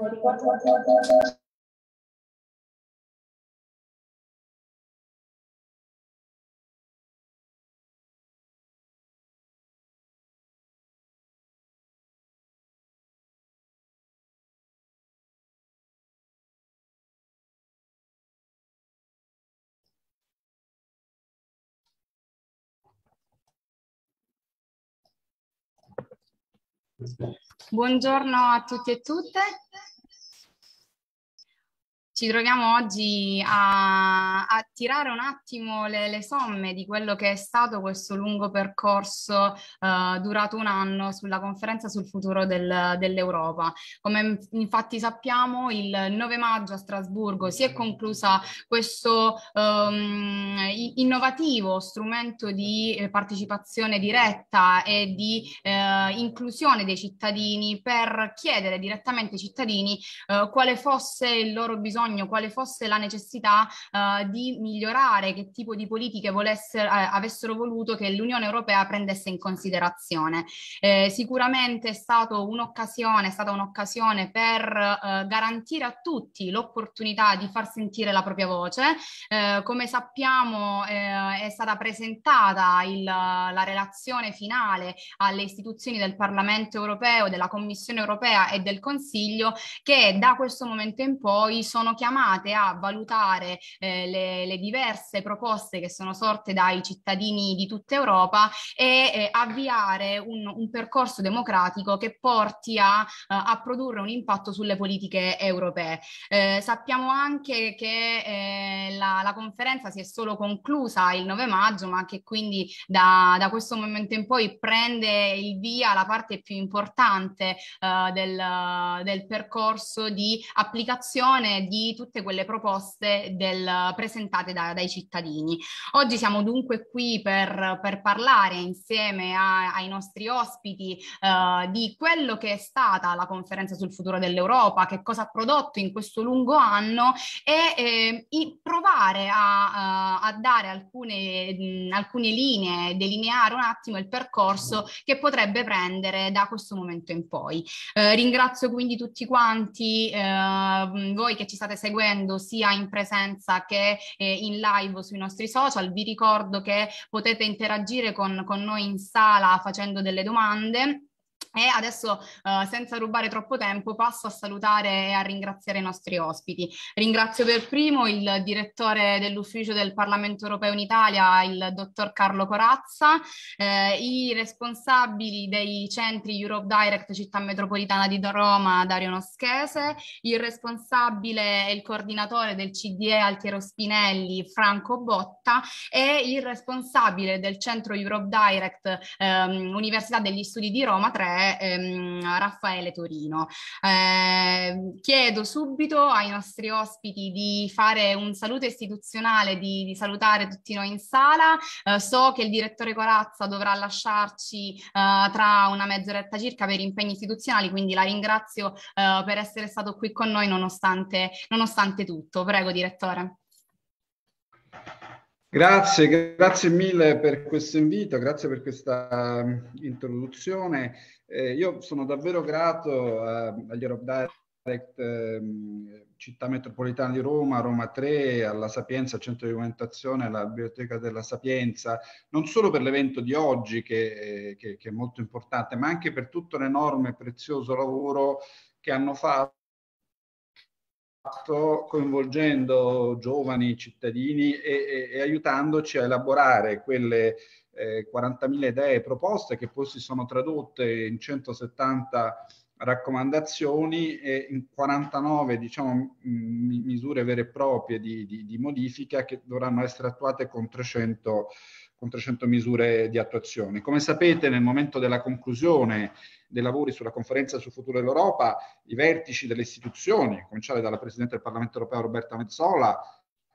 on the Buongiorno a tutti e tutte ci troviamo oggi a, a tirare un attimo le, le, somme di quello che è stato questo lungo percorso eh, durato un anno sulla conferenza sul futuro del, dell'Europa. Come infatti sappiamo, il 9 maggio a Strasburgo si è conclusa questo um, innovativo strumento di eh, partecipazione diretta e di eh, inclusione dei cittadini per chiedere direttamente ai cittadini eh, quale fosse il loro bisogno bisogno, quale fosse la necessità eh, di migliorare, che tipo di politiche volesse, eh, avessero voluto che l'Unione Europea prendesse in considerazione. Eh, sicuramente è, stato un'occasione, è stata un'occasione per eh, garantire a tutti l'opportunità di far sentire la propria voce. Eh, come sappiamo eh, è stata presentata il, la relazione finale alle istituzioni del Parlamento europeo, della Commissione europea e del Consiglio che da questo momento in poi sono chiamate a valutare eh, le, le, diverse proposte che sono sorte dai cittadini di tutta Europa e eh, avviare un, un, percorso democratico che porti a, eh, a, produrre un impatto sulle politiche europee. Eh, sappiamo anche che eh, la, la, conferenza si è solo conclusa il 9 maggio, ma che quindi da, da questo momento in poi prende il via la parte più importante del, del percorso di applicazione di tutte quelle proposte del, presentate da, dai cittadini. Oggi siamo dunque qui per, per parlare insieme a, ai nostri ospiti eh, di quello che è stata la conferenza sul futuro dell'Europa, che cosa ha prodotto in questo lungo anno e eh, provare a, eh, a dare alcune, mh, alcune linee, delineare un attimo il percorso che potrebbe prendere da questo momento in poi. Eh, ringrazio quindi tutti quanti eh, voi che ci state state seguendo sia in presenza che eh, in live sui nostri social. Vi ricordo che potete interagire con, con noi in sala facendo delle domande e adesso, uh, senza rubare troppo tempo, passo a salutare e a ringraziare i nostri ospiti. Ringrazio per primo il direttore dell'ufficio del Parlamento europeo in Italia, il dottor Carlo Corazza, eh, i responsabili dei centri Europe Direct Città Metropolitana di Roma, Dario Noschese, il responsabile e il coordinatore del CDE Altiero Spinelli, Franco Botta, e il responsabile del centro Europe Direct ehm, Università degli Studi di Roma, 3, ehm, Raffaele Torino. Eh, chiedo subito ai nostri ospiti di fare un saluto istituzionale, di, di salutare tutti noi in sala. Eh, so che il direttore Corazza dovrà lasciarci eh, tra una mezz'oretta circa per impegni istituzionali, quindi la ringrazio eh, per essere stato qui con noi nonostante, nonostante tutto. Prego, direttore. Grazie, grazie mille per questo invito, grazie per questa ehm, introduzione. Eh, io sono davvero grato a, eh, agli Europe Direct ehm, Città Metropolitana di Roma, Roma 3, alla Sapienza, al Centro di Documentazione, alla Biblioteca della Sapienza, non solo per l'evento di oggi che, eh, che, che è molto importante, ma anche per tutto l'enorme e prezioso lavoro che hanno fatto coinvolgendo giovani cittadini e, e, e, aiutandoci a elaborare quelle eh, 40.000 idee proposte che poi si sono tradotte in 170 raccomandazioni e in 49 diciamo, misure vere e proprie di, di, di modifica che dovranno essere attuate con 300 con 300 misure di attuazione. Come sapete, nel momento della conclusione dei lavori sulla conferenza sul futuro dell'Europa, i vertici delle istituzioni, a cominciare dalla Presidente del Parlamento europeo Roberta Mezzola,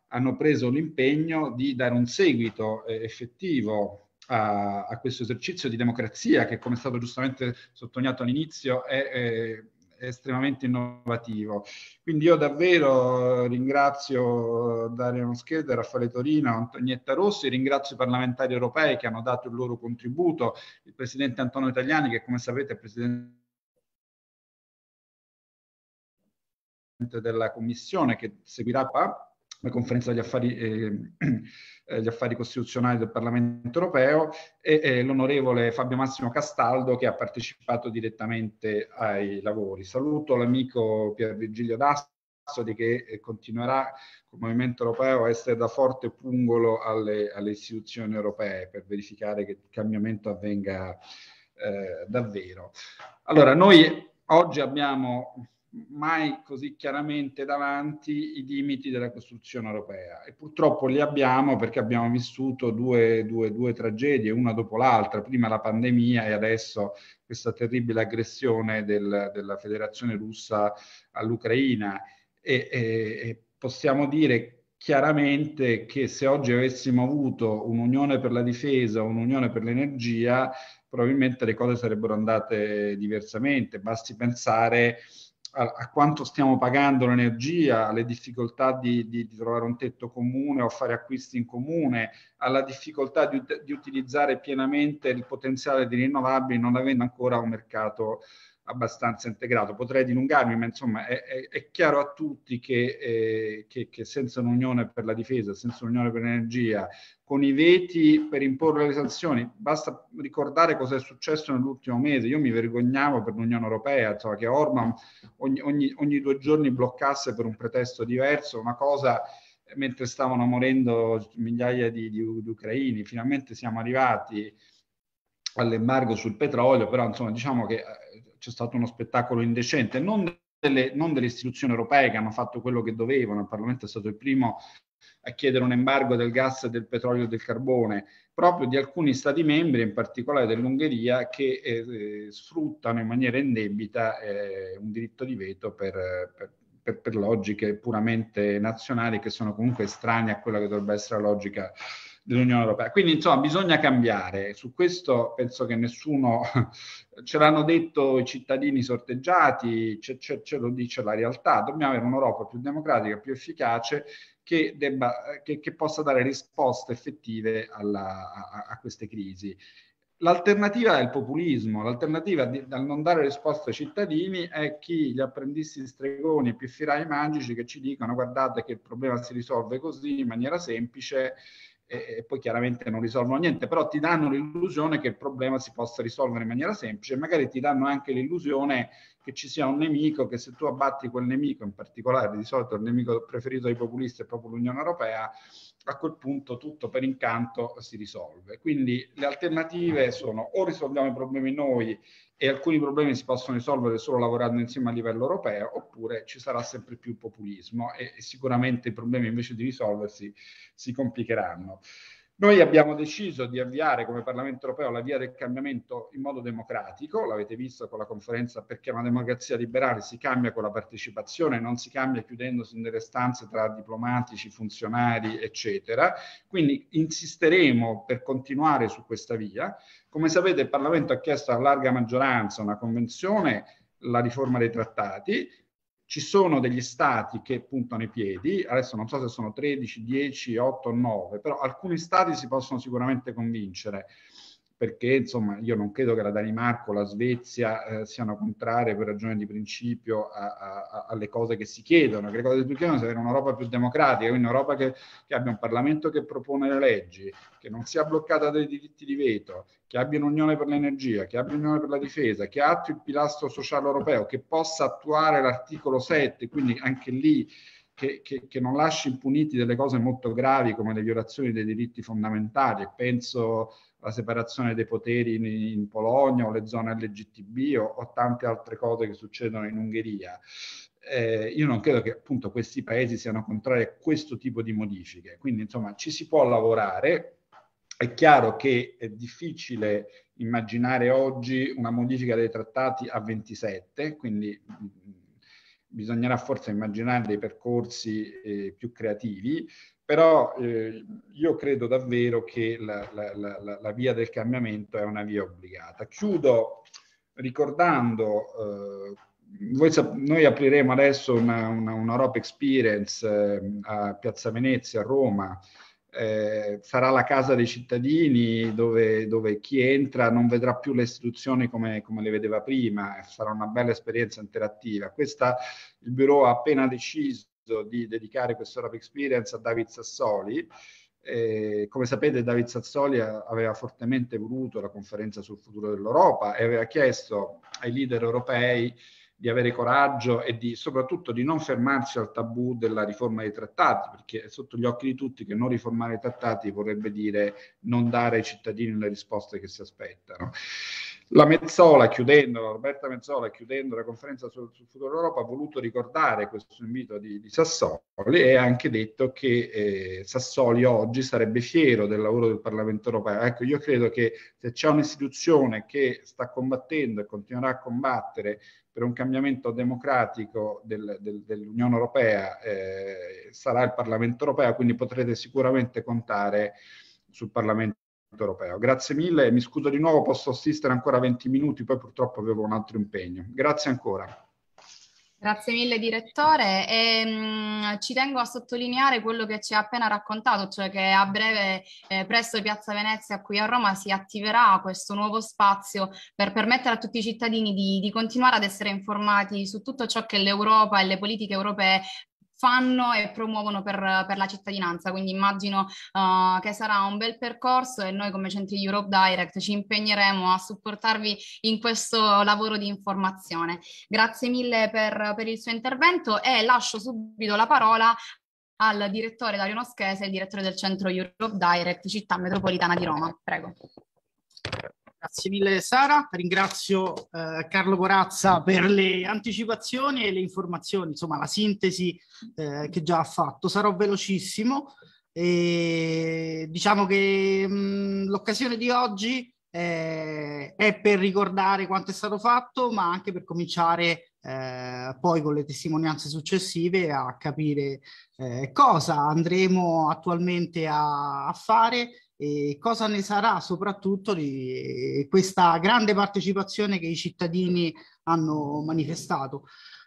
hanno preso l'impegno di dare un seguito eh, effettivo a, a, questo esercizio di democrazia che, come è stato giustamente sottolineato all'inizio, è, è, estremamente innovativo. Quindi io davvero ringrazio Dario Noschede, Raffaele Torino, Antonietta Rossi, ringrazio i parlamentari europei che hanno dato il loro contributo, il presidente Antonio Italiani che come sapete è presidente della commissione che seguirà qua la conferenza degli affari, eh, eh, affari, costituzionali del Parlamento europeo e eh, l'onorevole Fabio Massimo Castaldo che ha partecipato direttamente ai lavori. Saluto l'amico Pier Virgilio D'Assoli che eh, continuerà con il Movimento Europeo a essere da forte pungolo alle, alle istituzioni europee per verificare che il cambiamento avvenga eh, davvero. Allora, noi oggi abbiamo mai così chiaramente davanti i limiti della costruzione europea e purtroppo li abbiamo perché abbiamo vissuto due, due, due tragedie, una dopo l'altra, prima la pandemia e adesso questa terribile aggressione del, della federazione russa all'Ucraina e, e, e possiamo dire chiaramente che se oggi avessimo avuto un'unione per la difesa, un'unione per l'energia, probabilmente le cose sarebbero andate diversamente. Basti pensare a, a, quanto stiamo pagando l'energia, alle difficoltà di, di, di, trovare un tetto comune o fare acquisti in comune, alla difficoltà di, di utilizzare pienamente il potenziale di rinnovabili non avendo ancora un mercato abbastanza integrato. Potrei dilungarmi, ma insomma è, è, è chiaro a tutti che, eh, che, che, senza un'unione per la difesa, senza un'unione per l'energia, con i veti per imporre le sanzioni, basta ricordare cosa è successo nell'ultimo mese. Io mi vergognavo per l'Unione Europea, insomma, che Orban ogni, ogni, ogni due giorni bloccasse per un pretesto diverso una cosa mentre stavano morendo migliaia di, di, di ucraini. Finalmente siamo arrivati all'embargo sul petrolio, però insomma diciamo che c'è stato uno spettacolo indecente, non delle, non delle istituzioni europee che hanno fatto quello che dovevano, il Parlamento è stato il primo a chiedere un embargo del gas, del petrolio e del carbone, proprio di alcuni Stati membri, in particolare dell'Ungheria, che eh, eh sfruttano in maniera indebita eh, un diritto di veto per, per, per, per, logiche puramente nazionali che sono comunque estranee a quella che dovrebbe essere la logica dell'Unione Europea. Quindi insomma bisogna cambiare, su questo penso che nessuno, ce l'hanno detto i cittadini sorteggiati, ce, ce, ce lo dice la realtà, dobbiamo avere un'Europa più democratica, più efficace, che, debba, che, che possa dare risposte effettive alla, a, a queste crisi. L'alternativa è il populismo, l'alternativa di, dal non dare risposte ai cittadini è chi gli apprendisti stregoni e più firai magici che ci dicono guardate che il problema si risolve così in maniera semplice e, poi chiaramente non risolvono niente, però ti danno l'illusione che il problema si possa risolvere in maniera semplice, magari ti danno anche l'illusione che ci sia un nemico, che se tu abbatti quel nemico, in particolare di solito il nemico preferito dei populisti è proprio l'Unione Europea, a quel punto tutto per incanto si risolve. Quindi le alternative sono o risolviamo i problemi noi e alcuni problemi si possono risolvere solo lavorando insieme a livello europeo, oppure ci sarà sempre più populismo e, e sicuramente i problemi invece di risolversi si complicheranno. Noi abbiamo deciso di avviare come Parlamento europeo la via del cambiamento in modo democratico, l'avete visto con la conferenza perché una democrazia liberale si cambia con la partecipazione, non si cambia chiudendosi nelle stanze tra diplomatici, funzionari, eccetera. Quindi insisteremo per continuare su questa via. Come sapete il Parlamento ha chiesto a larga maggioranza una convenzione, la riforma dei trattati, ci sono degli stati che puntano i piedi, adesso non so se sono 13, 10, 8 9, però alcuni stati si possono sicuramente convincere perché insomma io non credo che la Danimarca o la Svezia eh, siano contrarie per ragioni di principio a, a, a, alle cose che si chiedono, che le cose che si chiedono siano un'Europa più democratica, quindi un'Europa che, che, abbia un Parlamento che propone le leggi, che non sia bloccata dai diritti di veto, che abbia un'unione per l'energia, che abbia un'unione per la difesa, che attui il pilastro sociale europeo, che possa attuare l'articolo 7, quindi anche lì che, che, che, non lasci impuniti delle cose molto gravi come le violazioni dei diritti fondamentali. Penso la separazione dei poteri in, in Polonia o le zone LGTB o, o tante altre cose che succedono in Ungheria. Eh, io non credo che appunto questi paesi siano contrari a questo tipo di modifiche. Quindi insomma ci si può lavorare. È chiaro che è difficile immaginare oggi una modifica dei trattati a 27, quindi mm, mm, bisognerà forse immaginare dei percorsi eh, più creativi però eh, io credo davvero che la, la, la, la, via del cambiamento è una via obbligata. Chiudo ricordando, eh, voi, noi apriremo adesso una, una, una Europe Experience eh, a Piazza Venezia, a Roma, eh, sarà la casa dei cittadini dove, dove, chi entra non vedrà più le istituzioni come, come le vedeva prima, sarà una bella esperienza interattiva. Questa, il bureau ha appena deciso di dedicare quest'ora per experience a David Sassoli. Eh, come sapete David Sassoli aveva fortemente voluto la conferenza sul futuro dell'Europa e aveva chiesto ai leader europei di avere coraggio e di, soprattutto di non fermarsi al tabù della riforma dei trattati, perché è sotto gli occhi di tutti che non riformare i trattati vorrebbe dire non dare ai cittadini le risposte che si aspettano. La Mezzola, chiudendo, Roberta Mezzola, chiudendo la conferenza sul, sul futuro dell'Europa, ha voluto ricordare questo invito di, di Sassoli e ha anche detto che eh, Sassoli oggi sarebbe fiero del lavoro del Parlamento europeo. Ecco, io credo che se c'è un'istituzione che sta combattendo e continuerà a combattere per un cambiamento democratico del, del, dell'Unione Europea, eh, sarà il Parlamento europeo, quindi potrete sicuramente contare sul Parlamento europeo. Grazie mille, mi scuso di nuovo, posso assistere ancora 20 minuti, poi purtroppo avevo un altro impegno. Grazie ancora. Grazie mille direttore e, ehm, mh, ci tengo a sottolineare quello che ci ha appena raccontato, cioè che a breve eh, presso Piazza Venezia qui a Roma si attiverà questo nuovo spazio per permettere a tutti i cittadini di, di continuare ad essere informati su tutto ciò che l'Europa e le politiche europee fanno e promuovono per, per la cittadinanza, quindi immagino uh, che sarà un bel percorso e noi come Centri Europe Direct ci impegneremo a supportarvi in questo lavoro di informazione. Grazie mille per, per il suo intervento e lascio subito la parola al direttore Dario Noschese, il direttore del Centro Europe Direct Città Metropolitana di Roma. Prego. Grazie mille Sara, ringrazio eh, Carlo Corazza per le anticipazioni e le informazioni, insomma la sintesi eh, che già ha fatto. Sarò velocissimo. E diciamo che mh, mm, l'occasione di oggi eh, è per ricordare quanto è stato fatto, ma anche per cominciare eh, poi con le testimonianze successive a capire eh, cosa andremo attualmente a, a fare e cosa ne sarà soprattutto di eh, questa grande partecipazione che i cittadini hanno manifestato?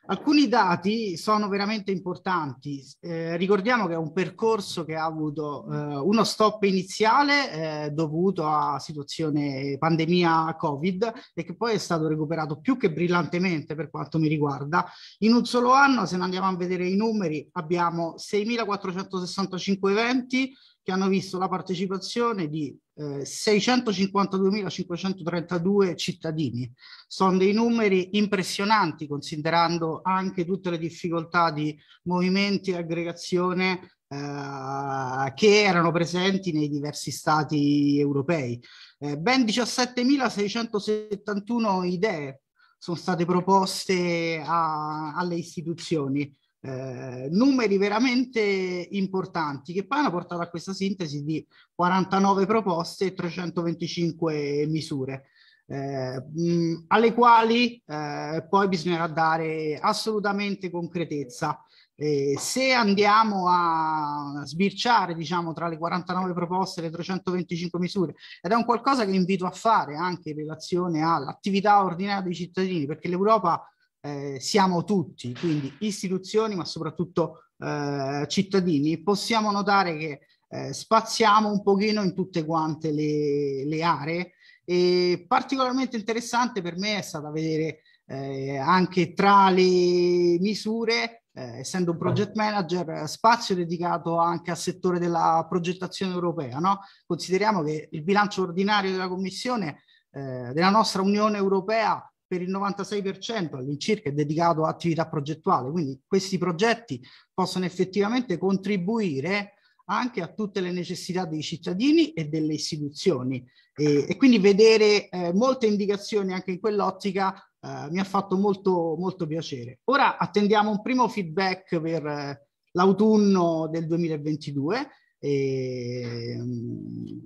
Alcuni dati sono veramente importanti. Eh, ricordiamo che è un percorso che ha avuto eh, uno stop iniziale eh, dovuto a situazione pandemia Covid e che poi è stato recuperato più che brillantemente per quanto mi riguarda. In un solo anno, se andiamo a vedere i numeri, abbiamo 6.465 eventi, che hanno visto la partecipazione di eh, 652.532 cittadini. Sono dei numeri impressionanti considerando anche tutte le difficoltà di movimenti e aggregazione eh, che erano presenti nei diversi stati europei. Eh, ben 17.671 idee sono state proposte a, alle istituzioni eh, numeri veramente importanti che poi hanno portato a questa sintesi di 49 proposte e 325 misure. Eh, mh, alle quali eh, poi bisognerà dare assolutamente concretezza. Eh, se andiamo a sbirciare diciamo, tra le 49 proposte e le 325 misure, ed è un qualcosa che invito a fare anche in relazione all'attività ordinaria dei cittadini, perché l'Europa eh, siamo tutti, quindi istituzioni ma soprattutto eh, cittadini, possiamo notare che eh, spaziamo un pochino in tutte quante le, le, aree e particolarmente interessante per me è stata vedere eh, anche tra le misure, eh, essendo un project manager, spazio dedicato anche al settore della progettazione europea. No? Consideriamo che il bilancio ordinario della Commissione eh, della nostra Unione Europea per il 96% all'incirca è dedicato a attività progettuale, quindi questi progetti possono effettivamente contribuire anche a tutte le necessità dei cittadini e delle istituzioni e, e quindi vedere eh, molte indicazioni anche in quell'ottica eh, mi ha fatto molto, molto piacere. Ora attendiamo un primo feedback per eh, l'autunno del 2022 e, mh, mm,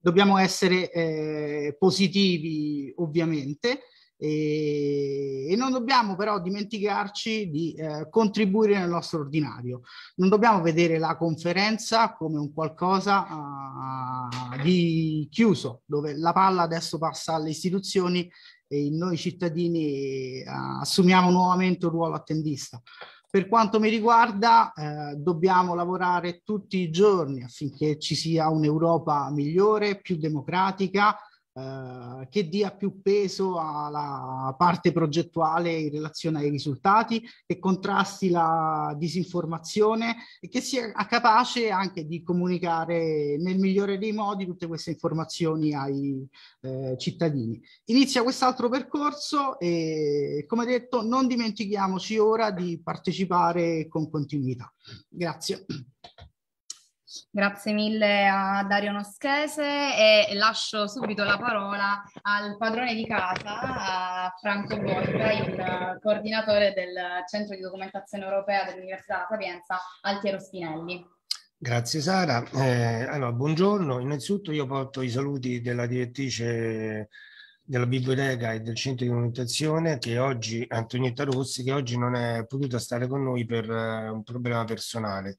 dobbiamo essere eh, positivi ovviamente e, e non dobbiamo però dimenticarci di eh, contribuire nel nostro ordinario. Non dobbiamo vedere la conferenza come un qualcosa uh, di chiuso, dove la palla adesso passa alle istituzioni e noi cittadini uh, assumiamo nuovamente un ruolo attendista. Per quanto mi riguarda, eh, dobbiamo lavorare tutti i giorni affinché ci sia un'Europa migliore, più democratica, eh, che dia più peso alla parte progettuale in relazione ai risultati, che contrasti la disinformazione e che sia capace anche di comunicare nel migliore dei modi tutte queste informazioni ai eh, cittadini. Inizia quest'altro percorso e come detto non dimentichiamoci ora di partecipare con continuità. Grazie. Grazie mille a Dario Noschese e lascio subito la parola al padrone di casa, a Franco Borga, il coordinatore del Centro di Documentazione Europea dell'Università della Sapienza, Altiero Spinelli. Grazie Sara. Eh, allora, buongiorno. Innanzitutto io porto i saluti della direttrice della biblioteca e del centro di documentazione che oggi, Antonietta Rossi, che oggi non è potuta stare con noi per uh, un problema personale.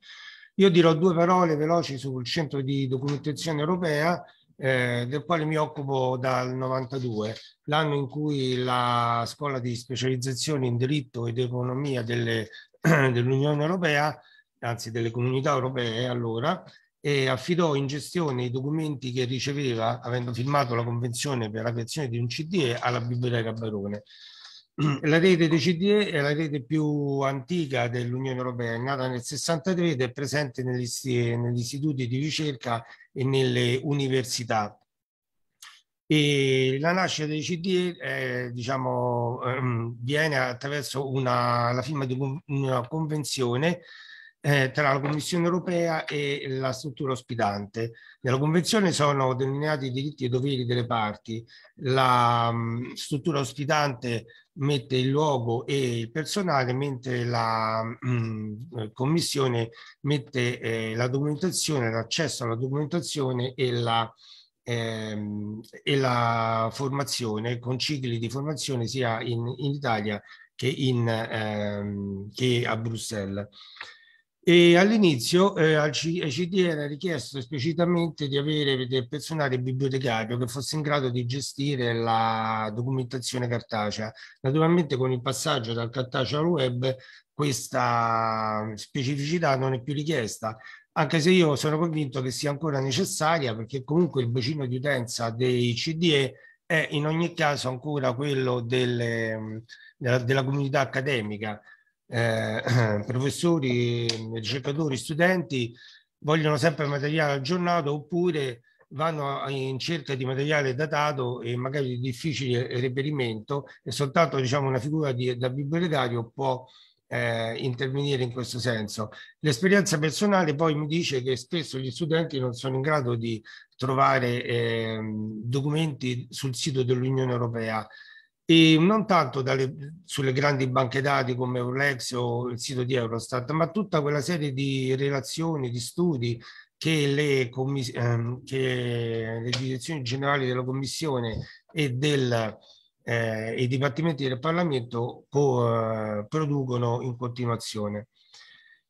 Io dirò due parole veloci sul centro di documentazione europea eh, del quale mi occupo dal 92, l'anno in cui la scuola di specializzazione in diritto ed economia delle, dell'Unione Europea, anzi delle comunità europee allora, e affidò in gestione i documenti che riceveva, avendo firmato la convenzione per la creazione di un CDE, alla Biblioteca Barone. La rete dei CDE è la rete più antica dell'Unione Europea, è nata nel 63 ed è presente negli, negli istituti di ricerca e nelle università. E la nascita dei CDE eh, diciamo, ehm, viene attraverso una, la firma di una convenzione eh, tra la Commissione europea e la struttura ospitante. Nella Convenzione sono delineati i diritti e i doveri delle parti, la mh, mm, struttura ospitante mette il luogo e il personale, mentre la mh, mm, eh, Commissione mette eh, la documentazione, l'accesso alla documentazione e la, ehm, e la formazione, con cicli di formazione sia in, in Italia che, in, ehm, che a Bruxelles. E all'inizio eh, al C- ai CD era richiesto esplicitamente di avere del personale bibliotecario che fosse in grado di gestire la documentazione cartacea. Naturalmente con il passaggio dal cartaceo al web questa specificità non è più richiesta, anche se io sono convinto che sia ancora necessaria perché comunque il bacino di utenza dei CDE è in ogni caso ancora quello delle, mm, della, della comunità accademica eh, professori, ricercatori, studenti vogliono sempre materiale aggiornato oppure vanno in cerca di materiale datato e magari di difficile reperimento e soltanto diciamo, una figura di, da bibliotecario può eh, intervenire in questo senso. L'esperienza personale poi mi dice che spesso gli studenti non sono in grado di trovare eh, documenti sul sito dell'Unione Europea e non tanto dalle, sulle grandi banche dati come Eulex o il sito di Eurostat, ma tutta quella serie di relazioni, di studi che le, commis- ehm, che le direzioni generali della Commissione e del, eh, i dibattimenti del Parlamento po- producono in continuazione.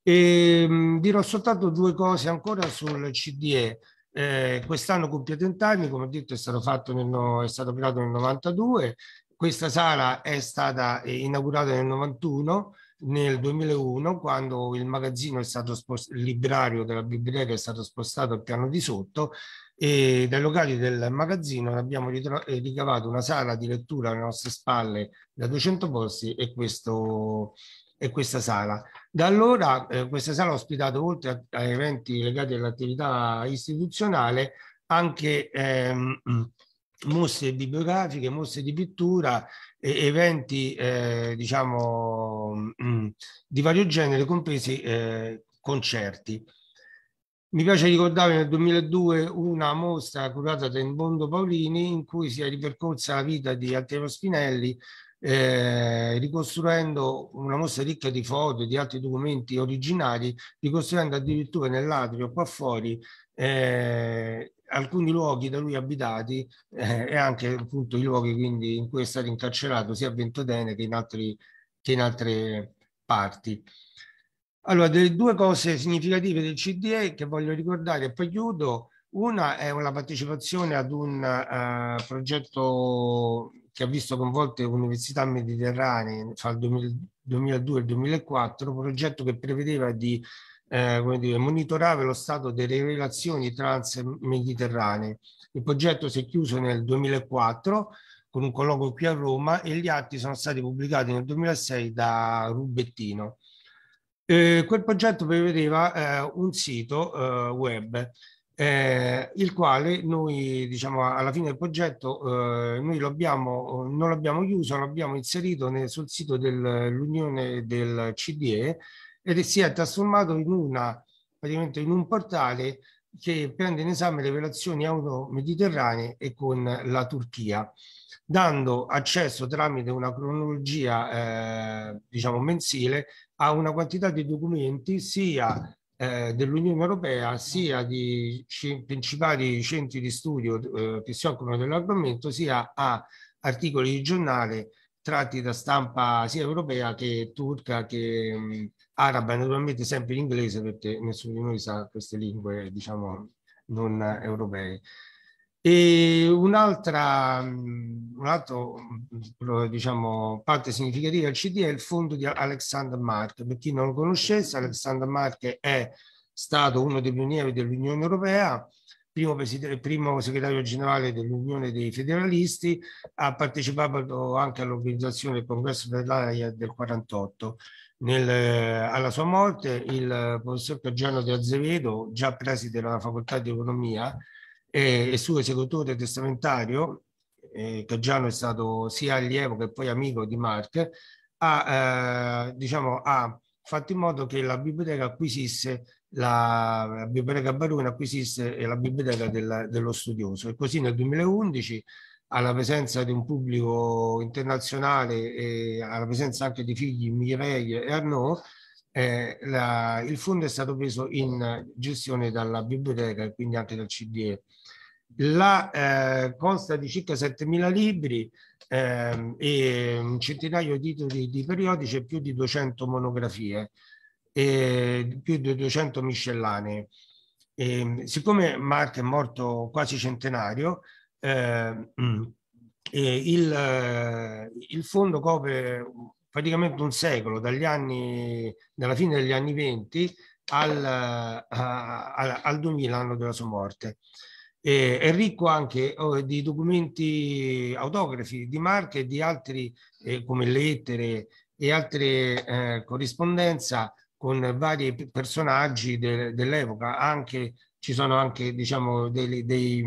E, ehm, mh, dirò soltanto due cose ancora sul CDE. Eh, quest'anno compie 30 anni, come ho detto, è stato, fatto nel, è stato creato nel 92 questa sala è stata eh, inaugurata nel 91, nel 2001 quando il magazzino è stato spostato, il librario della biblioteca è stato spostato al piano di sotto e dai locali del magazzino abbiamo eh, ricavato una sala di lettura alle nostre spalle da 200 posti e, questo, e questa sala. Da allora eh, questa sala ha ospitato oltre a, a eventi legati all'attività istituzionale anche ehm, mostre bibliografiche, mostre di pittura, eh, eventi eh, diciamo, mm, mm, di vario genere, compresi eh, concerti. Mi piace ricordare nel 2002 una mostra curata da Inbondo Paolini in cui si è ripercorsa la vita di Altiero Spinelli eh, ricostruendo una mostra ricca di foto e di altri documenti originali, ricostruendo addirittura nell'atrio qua fuori eh, alcuni luoghi da lui abitati eh, e anche appunto i luoghi quindi, in cui è stato incarcerato sia a Ventotene che in, altri, che in altre parti. Allora, delle due cose significative del CDE che voglio ricordare e poi chiudo, una è la partecipazione ad un uh, progetto che ha visto coinvolte università mediterranee fra il 2000, 2002 e il 2004, un progetto che prevedeva di eh, come dire, monitorava lo stato delle relazioni transmediterranee. Il progetto si è chiuso nel 2004 con un colloquio qui a Roma e gli atti sono stati pubblicati nel 2006 da Rubettino. Eh, quel progetto prevedeva eh, un sito eh, web, eh, il quale noi, diciamo, alla fine del progetto, eh, noi lo abbiamo, non l'abbiamo chiuso, l'abbiamo inserito nel, sul sito dell'Unione del CDE ed si è trasformato in, una, in un portale che prende in esame le relazioni euro-mediterranee e con la Turchia, dando accesso tramite una cronologia eh, diciamo mensile a una quantità di documenti sia eh, dell'Unione Europea sia di c- principali centri di studio eh, che si occupano dell'argomento sia a articoli di giornale tratti da stampa sia europea che turca che mh, mm, araba naturalmente sempre in inglese perché nessuno di noi sa queste lingue, diciamo, non europee. E un'altra, mm, un'altra mm, mm, diciamo, parte significativa del CD è il fondo di Alexander Mark. Per chi non lo conoscesse, Alexander Mark è stato uno dei pionieri dell'Unione Europea, primo, primo segretario generale dell'Unione dei Federalisti, ha partecipato anche all'organizzazione del congresso dell'AIA del 48 nel, alla sua morte il eh, professor Caggiano di Azevedo, già preside della facoltà di economia e, e suo esecutore testamentario, eh, Caggiano è stato sia allievo che poi amico di Marc, ha, eh, diciamo, ha fatto in modo che la biblioteca acquisisse la, la biblioteca Barone acquisisse la biblioteca della, dello studioso e così nel 2011 alla presenza di un pubblico internazionale e alla presenza anche di figli Mireille e Arnaud, eh, la, il fondo è stato preso in gestione dalla biblioteca e quindi anche dal CDE. La eh, consta di circa 7.000 libri eh, e un centinaio di titoli di periodici e più di 200 monografie e più di 200 miscellanee. E, ehm, siccome Mark è morto quasi centenario, Ehm, mm. Eh, il, il, fondo copre praticamente un secolo, dagli anni, dalla fine degli anni 20 al, eh, a, al 2000, anno della sua morte. Eh, è ricco anche oh, di documenti autografi, di marche e di altri, eh, come lettere e altre eh, corrispondenza con vari personaggi de, dell'epoca, anche ci sono anche diciamo, dei, dei,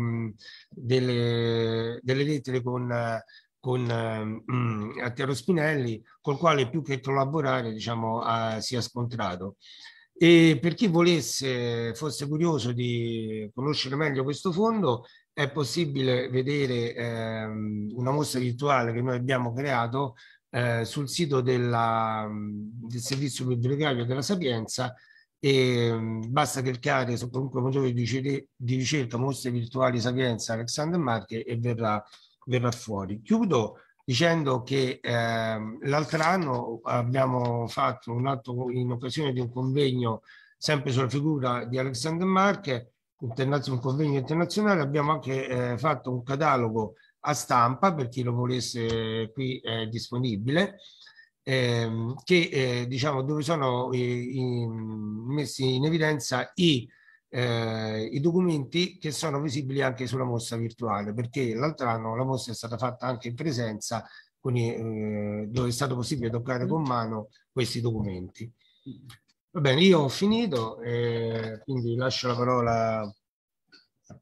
delle, delle, lettere con, con um, Attero Spinelli, col quale più che collaborare diciamo, ha, si è scontrato. E per chi volesse, fosse curioso di conoscere meglio questo fondo, è possibile vedere ehm, una mostra virtuale che noi abbiamo creato eh, sul sito della, del servizio bibliotecario della Sapienza e ehm, basta cliccare su qualunque motore di, ricerca, mostre virtuali Sapienza Alexander Marche e verrà, verrà fuori. Chiudo dicendo che eh, l'altro anno abbiamo fatto un atto in occasione di un convegno sempre sulla figura di Alexander Marche, un convegno internazionale, abbiamo anche eh, fatto un catalogo a stampa per chi lo volesse qui è eh, disponibile ehm, che, eh, diciamo, dove sono i, i, messi in evidenza i, eh, i documenti che sono visibili anche sulla mostra virtuale, perché l'altro anno la mostra è stata fatta anche in presenza, quindi eh, dove è stato possibile toccare con mano questi documenti. Va bene, io ho finito, eh, quindi lascio la parola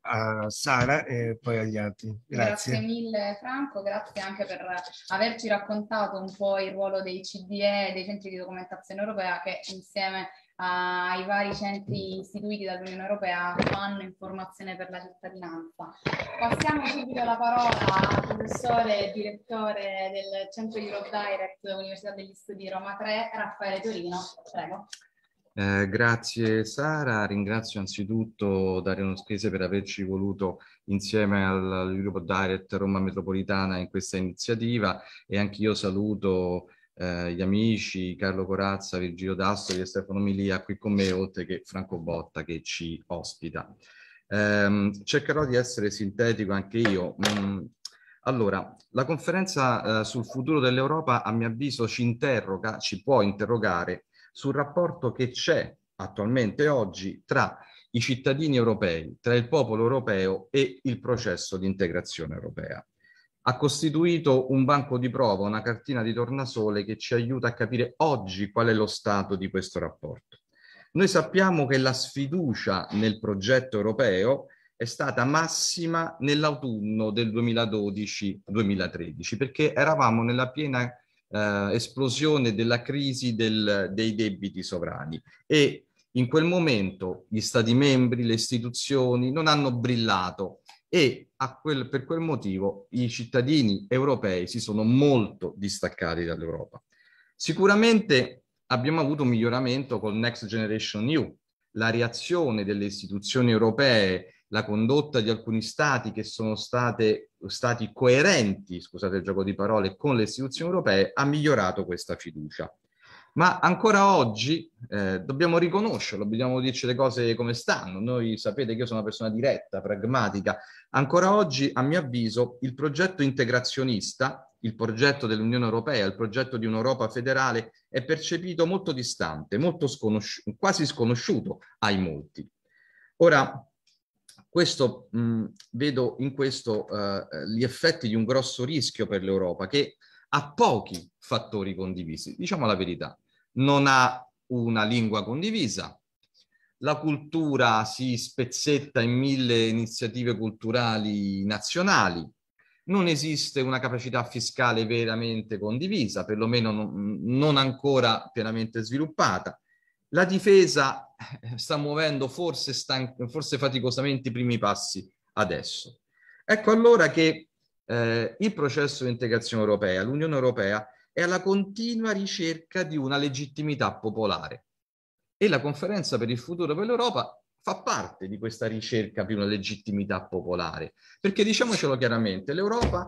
a Sara e poi agli altri. Grazie. grazie. mille Franco, grazie anche per averci raccontato un po' il ruolo dei CDE, dei centri di documentazione europea che insieme ai vari centri istituiti dall'Unione Europea fanno informazione per la cittadinanza. Passiamo subito la parola al professore e direttore del Centro Europe Direct Università degli Studi Roma 3, Raffaele Torino. Prego. Eh, grazie Sara, ringrazio anzitutto Dario Noschese per averci voluto insieme al Europe Direct Roma Metropolitana in questa iniziativa e anch'io saluto eh, gli amici Carlo Corazza, Virgilio D'Astori e Stefano Milia qui con me oltre che Franco Botta che ci ospita. Eh, cercherò di essere sintetico anche io. Mm, allora, la conferenza eh, sul futuro dell'Europa, a mio avviso, ci interroga, ci può interrogare sul rapporto che c'è attualmente oggi tra i cittadini europei, tra il popolo europeo e il processo di integrazione europea. Ha costituito un banco di prova, una cartina di tornasole che ci aiuta a capire oggi qual è lo stato di questo rapporto. Noi sappiamo che la sfiducia nel progetto europeo è stata massima nell'autunno del 2012-2013, perché eravamo nella piena eh, esplosione della crisi del, dei debiti sovrani e in quel momento gli stati membri, le istituzioni non hanno brillato e quel, per quel motivo i cittadini europei si sono molto distaccati dall'Europa. Sicuramente abbiamo avuto un miglioramento col Next Generation EU, la reazione delle istituzioni europee la condotta di alcuni stati che sono state, stati coerenti, scusate il gioco di parole, con le istituzioni europee, ha migliorato questa fiducia. Ma ancora oggi eh, dobbiamo riconoscerlo, dobbiamo dirci le cose come stanno. Noi sapete che io sono una persona diretta, pragmatica. Ancora oggi, a mio avviso, il progetto integrazionista, il progetto dell'Unione Europea, il progetto di un'Europa federale è percepito molto distante, molto sconosci- quasi sconosciuto ai molti. Ora, questo, mh, vedo in questo eh, gli effetti di un grosso rischio per l'Europa che ha pochi fattori condivisi, diciamo la verità, non ha una lingua condivisa, la cultura si spezzetta in mille iniziative culturali nazionali, non esiste una capacità fiscale veramente condivisa, perlomeno non, non ancora pienamente sviluppata. La difesa eh, sta muovendo forse, stan- forse faticosamente i primi passi adesso. Ecco allora che eh, il processo di integrazione europea, l'Unione Europea, è alla continua ricerca di una legittimità popolare e la conferenza per il futuro per l'Europa fa parte di questa ricerca di una legittimità popolare, perché diciamocelo chiaramente, l'Europa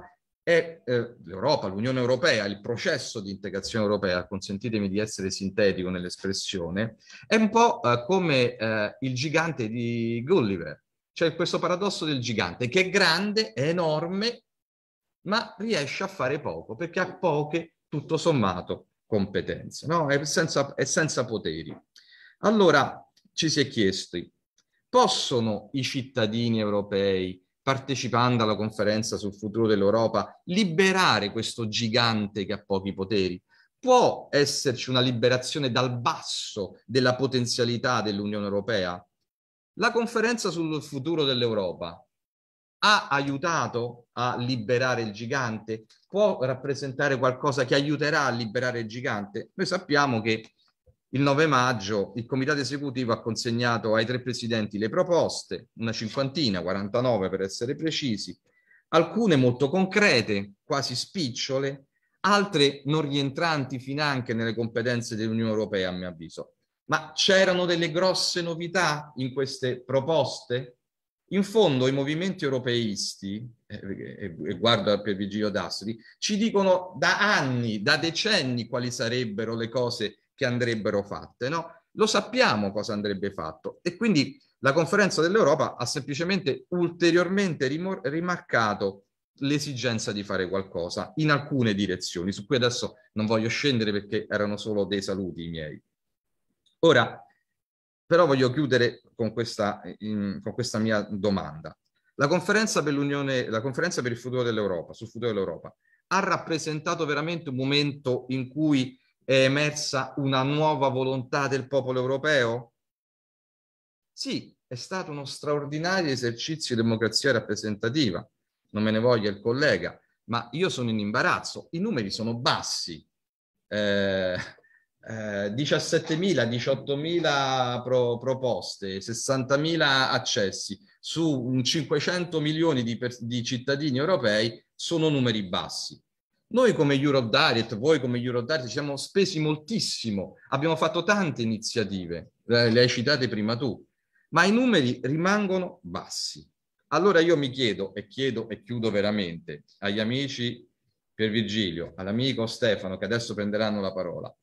e eh, l'Europa, l'Unione Europea, il processo di integrazione europea, consentitemi di essere sintetico nell'espressione, è un po' eh, come eh, il gigante di Gulliver. C'è questo paradosso del gigante che è grande, è enorme, ma riesce a fare poco perché ha poche, tutto sommato, competenze, no? è, senza, è senza poteri. Allora ci si è chiesti, possono i cittadini europei partecipando alla conferenza sul futuro dell'Europa, liberare questo gigante che ha pochi poteri. Può esserci una liberazione dal basso della potenzialità dell'Unione Europea? La conferenza sul futuro dell'Europa ha aiutato a liberare il gigante? Può rappresentare qualcosa che aiuterà a liberare il gigante? Noi sappiamo che il 9 maggio il comitato esecutivo ha consegnato ai tre presidenti le proposte, una cinquantina, 49 per essere precisi, alcune molto concrete, quasi spicciole, altre non rientranti finanche nelle competenze dell'Unione Europea, a mio avviso. Ma c'erano delle grosse novità in queste proposte? In fondo i movimenti europeisti, e, eh, eh, eh, guardo al Piervigilio D'Astri, ci dicono da anni, da decenni quali sarebbero le cose che andrebbero fatte, no? Lo sappiamo cosa andrebbe fatto e quindi la conferenza dell'Europa ha semplicemente ulteriormente rimor- rimarcato l'esigenza di fare qualcosa in alcune direzioni, su cui adesso non voglio scendere perché erano solo dei saluti i miei. Ora, però voglio chiudere con questa, in, con questa mia domanda. La conferenza, per l'Unione, la conferenza per il futuro dell'Europa, sul futuro dell'Europa, ha rappresentato veramente un momento in cui è emersa una nuova volontà del popolo europeo? Sì, è stato uno straordinario esercizio di democrazia rappresentativa, non me ne voglia il collega, ma io sono in imbarazzo, i numeri sono bassi. Eh, eh, 17.000, 18.000 pro, proposte, 60.000 accessi su 500 milioni di, per, di cittadini europei sono numeri bassi. Noi come Europe Direct, voi come Europe Direct, ci siamo spesi moltissimo, abbiamo fatto tante iniziative, le hai citate prima tu, ma i numeri rimangono bassi. Allora io mi chiedo e chiedo e chiudo veramente agli amici per Virgilio, all'amico Stefano che adesso prenderanno la parola,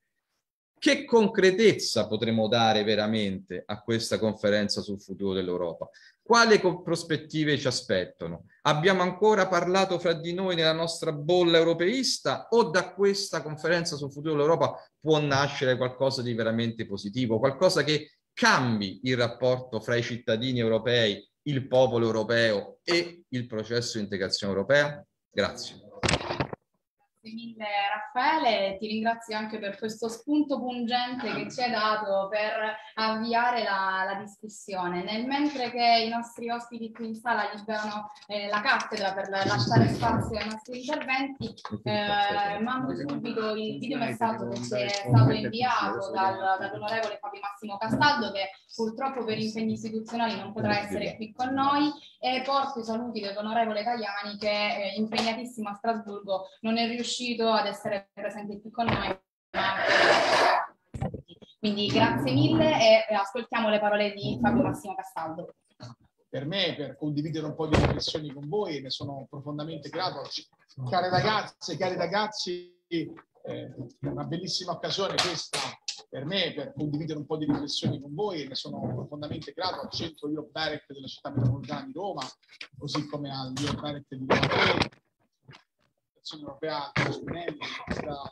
che concretezza potremo dare veramente a questa conferenza sul futuro dell'Europa? Quali prospettive ci aspettano? Abbiamo ancora parlato fra di noi nella nostra bolla europeista o da questa conferenza sul futuro dell'Europa può nascere qualcosa di veramente positivo, qualcosa che cambi il rapporto fra i cittadini europei, il popolo europeo e il processo di integrazione europea? Grazie grazie mille Raffaele, ti ringrazio anche per questo spunto pungente che ci hai dato per avviare la, la discussione. Nel mentre che i nostri ospiti qui in sala liberano eh, la cattedra per lasciare spazio ai nostri interventi, eh, mando subito il video messaggio che ci è stato inviato dal, dall'onorevole Fabio Massimo Castaldo che purtroppo per impegni istituzionali non potrà essere qui con noi e porto i saluti dell'onorevole Tajani che eh, impegnatissimo a Strasburgo non è riuscito riuscito ad essere presente qui con noi. Quindi grazie mille e ascoltiamo le parole di Fabio Massimo Castaldo. Per me, per condividere un po' di riflessioni con voi, ne sono profondamente grato. Care ragazze, cari ragazzi, eh, una bellissima occasione questa per me per condividere un po' di riflessioni con voi e ne sono profondamente grato al centro Europe Direct della città metropolitana di Roma, così come al Europe Direct di Roma Commissione europea Spinelli,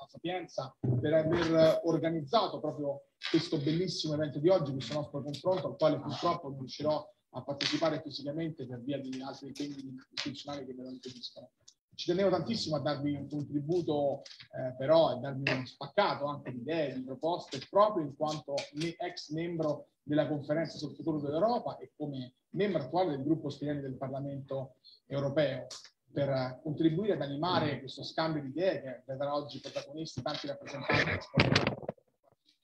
sapienza, per aver organizzato proprio questo bellissimo evento di oggi, questo nostro confronto, al quale purtroppo non riuscirò a partecipare fisicamente per via di altri temi istituzionali che me lo impediscono. Ci tenevo tantissimo a darvi un contributo, eh, però, e darvi uno spaccato anche di idee, di proposte, proprio in quanto ex membro della conferenza sul futuro dell'Europa e come membro attuale del gruppo Spinelli del Parlamento europeo per contribuire ad animare mm. questo scambio di idee che vedrà oggi protagonisti tanti rappresentanti del Parlamento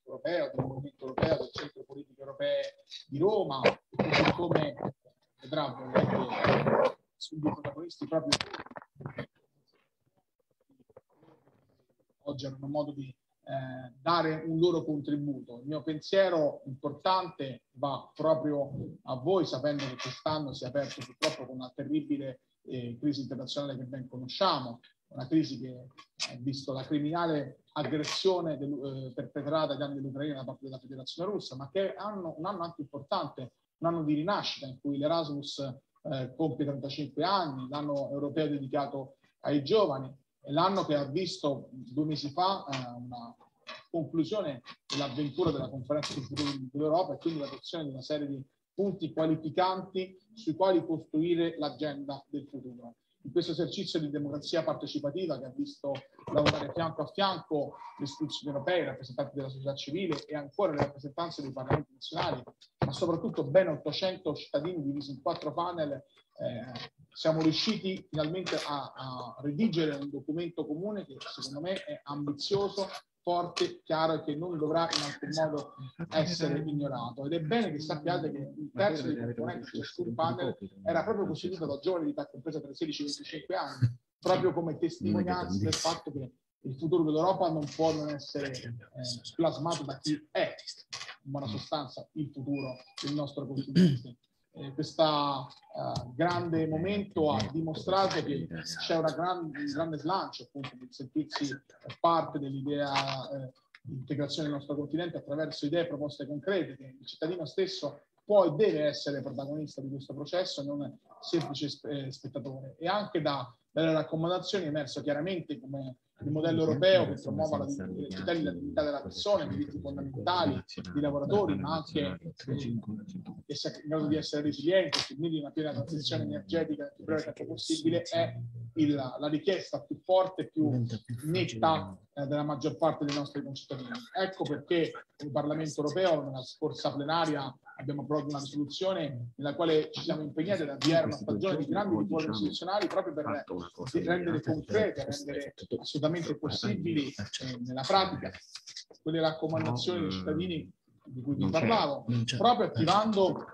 Europeo, del Movimento Europeo, del Centro Politico Europeo di Roma, così come vedrà ovviamente subito protagonisti proprio oggi hanno modo di eh, dare un loro contributo. Il mio pensiero importante va proprio a voi, sapendo che quest'anno si è aperto purtroppo con una terribile eh, crisi internazionale che ben conosciamo, una crisi che ha eh, visto la criminale aggressione del, eh, perpetrata agli anni dell'Ucraina da parte della Federazione Russa, ma che hanno un anno anche importante, un anno di rinascita in cui l'Erasmus eh, compie 35 anni, l'anno europeo dedicato ai giovani, e l'anno che ha visto due mesi fa eh, una conclusione dell'avventura della conferenza sul futuro dell'Europa e quindi l'adozione di una serie di punti qualificanti sui quali costruire l'agenda del futuro. In questo esercizio di democrazia partecipativa che ha visto lavorare fianco a fianco le istituzioni europee, i rappresentanti della società civile e ancora le rappresentanze dei parlamenti nazionali, ma soprattutto ben 800 cittadini divisi in quattro panel, eh, siamo riusciti finalmente a, a redigere un documento comune che secondo me è ambizioso, forte, chiaro e che non dovrà in alcun esatto, modo esatto. essere ignorato. Ed è bene che sappiate che il terzo dei componenti di ciascun panel era proprio costituito da giovani di età compresa tra i 16 e i 25 anni, proprio come testimonianza del fatto che il futuro dell'Europa non può non essere eh, plasmato da chi è in buona sostanza il futuro del nostro continente eh, questo uh, eh, grande momento ha dimostrato che c'è un grande slancio appunto di sentirsi parte dell'idea eh, di integrazione del nostro continente attraverso idee e proposte concrete che il cittadino stesso può e deve essere protagonista di questo processo non semplice sp- eh, spettatore e anche da, dalle raccomandazioni è emerso chiaramente come il modello europeo che promuova la dignità e dignità della persona, i diritti fondamentali dei lavoratori, ma anche in grado di essere resilienti, che quindi una piena transizione energetica il più breve tempo possibile, è il, la richiesta più forte e più netta eh, della maggior parte dei nostri concittadini. Ecco perché il Parlamento europeo nella scorsa plenaria abbiamo provato una risoluzione nella quale ci siamo impegnati ad avviare una stagione di grandi riforme istituzionali proprio per rendere concrete, rendere assolutamente possibili eh, nella pratica quelle raccomandazioni dei cittadini mm, di cui vi parlavo, proprio attivando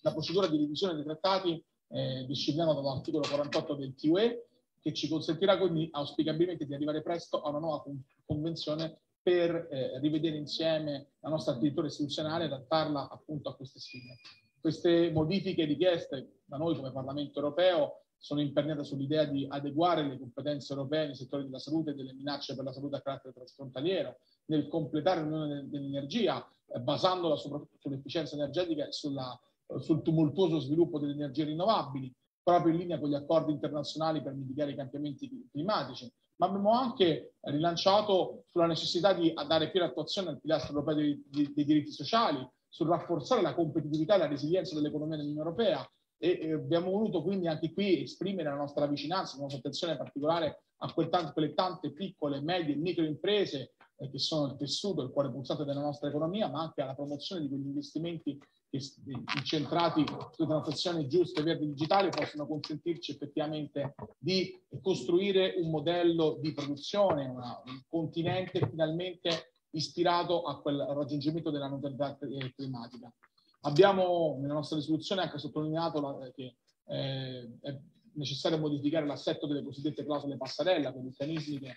la procedura di revisione dei trattati eh, disciplinata dall'articolo 48 del TUE che ci consentirà quindi auspicabilmente di arrivare presto a una nuova convenzione per eh, rivedere insieme la nostra architettura istituzionale e adattarla appunto a queste sfide. Queste modifiche richieste da noi come Parlamento europeo sono imperniate sull'idea di adeguare le competenze europee nei settori della salute e delle minacce per la salute a carattere trasfrontaliero, nel completare l'unione dell'energia, eh, basandola soprattutto sull'efficienza energetica e sulla, eh, sul tumultuoso sviluppo delle energie rinnovabili, proprio in linea con gli accordi internazionali per mitigare i cambiamenti climatici, ma abbiamo anche rilanciato sulla necessità di dare piena attuazione al pilastro europeo dei, dei, dei diritti sociali, sul rafforzare la competitività e la resilienza dell'economia dell'Unione Europea e eh, abbiamo voluto quindi anche qui esprimere la nostra vicinanza, la nostra attenzione particolare a quel tante, quelle tante piccole, medie e micro imprese eh, che sono il tessuto, il cuore pulsante della nostra economia, ma anche alla promozione di quegli investimenti incentrati su transazioni giuste e digitale possono consentirci effettivamente di costruire un modello di produzione, una, un continente finalmente ispirato a quel raggiungimento della neutralità eh, climatica. Abbiamo nella nostra risoluzione anche sottolineato la, che eh, è necessario modificare l'assetto delle cosiddette clausole passarella, quei meccanismi che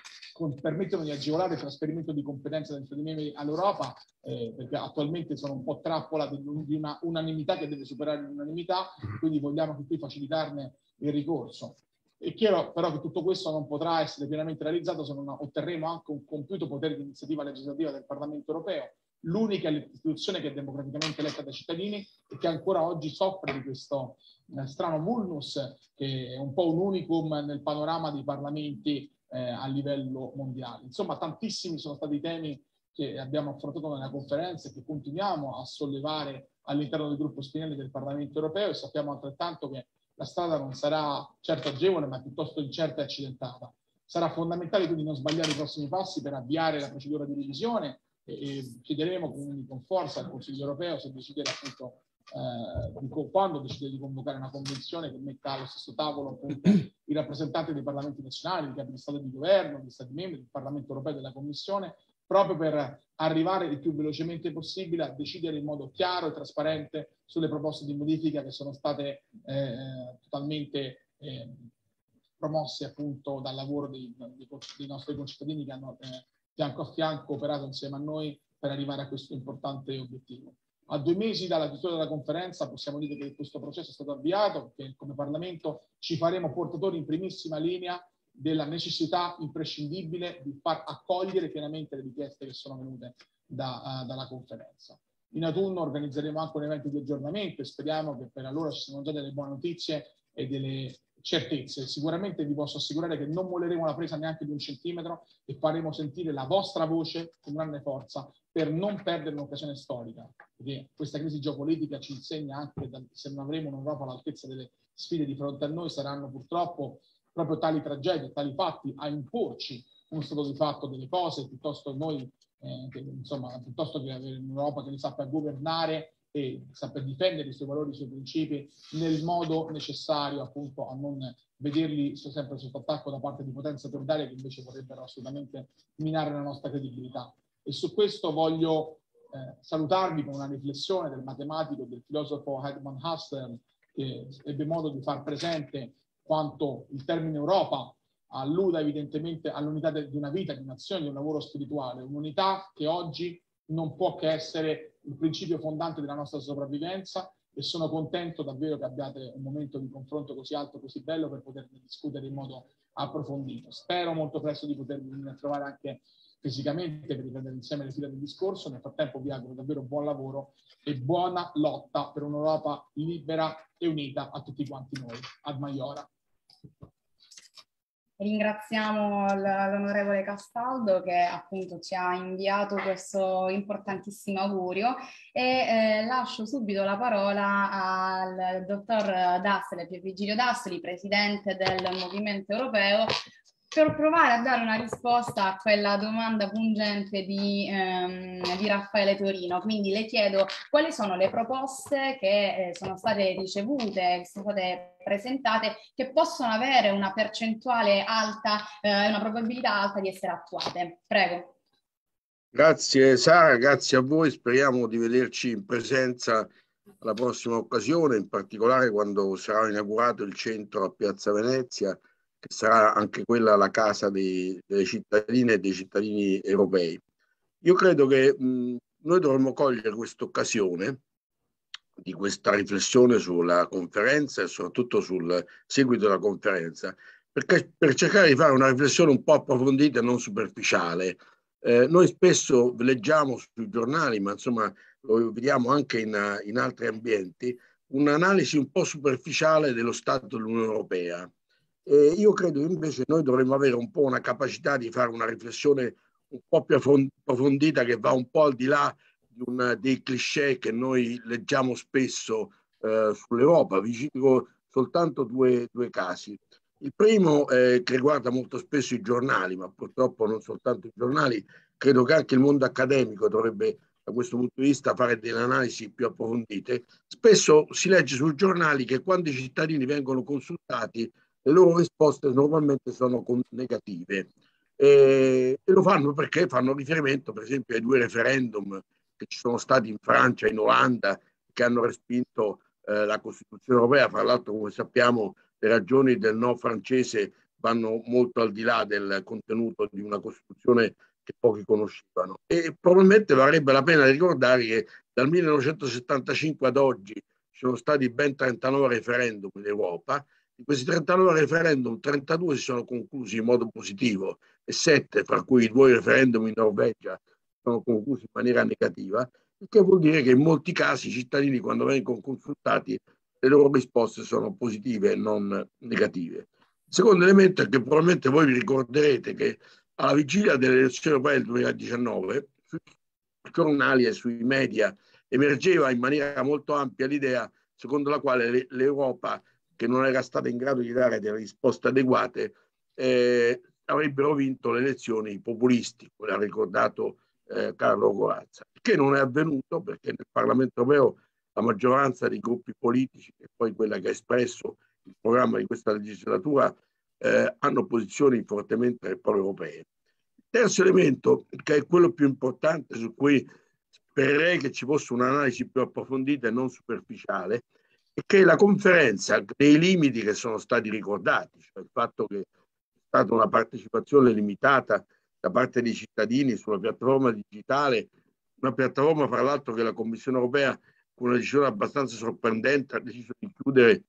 permettono di agevolare il trasferimento di competenze dentro di me all'Europa, eh, perché attualmente sono un po' trappola di una unanimità che deve superare l'unanimità, quindi vogliamo qui facilitarne il ricorso. È chiaro però che tutto questo non potrà essere pienamente realizzato se non otterremo anche un compiuto potere di iniziativa legislativa del Parlamento europeo, l'unica istituzione che è democraticamente eletta dai cittadini e che ancora oggi soffre di questo eh, strano vulnus che è un po' un unicum nel panorama dei parlamenti eh, a livello mondiale. Insomma, tantissimi sono stati i temi che abbiamo affrontato nella conferenza e che continuiamo a sollevare all'interno del gruppo Spinelli del Parlamento europeo e sappiamo altrettanto che la strada non sarà certo agevole, ma piuttosto incerta e accidentata. Sarà fondamentale quindi non sbagliare i prossimi passi per avviare la procedura di revisione e chiederemo con, con forza al Consiglio europeo se decide appunto eh, quando decide di convocare una convenzione che metta allo stesso tavolo i rappresentanti dei parlamenti nazionali, i capi di Stato e di governo, gli Stati membri, del Parlamento europeo e della Commissione, proprio per arrivare il più velocemente possibile a decidere in modo chiaro e trasparente sulle proposte di modifica che sono state eh, totalmente eh, promosse appunto dal lavoro dei, dei, dei nostri concittadini che hanno eh, fianco a fianco, operato insieme a noi per arrivare a questo importante obiettivo. A due mesi dalla chiusura della conferenza possiamo dire che questo processo è stato avviato, che come Parlamento ci faremo portatori in primissima linea della necessità imprescindibile di far accogliere pienamente le richieste che sono venute da, uh, dalla conferenza. In autunno organizzeremo anche un evento di aggiornamento e speriamo che per allora ci siano già delle buone notizie e delle certezze. Sicuramente vi posso assicurare che non molleremo la presa neanche di un centimetro e faremo sentire la vostra voce con grande forza per non perdere un'occasione storica. Perché questa crisi geopolitica ci insegna anche che se non avremo un'Europa all'altezza delle sfide di fronte a noi saranno purtroppo proprio tali tragedie, tali fatti a imporci uno stato di fatto delle cose piuttosto noi, eh, che, insomma, piuttosto che avere un'Europa che li sappia governare e saper difendere i suoi valori, i suoi principi nel modo necessario appunto a non vederli sempre sotto attacco da parte di potenze autoritarie che invece vorrebbero assolutamente minare la nostra credibilità. E su questo voglio eh, salutarvi con una riflessione del matematico e del filosofo Hermann Husserl che ebbe modo di far presente quanto il termine Europa alluda evidentemente all'unità di una vita, di un'azione, di un lavoro spirituale, un'unità che oggi non può che essere il principio fondante della nostra sopravvivenza e sono contento davvero che abbiate un momento di confronto così alto, così bello per poterne discutere in modo approfondito. Spero molto presto di potervi trovare anche fisicamente per riprendere insieme le fila del discorso. Nel frattempo vi auguro davvero buon lavoro e buona lotta per un'Europa libera e unita a tutti quanti noi. Ad Maiora. Ringraziamo l'onorevole Castaldo che appunto ci ha inviato questo importantissimo augurio e eh, lascio subito la parola al dottor Dassele, Pier Vigilio Dassoli, presidente del Movimento Europeo, per provare a dare una risposta a quella domanda pungente di, ehm, di, Raffaele Torino. Quindi le chiedo quali sono le proposte che eh, sono state ricevute, che sono state presentate, che possono avere una percentuale alta, eh, una probabilità alta di essere attuate. Prego. Grazie Sara, grazie a voi, speriamo di vederci in presenza alla prossima occasione, in particolare quando sarà inaugurato il centro a Piazza Venezia che sarà anche quella la casa dei, delle cittadine e dei cittadini europei. Io credo che mh, noi dovremmo cogliere questa occasione di questa riflessione sulla conferenza e soprattutto sul seguito della conferenza, perché per cercare di fare una riflessione un po' approfondita e non superficiale. Eh, noi spesso leggiamo sui giornali, ma insomma lo vediamo anche in, in altri ambienti, un'analisi un po' superficiale dello Stato dell'Unione Europea. Eh, io credo invece noi dovremmo avere un po' una capacità di fare una riflessione un po' più approfondita che va un po' al di là di una, dei cliché che noi leggiamo spesso eh, sull'Europa. Vi cito soltanto due, due casi. Il primo, eh, che riguarda molto spesso i giornali, ma purtroppo non soltanto i giornali, credo che anche il mondo accademico dovrebbe da questo punto di vista fare delle analisi più approfondite. Spesso si legge sui giornali che quando i cittadini vengono consultati le loro risposte normalmente sono negative. Eh, e, lo fanno perché fanno riferimento, per esempio, ai due referendum che ci sono stati in Francia e in Olanda che hanno respinto eh, la Costituzione europea. Fra l'altro, come sappiamo, le ragioni del no francese vanno molto al di là del contenuto di una Costituzione che pochi conoscevano. E probabilmente varrebbe la pena ricordare che dal 1975 ad oggi ci sono stati ben 39 referendum in Europa di questi 39 referendum, 32 si sono conclusi in modo positivo e 7, fra cui i due referendum in Norvegia, sono conclusi in maniera negativa, il che vuol dire che in molti casi i cittadini, quando vengono consultati, le loro risposte sono positive e non negative. Il secondo elemento è che probabilmente voi vi ricorderete che alla vigilia delle elezioni europee del 2019, sui giornali e sui media emergeva in maniera molto ampia l'idea secondo la quale l'Europa che non era stata in grado di dare delle risposte adeguate, eh, avrebbero vinto le elezioni i populisti, come ha ricordato eh, Carlo Corazza, che non è avvenuto perché nel Parlamento europeo la maggioranza dei gruppi politici, e poi quella che ha espresso il programma di questa legislatura, eh, hanno posizioni fortemente pro-europee. Il terzo elemento, che è quello più importante su cui spererei che ci fosse un'analisi più approfondita e non superficiale, è che la conferenza, nei limiti che sono stati ricordati, cioè il fatto che è stata una partecipazione limitata da parte dei cittadini sulla piattaforma digitale, una piattaforma fra l'altro che la Commissione europea con una decisione abbastanza sorprendente ha deciso di chiudere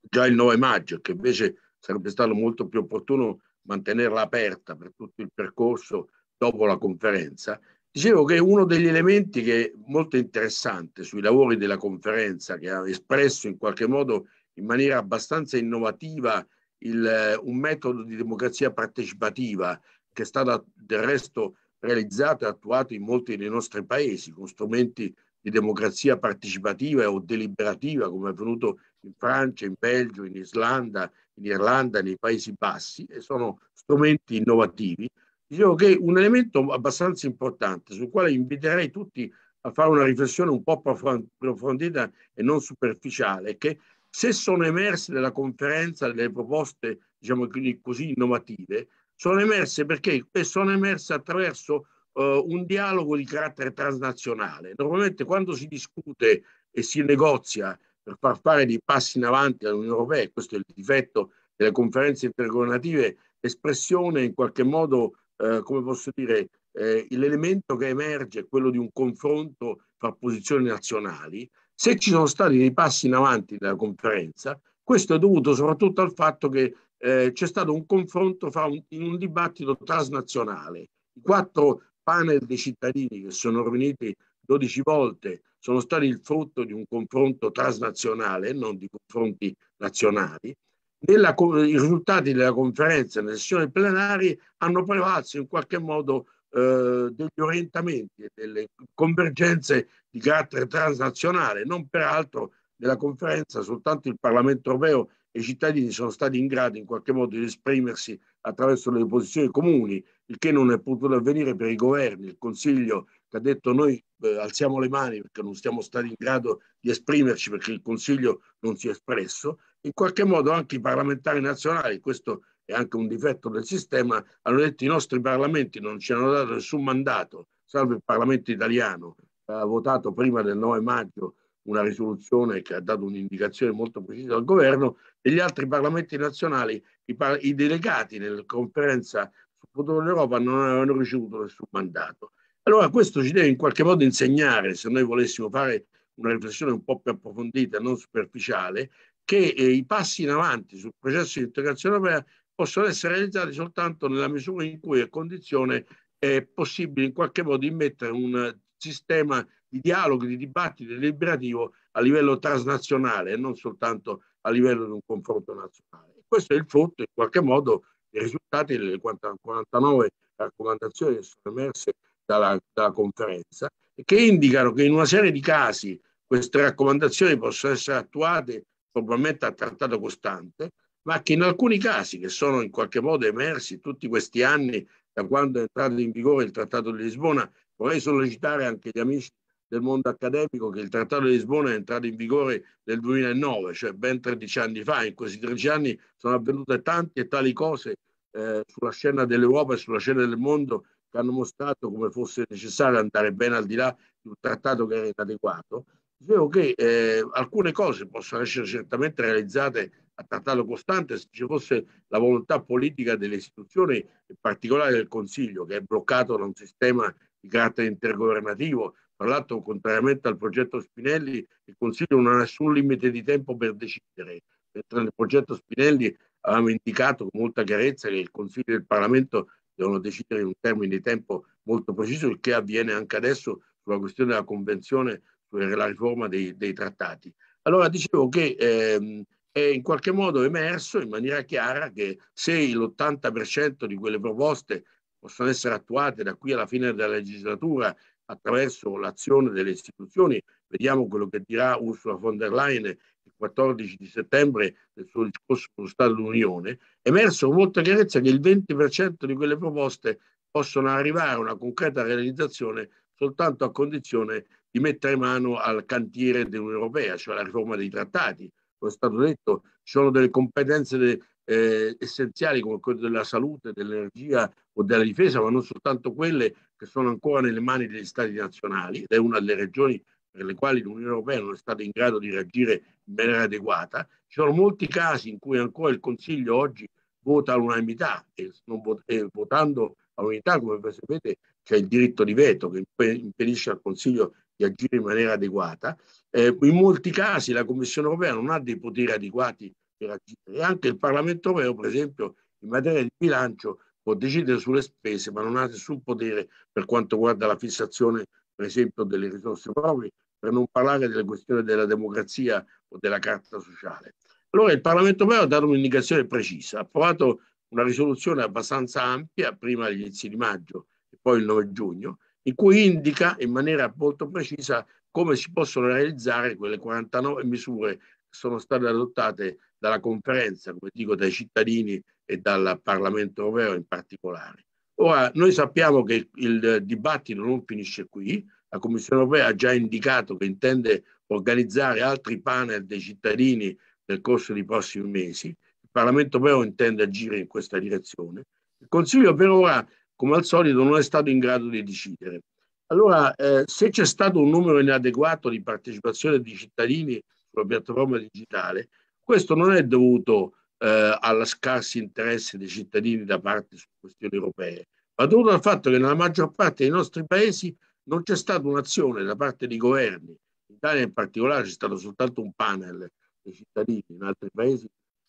già il 9 maggio, che invece sarebbe stato molto più opportuno mantenerla aperta per tutto il percorso dopo la conferenza, Dicevo che uno degli elementi che è molto interessante sui lavori della conferenza, che ha espresso in qualche modo in maniera abbastanza innovativa il, un metodo di democrazia partecipativa che è stato del resto realizzato e attuato in molti dei nostri paesi con strumenti di democrazia partecipativa o deliberativa come è avvenuto in Francia, in Belgio, in Islanda, in Irlanda, nei Paesi Bassi e sono strumenti innovativi Dicevo che un elemento abbastanza importante sul quale inviterei tutti a fare una riflessione un po' approfondita e non superficiale è che se sono emerse dalla conferenza delle proposte, diciamo così, innovative, sono emerse perché sono emerse attraverso uh, un dialogo di carattere transnazionale. Normalmente quando si discute e si negozia per far fare dei passi in avanti all'Unione Europea, questo è il difetto delle conferenze intergovernative, espressione in qualche modo eh, come posso dire, eh, l'elemento che emerge è quello di un confronto fra posizioni nazionali. Se ci sono stati dei passi in avanti nella conferenza, questo è dovuto soprattutto al fatto che eh, c'è stato un confronto fra un, in un dibattito transnazionale. I quattro panel dei cittadini che sono riuniti 12 volte sono stati il frutto di un confronto transnazionale, non di confronti nazionali. Nella, I risultati della conferenza nelle sessioni plenarie hanno prevalso in qualche modo eh, degli orientamenti e delle convergenze di carattere transnazionale, non peraltro nella conferenza soltanto il Parlamento europeo e i cittadini sono stati in grado in qualche modo di esprimersi attraverso le posizioni comuni, il che non è potuto avvenire per i governi, il Consiglio che ha detto noi eh, alziamo le mani perché non siamo stati in grado di esprimerci perché il Consiglio non si è espresso, in qualche modo anche i parlamentari nazionali, questo è anche un difetto del sistema, hanno detto i nostri parlamenti non ci hanno dato nessun mandato, salvo il Parlamento italiano, che ha votato prima del 9 maggio una risoluzione che ha dato un'indicazione molto precisa al governo e gli altri parlamenti nazionali, i, par- i delegati nella conferenza sul futuro dell'Europa non avevano ricevuto nessun mandato. Allora questo ci deve in qualche modo insegnare, se noi volessimo fare una riflessione un po' più approfondita, non superficiale, che eh, i passi in avanti sul processo di integrazione europea possono essere realizzati soltanto nella misura in cui è condizione è possibile in qualche modo immettere un sistema di dialogo, di dibattito deliberativo a livello transnazionale e non soltanto a livello di un confronto nazionale. Questo è il frutto, in qualche modo, dei risultati delle 49 raccomandazioni che sono emerse dalla, dalla conferenza e che indicano che in una serie di casi queste raccomandazioni possono essere attuate probabilmente a trattato costante, ma che in alcuni casi che sono in qualche modo emersi tutti questi anni da quando è entrato in vigore il Trattato di Lisbona, vorrei sollecitare anche gli amici del mondo accademico che il Trattato di Lisbona è entrato in vigore nel 2009, cioè ben 13 anni fa. In questi 13 anni sono avvenute tante e tali cose eh, sulla scena dell'Europa e sulla scena del mondo che hanno mostrato come fosse necessario andare ben al di là di un trattato che era inadeguato. Dicevo che eh, alcune cose possono essere certamente realizzate a trattato costante se ci fosse la volontà politica delle istituzioni, in particolare del Consiglio, che è bloccato da un sistema di carattere intergovernativo. Tra l'altro, contrariamente al progetto Spinelli, il Consiglio non ha nessun limite di tempo per decidere. Mentre nel progetto Spinelli avevamo indicato con molta chiarezza che il Consiglio e il Parlamento devono decidere in un termine di tempo molto preciso, il che avviene anche adesso sulla questione della Convenzione per la riforma dei, dei trattati. Allora dicevo che ehm, è in qualche modo emerso in maniera chiara che se l'80% di quelle proposte possono essere attuate da qui alla fine della legislatura attraverso l'azione delle istituzioni, vediamo quello che dirà Ursula von der Leyen il 14 di settembre nel suo discorso sullo Stato dell'Unione, è emerso con molta chiarezza che il 20% di quelle proposte possono arrivare a una concreta realizzazione soltanto a condizione di di mettere mano al cantiere dell'Unione Europea, cioè alla riforma dei trattati. Come è stato detto, ci sono delle competenze de, eh, essenziali come quelle della salute, dell'energia o della difesa, ma non soltanto quelle che sono ancora nelle mani degli Stati nazionali ed è una delle regioni per le quali l'Unione Europea non è stata in grado di reagire in maniera adeguata. Ci sono molti casi in cui ancora il Consiglio oggi vota all'unanimità e, vot- e votando all'unità, come sapete, c'è il diritto di veto che impedisce al Consiglio di agire in maniera adeguata. Eh, in molti casi la Commissione europea non ha dei poteri adeguati per agire e anche il Parlamento europeo, per esempio, in materia di bilancio può decidere sulle spese, ma non ha nessun potere per quanto riguarda la fissazione, per esempio, delle risorse proprie, per non parlare delle questioni della democrazia o della carta sociale. Allora il Parlamento europeo ha dato un'indicazione precisa, ha approvato una risoluzione abbastanza ampia, prima agli inizi di maggio e poi il 9 giugno, in cui indica in maniera molto precisa come si possono realizzare quelle 49 misure che sono state adottate dalla conferenza, come dico, dai cittadini e dal Parlamento europeo in particolare. Ora, noi sappiamo che il dibattito non finisce qui, la Commissione europea ha già indicato che intende organizzare altri panel dei cittadini nel corso dei prossimi mesi, il Parlamento europeo intende agire in questa direzione. Il Consiglio per ora come al solito non è stato in grado di decidere. Allora, eh, se c'è stato un numero inadeguato di partecipazione di cittadini sulla piattaforma digitale, questo non è dovuto eh, allo scarso interesse dei cittadini da parte su questioni europee, ma dovuto al fatto che nella maggior parte dei nostri paesi non c'è stata un'azione da parte dei governi. In Italia in particolare c'è stato soltanto un panel dei cittadini, in altri paesi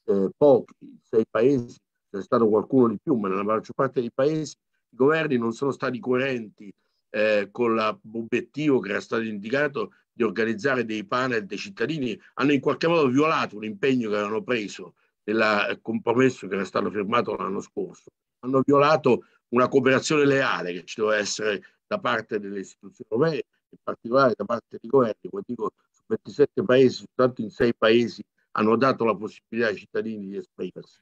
eh, pochi, sei paesi c'è stato qualcuno di più, ma nella maggior parte dei paesi i governi non sono stati coerenti eh, con l'obiettivo che era stato indicato di organizzare dei panel dei cittadini, hanno in qualche modo violato un impegno che avevano preso nel eh, compromesso che era stato firmato l'anno scorso. Hanno violato una cooperazione leale che ci doveva essere da parte delle istituzioni europee, in particolare da parte dei governi. Come dico, su 27 paesi, soltanto in 6 paesi hanno dato la possibilità ai cittadini di esprimersi.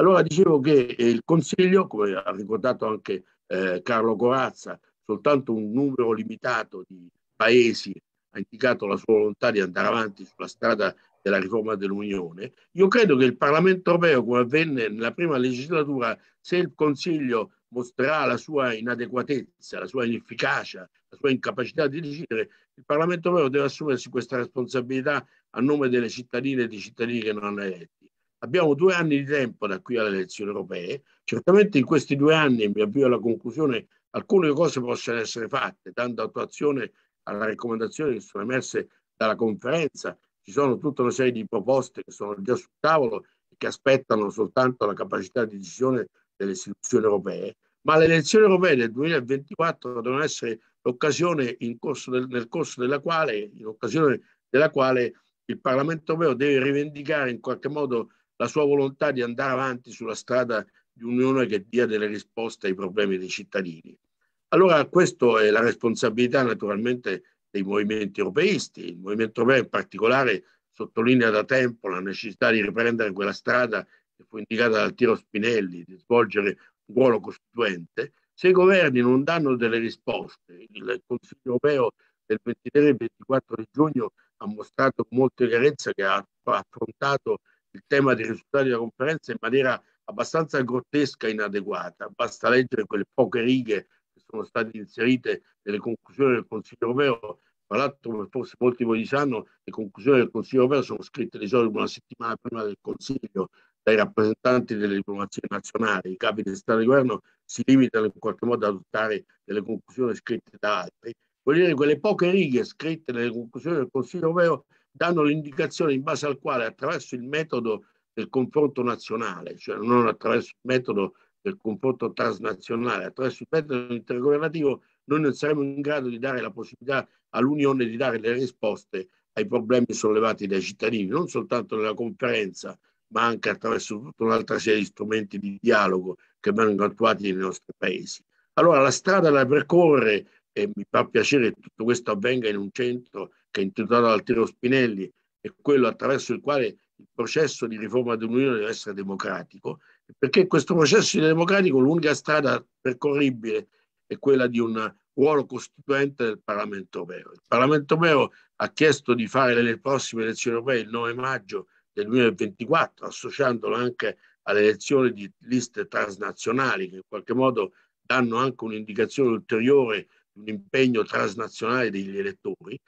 Allora dicevo che eh, il Consiglio, come ha ricordato anche eh, Carlo Corazza, soltanto un numero limitato di paesi ha indicato la sua volontà di andare avanti sulla strada della riforma dell'Unione. Io credo che il Parlamento europeo, come avvenne nella prima legislatura, se il Consiglio mostrerà la sua inadeguatezza, la sua inefficacia, la sua incapacità di decidere, il Parlamento europeo deve assumersi questa responsabilità a nome delle cittadine e dei cittadini che non hanno eletto. Abbiamo due anni di tempo da qui alle elezioni europee. Certamente in questi due anni, mi avvio alla conclusione, alcune cose possono essere fatte, dando attuazione alle raccomandazioni che sono emerse dalla conferenza. Ci sono tutta una serie di proposte che sono già sul tavolo e che aspettano soltanto la capacità di decisione delle istituzioni europee, ma le elezioni europee del 2024 devono essere l'occasione corso del, nel corso della quale, in occasione della quale il Parlamento europeo deve rivendicare in qualche modo la sua volontà di andare avanti sulla strada di un'unione che dia delle risposte ai problemi dei cittadini. Allora questa è la responsabilità naturalmente dei movimenti europeisti. Il movimento europeo in particolare sottolinea da tempo la necessità di riprendere quella strada che fu indicata dal Tiro Spinelli, di svolgere un ruolo costituente. Se i governi non danno delle risposte, il Consiglio europeo del 23 e 24 di giugno ha mostrato con molta chiarezza che ha affrontato il tema dei risultati della conferenza in maniera abbastanza grottesca e inadeguata. Basta leggere quelle poche righe che sono state inserite nelle conclusioni del Consiglio europeo. Tra l'altro, come forse molti di voi sanno, le conclusioni del Consiglio europeo sono scritte di solito una settimana prima del Consiglio dai rappresentanti delle diplomazie nazionali. I capi di Stato e di Governo si limitano in qualche modo ad adottare delle conclusioni scritte da altri. Vuol dire che quelle poche righe scritte nelle conclusioni del Consiglio europeo danno l'indicazione in base al quale attraverso il metodo del confronto nazionale, cioè non attraverso il metodo del confronto transnazionale, attraverso il metodo intergovernativo, noi non saremo in grado di dare la possibilità all'Unione di dare le risposte ai problemi sollevati dai cittadini, non soltanto nella conferenza, ma anche attraverso tutta un'altra serie di strumenti di dialogo che vengono attuati nei nostri paesi. Allora la strada da percorrere, e mi fa piacere che tutto questo avvenga in un centro che è intitolato al Spinelli e quello attraverso il quale il processo di riforma dell'Unione deve essere democratico, perché questo processo di democratico l'unica strada percorribile è quella di un ruolo costituente del Parlamento europeo. Il Parlamento europeo ha chiesto di fare le prossime elezioni europee il 9 maggio del 2024, associandolo anche alle elezioni di liste transnazionali che in qualche modo danno anche un'indicazione ulteriore di un impegno transnazionale degli elettori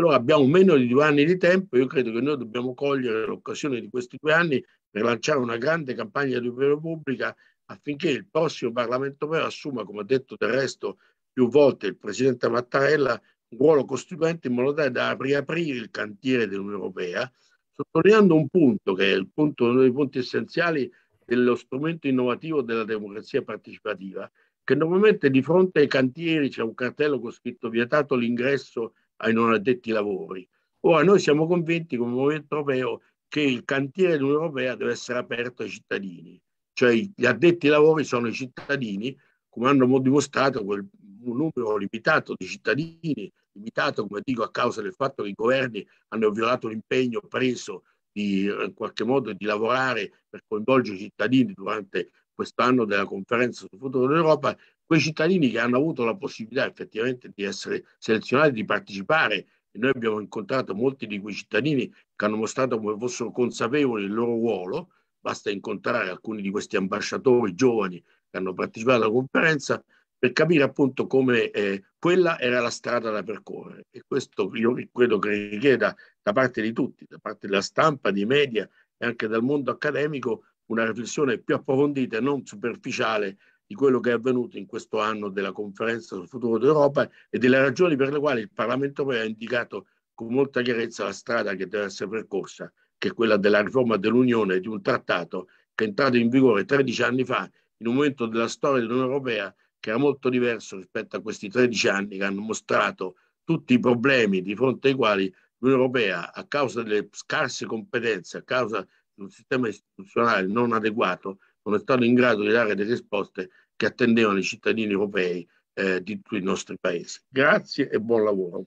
allora abbiamo meno di due anni di tempo, io credo che noi dobbiamo cogliere l'occasione di questi due anni per lanciare una grande campagna di opinione pubblica affinché il prossimo Parlamento europeo assuma, come ha detto del resto più volte il Presidente Mattarella, un ruolo costituente in modo tale da riaprire il cantiere dell'Unione Europea, sottolineando un punto che è punto, uno dei punti essenziali dello strumento innovativo della democrazia partecipativa, che normalmente di fronte ai cantieri c'è un cartello con scritto vietato l'ingresso ai non addetti lavori. Ora noi siamo convinti come Movimento Europeo che il cantiere dell'Unione Europea deve essere aperto ai cittadini, cioè gli addetti ai lavori sono i cittadini, come hanno dimostrato quel, un numero limitato di cittadini, limitato come dico a causa del fatto che i governi hanno violato l'impegno preso di, eh, in qualche modo di lavorare per coinvolgere i cittadini durante quest'anno della conferenza sul futuro dell'Europa, quei cittadini che hanno avuto la possibilità effettivamente di essere selezionati, di partecipare, e noi abbiamo incontrato molti di quei cittadini che hanno mostrato come fossero consapevoli del loro ruolo, basta incontrare alcuni di questi ambasciatori giovani che hanno partecipato alla conferenza per capire appunto come eh, quella era la strada da percorrere e questo io credo che richieda da parte di tutti, da parte della stampa, dei media e anche dal mondo accademico una riflessione più approfondita e non superficiale di quello che è avvenuto in questo anno della conferenza sul futuro d'Europa e delle ragioni per le quali il Parlamento europeo ha indicato con molta chiarezza la strada che deve essere percorsa, che è quella della riforma dell'Unione e di un trattato che è entrato in vigore 13 anni fa, in un momento della storia dell'Unione Europea che era molto diverso rispetto a questi 13 anni che hanno mostrato tutti i problemi di fronte ai quali l'Unione Europea, a causa delle scarse competenze, a causa di un sistema istituzionale non adeguato, non è stato in grado di dare le risposte che attendevano i cittadini europei eh, di tutti i nostri paesi. Grazie e buon lavoro.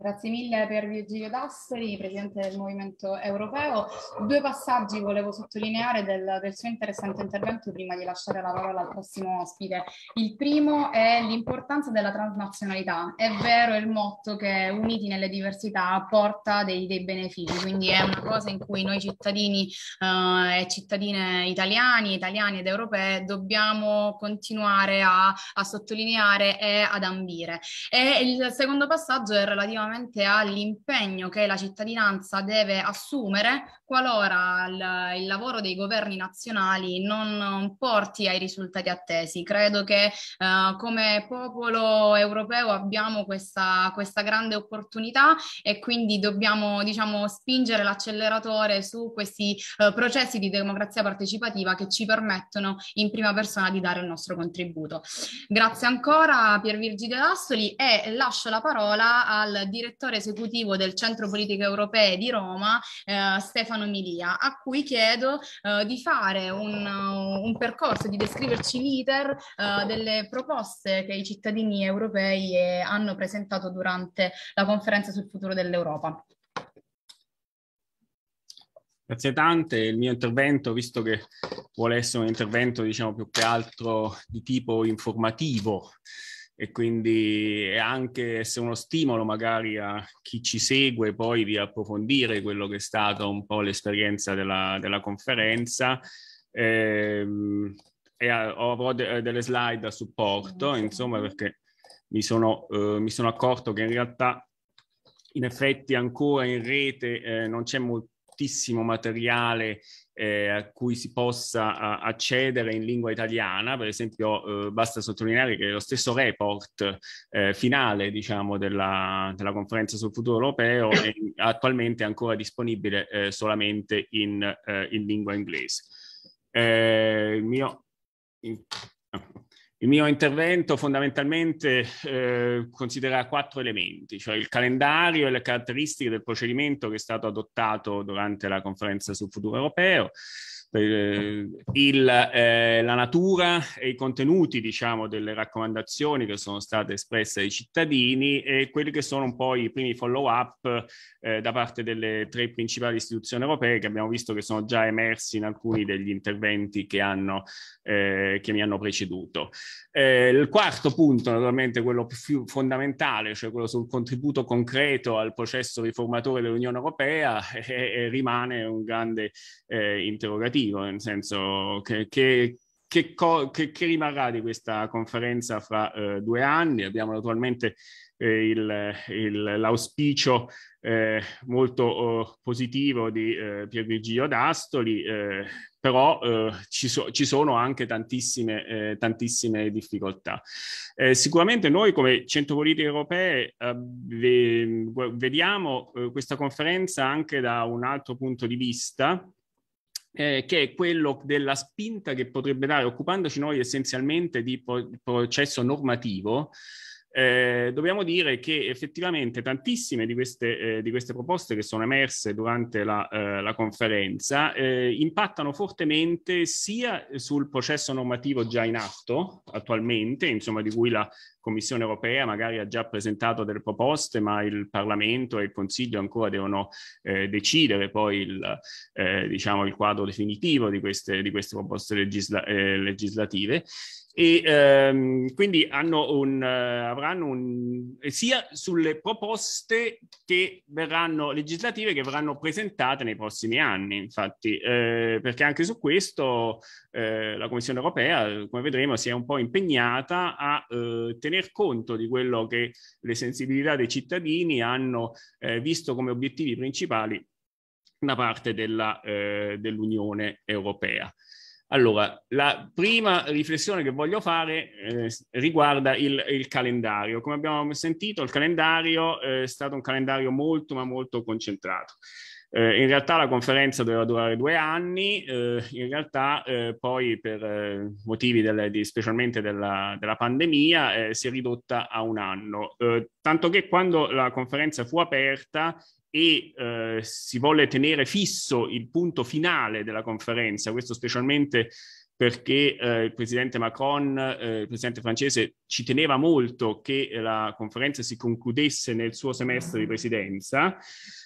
Grazie mille per Virgilio D'Asseri, Presidente del Movimento Europeo. Due passaggi volevo sottolineare del, del, suo interessante intervento prima di lasciare la parola al prossimo ospite. Il primo è l'importanza della transnazionalità. È vero il motto che uniti nelle diversità porta dei, dei benefici, quindi è una cosa in cui noi cittadini eh, e cittadine italiani, italiani ed europee dobbiamo continuare a, a sottolineare e ad ambire. E il secondo passaggio è relativamente relativamente all'impegno che la cittadinanza deve assumere qualora il, il lavoro dei governi nazionali non porti ai risultati attesi. Credo che eh, come popolo europeo abbiamo questa, questa, grande opportunità e quindi dobbiamo diciamo, spingere l'acceleratore su questi eh, processi di democrazia partecipativa che ci permettono in prima persona di dare il nostro contributo. Grazie ancora Pier Virgilio Lassoli e lascio la parola al direttore esecutivo del Centro Politiche Europee di Roma, eh, Stefano Milia, a cui chiedo eh, di fare un, eh, un, percorso, di descriverci l'iter eh, delle proposte che i cittadini europei eh, hanno presentato durante la conferenza sul futuro dell'Europa. Grazie tante. Il mio intervento, visto che vuole essere un intervento, diciamo, più che altro di tipo informativo, e quindi è anche essere uno stimolo magari a chi ci segue poi di approfondire quello che è stata un po' l'esperienza della, della conferenza. Ehm, eh, e avrò de- delle slide a supporto, mm. insomma, perché mi sono, eh, mi sono, accorto che in realtà in effetti ancora in rete eh, non c'è moltissimo materiale eh, a cui si possa accedere in lingua italiana, per esempio eh, basta sottolineare che lo stesso report eh, finale diciamo, della, della, conferenza sul futuro europeo è attualmente ancora disponibile eh, solamente in, eh, in lingua inglese. Eh, il mio il mio intervento fondamentalmente eh, considera quattro elementi, cioè il calendario e le caratteristiche del procedimento che è stato adottato durante la conferenza sul futuro europeo, eh, il, eh, la natura e i contenuti diciamo, delle raccomandazioni che sono state espresse ai cittadini e quelli che sono un po' i primi follow up eh, da parte delle tre principali istituzioni europee che abbiamo visto che sono già emersi in alcuni degli interventi che, hanno, eh, che mi hanno preceduto. Eh, il quarto punto, naturalmente quello più fondamentale, cioè quello sul contributo concreto al processo riformatore dell'Unione Europea, eh, rimane un grande interrogativo negativo, nel senso che, che, che, co- che rimarrà di questa conferenza fra eh, due anni? Abbiamo naturalmente eh, il, il, l'auspicio eh, molto oh, positivo di eh, Pier Virgilio D'Astoli, eh, però eh, ci, so, ci sono anche tantissime, eh, tantissime difficoltà. Eh, sicuramente noi come Centro Politico Europeo eh, vediamo eh, questa conferenza anche da un altro punto di vista, eh, che è quello della spinta che potrebbe dare, occupandoci noi essenzialmente di po- processo normativo, eh, dobbiamo dire che effettivamente tantissime di queste, eh, di queste proposte che sono emerse durante la, eh, la conferenza eh, impattano fortemente sia sul processo normativo già in atto attualmente, insomma di cui la Commissione europea magari ha già presentato delle proposte, ma il Parlamento e il Consiglio ancora devono eh, decidere poi il, eh, diciamo il, quadro definitivo di queste, di queste proposte legisla- legislative e ehm, quindi un, eh, avranno un, eh, sia sulle proposte che verranno, legislative che verranno presentate nei prossimi anni, infatti, eh, perché anche su questo eh, la Commissione europea, come vedremo, si è un po' impegnata a eh, tener conto di quello che le sensibilità dei cittadini hanno eh, visto come obiettivi principali da parte della, eh, dell'Unione Europea. Allora, la prima riflessione che voglio fare eh, riguarda il, il, calendario. Come abbiamo sentito, il calendario eh, è stato un calendario molto ma molto concentrato. Eh, in realtà la conferenza doveva durare due anni, eh, in realtà eh, poi per eh, motivi del, di, specialmente della, della pandemia si è ridotta a un anno, tanto che quando la conferenza fu aperta e eh, si volle tenere fisso il punto finale della conferenza, questo specialmente perché eh, il presidente Macron, eh, il presidente francese, ci teneva molto che la conferenza si concludesse nel suo semestre di presidenza.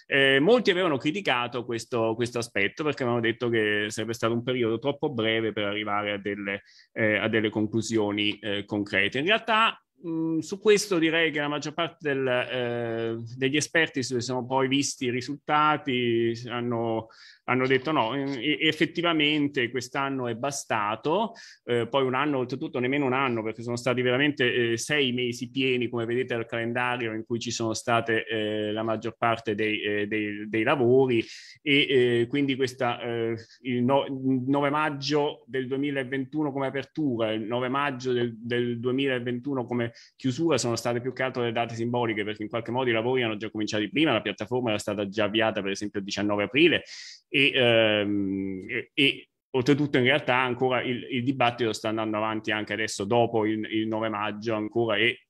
Eh, molti avevano criticato questo, questo, aspetto perché avevano detto che sarebbe stato un periodo troppo breve per arrivare a delle, eh, a delle conclusioni eh, concrete. In realtà Mm, su questo direi che la maggior parte del, eh, degli esperti si sono poi visti i risultati, hanno hanno detto no, effettivamente quest'anno è bastato, eh, poi un anno oltretutto nemmeno un anno perché sono stati veramente eh, sei mesi pieni come vedete dal calendario in cui ci sono state eh, la maggior parte dei, eh, dei, dei lavori e eh, quindi questa, eh, il, no, 9 maggio del 2021 come apertura, il 9 maggio del, del 2021 come chiusura sono state più che altro le date simboliche perché in qualche modo i lavori hanno già cominciato prima, la piattaforma era stata già avviata per esempio il 19 aprile e e, ehm, e, e oltretutto in realtà ancora il, il, dibattito sta andando avanti anche adesso dopo il, il 9 maggio ancora e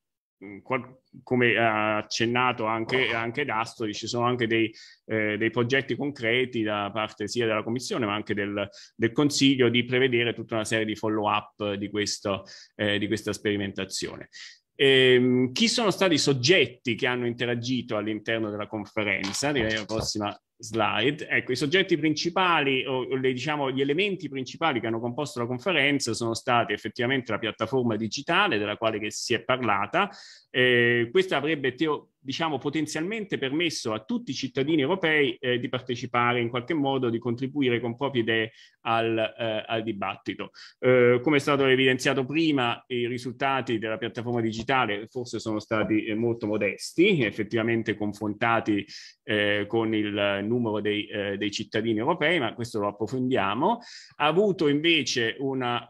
qual, come ha accennato anche, anche Dastori, ci sono anche dei, eh, dei, progetti concreti da parte sia della Commissione ma anche del, del Consiglio di prevedere tutta una serie di follow-up di, questo, eh, di questa sperimentazione. E, ehm, chi sono stati i soggetti che hanno interagito all'interno della conferenza? Direi la prossima slide. Ecco, i soggetti principali o, o le, diciamo, gli elementi principali che hanno composto la conferenza sono stati effettivamente la piattaforma digitale della quale si è parlata, eh, questo avrebbe teo, diciamo, potenzialmente permesso a tutti i cittadini europei eh, di partecipare in qualche modo, di contribuire con proprie idee al, eh, al dibattito. Eh, come è stato evidenziato prima, i risultati della piattaforma digitale forse sono stati eh, molto modesti, effettivamente confrontati eh, con il numero dei, dei, cittadini europei, ma questo lo approfondiamo. Ha avuto invece una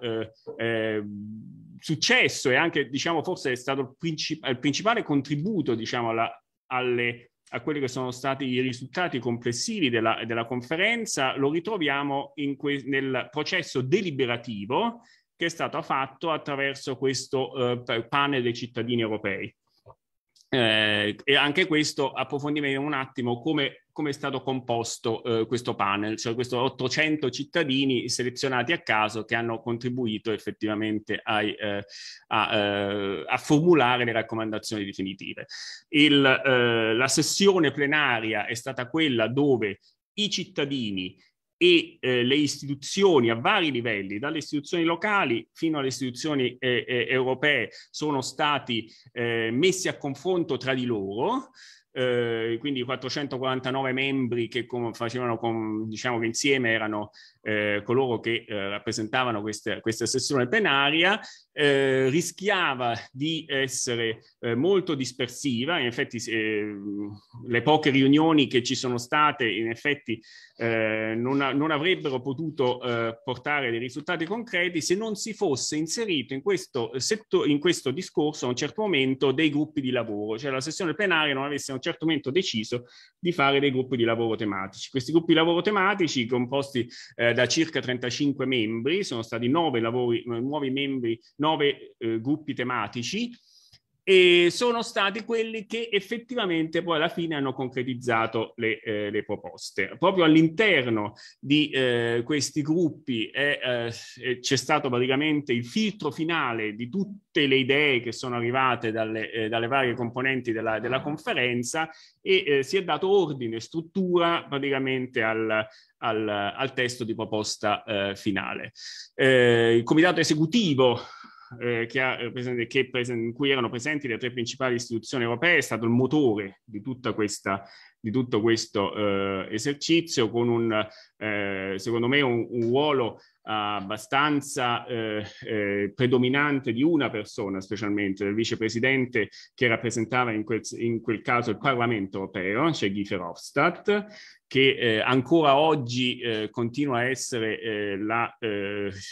successo e anche, diciamo, forse è stato il, princip- il principale contributo, diciamo, alla, alle, a quelli che sono stati i risultati complessivi della, della conferenza, lo ritroviamo que- nel processo deliberativo che è stato fatto attraverso questo eh, panel dei cittadini europei. Eh, e anche questo approfondiremo un attimo come, come è stato composto eh, questo panel, cioè questi 800 cittadini selezionati a caso che hanno contribuito effettivamente ai, eh, a, eh, a, formulare le raccomandazioni definitive. Il, eh, la sessione plenaria è stata quella dove i cittadini e eh, le istituzioni a vari livelli, dalle istituzioni locali fino alle istituzioni eh, eh, europee, sono stati eh, messi a confronto tra di loro. Eh, quindi 449 membri che com- facevano, com- diciamo che insieme erano eh, coloro che eh, rappresentavano questa, questa sessione plenaria, eh, rischiava di essere eh, molto dispersiva, in effetti eh, le poche riunioni che ci sono state in effetti eh, non, a, non, avrebbero potuto portare dei risultati concreti se non si fosse inserito in questo, setto, in questo discorso a un certo momento dei gruppi di lavoro, cioè la sessione plenaria non avesse a un certo momento deciso di fare dei gruppi di lavoro tematici. Questi gruppi di lavoro tematici composti eh, eh, da circa 35 membri, sono stati nove lavori, eh, nuovi membri, nove eh, gruppi tematici e sono stati quelli che effettivamente poi alla fine hanno concretizzato le, eh, le proposte. Proprio all'interno di eh, questi gruppi è, eh, c'è stato praticamente il filtro finale di tutte le idee che sono arrivate dalle, eh, dalle varie componenti della, della conferenza e eh, si è dato ordine e struttura praticamente al, al, al, testo di proposta eh, finale. Eh, il comitato esecutivo eh, che ha, eh, in cui erano presenti le tre principali istituzioni europee, è stato il motore di, questa, di tutto questo eh, esercizio, con un, eh, secondo me, un, un ruolo abbastanza eh, eh, predominante di una persona, specialmente del vicepresidente che rappresentava in quel, in quel caso il Parlamento europeo, cioè Guy Verhofstadt, che eh, ancora oggi eh, continua a essere eh, la,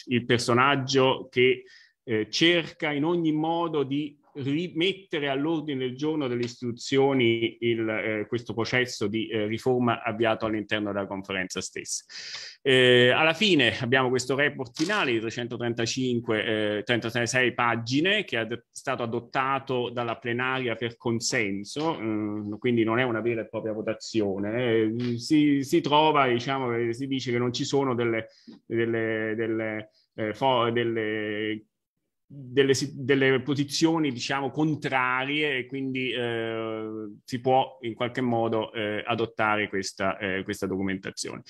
il personaggio che eh, cerca in ogni modo di rimettere all'ordine del giorno delle istituzioni il, eh, questo processo di eh, riforma avviato all'interno della conferenza stessa. Eh, alla fine abbiamo questo report finale di 335, eh, 36 pagine che è ad stato adottato dalla plenaria per consenso, mh, mm, quindi non è una vera e propria votazione. Eh, si, si trova, diciamo, eh, si dice che non ci sono delle, delle, delle eh, delle delle, delle, posizioni diciamo contrarie e quindi eh, si può in qualche modo eh, adottare questa, eh, questa, documentazione.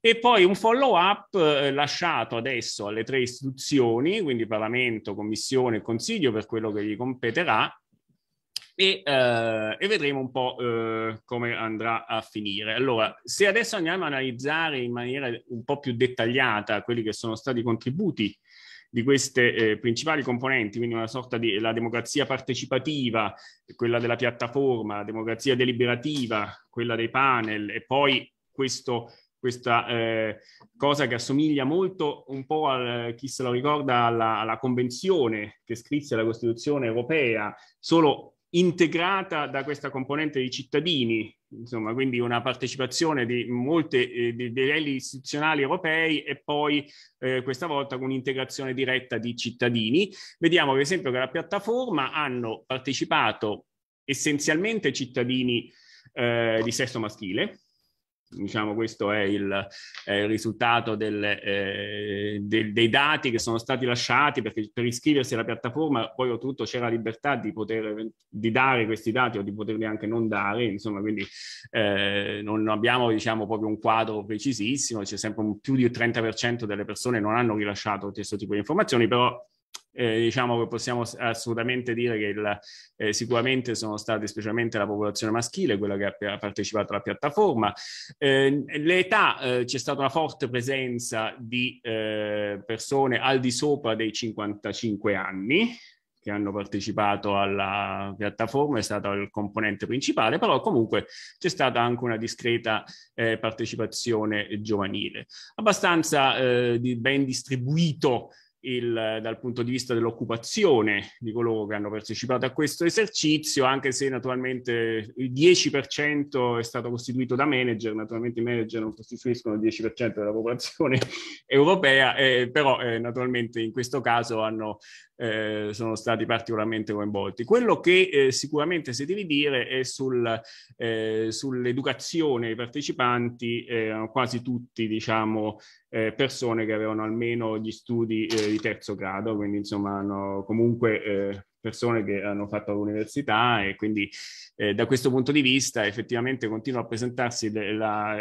E poi un follow up eh, lasciato adesso alle tre istituzioni, quindi Parlamento, Commissione e Consiglio per quello che gli competerà e, eh, e vedremo un po' eh, come andrà a finire. Allora, se adesso andiamo a analizzare in maniera un po' più dettagliata quelli che sono stati i contributi di queste eh, principali componenti, quindi una sorta di la democrazia partecipativa, quella della piattaforma, la democrazia deliberativa, quella dei panel e poi questo questa eh, cosa che assomiglia molto un po' a chi se lo ricorda alla, alla convenzione che scrisse la Costituzione europea, solo integrata da questa componente di cittadini insomma, quindi una partecipazione di molte eh, livelli istituzionali europei e poi eh, questa volta con un'integrazione diretta di cittadini. Vediamo per esempio che alla piattaforma hanno partecipato essenzialmente cittadini eh, di sesso maschile, diciamo questo è il, è il risultato delle, eh, del, dei dati che sono stati lasciati perché per iscriversi alla piattaforma poi oltretutto c'è la libertà di poter di dare questi dati o di poterli anche non dare insomma quindi eh, non abbiamo diciamo proprio un quadro precisissimo c'è sempre un, più di 30% delle persone non hanno rilasciato questo tipo di informazioni però eh, diciamo che possiamo assolutamente dire che il, eh, sicuramente sono state specialmente la popolazione maschile quella che ha partecipato alla piattaforma. Ehm, eh, l'età, c'è stata una forte presenza di eh, persone al di sopra dei 55 anni, che hanno partecipato alla piattaforma è stato il componente principale, però comunque c'è stata anche una discreta eh, partecipazione giovanile, abbastanza eh, di, ben distribuito il, dal punto di vista dell'occupazione di coloro che hanno partecipato a questo esercizio, anche se naturalmente il 10% è stato costituito da manager, naturalmente i manager non costituiscono il 10% della popolazione europea, eh, però eh, naturalmente in questo caso hanno, eh, sono stati particolarmente coinvolti. Quello che eh, sicuramente si deve dire è sul, eh, sull'educazione dei partecipanti, quasi tutti diciamo, eh, persone che avevano almeno gli studi eh, di terzo grado, quindi insomma hanno comunque eh, persone che hanno fatto l'università e quindi eh, da questo punto di vista effettivamente continua a presentarsi de- la,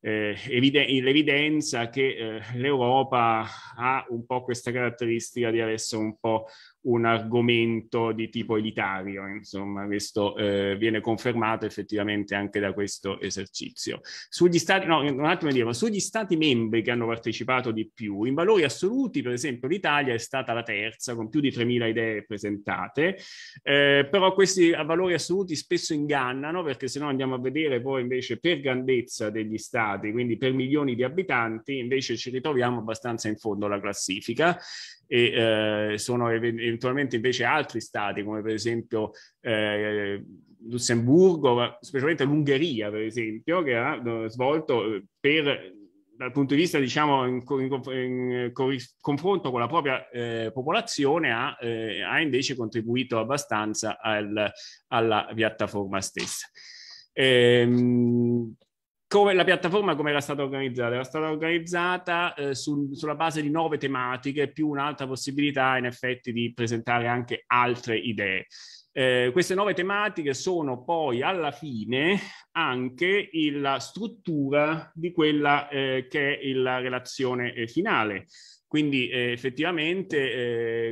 eh, eviden- l'evidenza che eh, l'Europa ha un po' questa caratteristica di adesso un po' un argomento di tipo elitario, insomma questo eh, viene confermato effettivamente anche da questo esercizio. Sugli stati, no, un attimo dicevo, sugli stati membri che hanno partecipato di più, in valori assoluti per esempio l'Italia è stata la terza con più di 3.000 idee presentate, eh, però questi valori assoluti spesso ingannano perché se no andiamo a vedere poi invece per grandezza degli stati, quindi per milioni di abitanti, invece ci ritroviamo abbastanza in fondo alla classifica e eh, sono eventualmente invece altri stati come per esempio eh, Lussemburgo, specialmente l'Ungheria per esempio, che ha eh, svolto eh, per dal punto di vista, diciamo, in, in, in, in confronto con la propria eh, popolazione, ha, eh, ha, invece contribuito abbastanza al, alla piattaforma stessa. Ehm, come la piattaforma come era stata organizzata? Era stata organizzata eh, sul, sulla base di nove tematiche più un'altra possibilità in effetti di presentare anche altre idee. Eh, queste nuove tematiche sono poi alla fine anche il, la struttura di quella eh, che è il, la relazione eh, finale. Quindi eh, effettivamente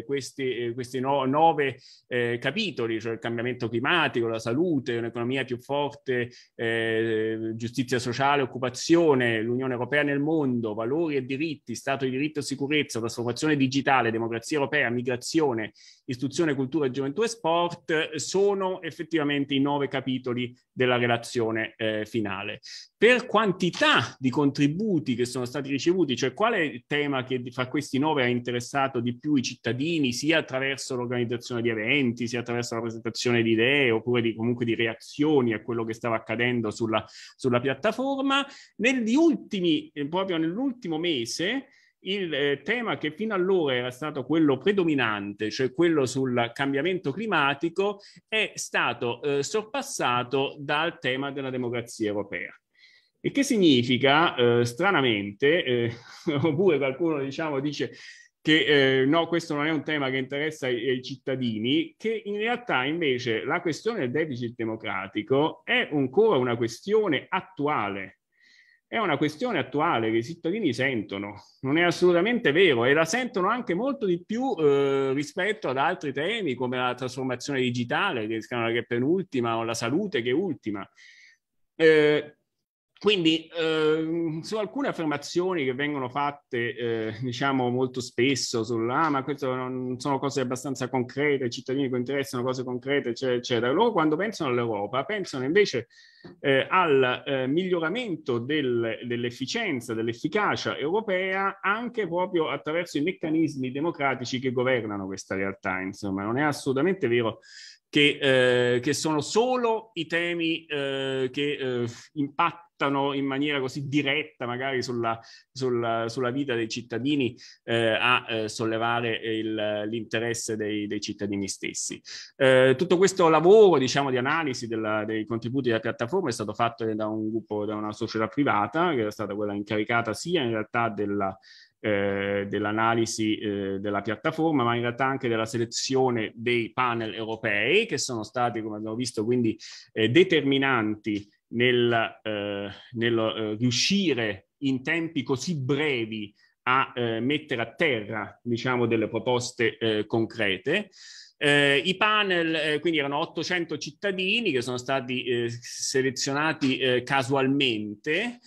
eh, questi, eh, questi no, nove eh, capitoli, cioè il cambiamento climatico, la salute, un'economia più forte, eh, giustizia sociale, occupazione, l'Unione Europea nel mondo, valori e diritti, Stato di diritto e sicurezza, trasformazione digitale, democrazia europea, migrazione, istruzione, cultura, gioventù e sport, sono effettivamente i nove capitoli della relazione eh, finale. Per quantità di contributi che sono stati ricevuti, cioè quale tema che fa questi nove ha interessato di più i cittadini, sia attraverso l'organizzazione di eventi, sia attraverso la presentazione di idee, oppure di, comunque di reazioni a quello che stava accadendo sulla, sulla piattaforma. Negli ultimi, eh, proprio nell'ultimo mese, il eh, tema che fino allora era stato quello predominante, cioè quello sul cambiamento climatico, è stato eh, sorpassato dal tema della democrazia europea. Il che significa, eh, stranamente, eh, oppure qualcuno diciamo, dice che eh, no, questo non è un tema che interessa ai, ai, cittadini, che in realtà invece la questione del deficit democratico è ancora una questione attuale. È una questione attuale che i cittadini sentono, non è assolutamente vero e la sentono anche molto di più eh, rispetto ad altri temi come la trasformazione digitale, che è penultima, o la salute, che è ultima. Eh, quindi eh, su alcune affermazioni che vengono fatte, eh, diciamo molto spesso, sulla ah, ma queste non sono cose abbastanza concrete, i cittadini che interessano cose concrete, eccetera, eccetera. Loro quando pensano all'Europa pensano invece eh, al eh, miglioramento del, dell'efficienza, dell'efficacia europea anche proprio attraverso i meccanismi democratici che governano questa realtà. Insomma, non è assolutamente vero che, eh, che, sono solo i temi eh, che eh, impattano impattano in maniera così diretta magari sulla, sulla, sulla vita dei cittadini eh, a eh, sollevare il, l'interesse dei, dei, cittadini stessi. Eh, tutto questo lavoro diciamo, di analisi della, dei contributi della piattaforma è stato fatto eh, da un gruppo, da una società privata che era stata quella incaricata sia in realtà della eh, dell'analisi eh, della piattaforma, ma in realtà anche della selezione dei panel europei che sono stati, come abbiamo visto, quindi eh, determinanti nel, eh, nel eh, riuscire in tempi così brevi a eh, mettere a terra diciamo, delle proposte eh, concrete. Eh, I panel, eh, quindi erano 800 cittadini che sono stati eh, selezionati eh, casualmente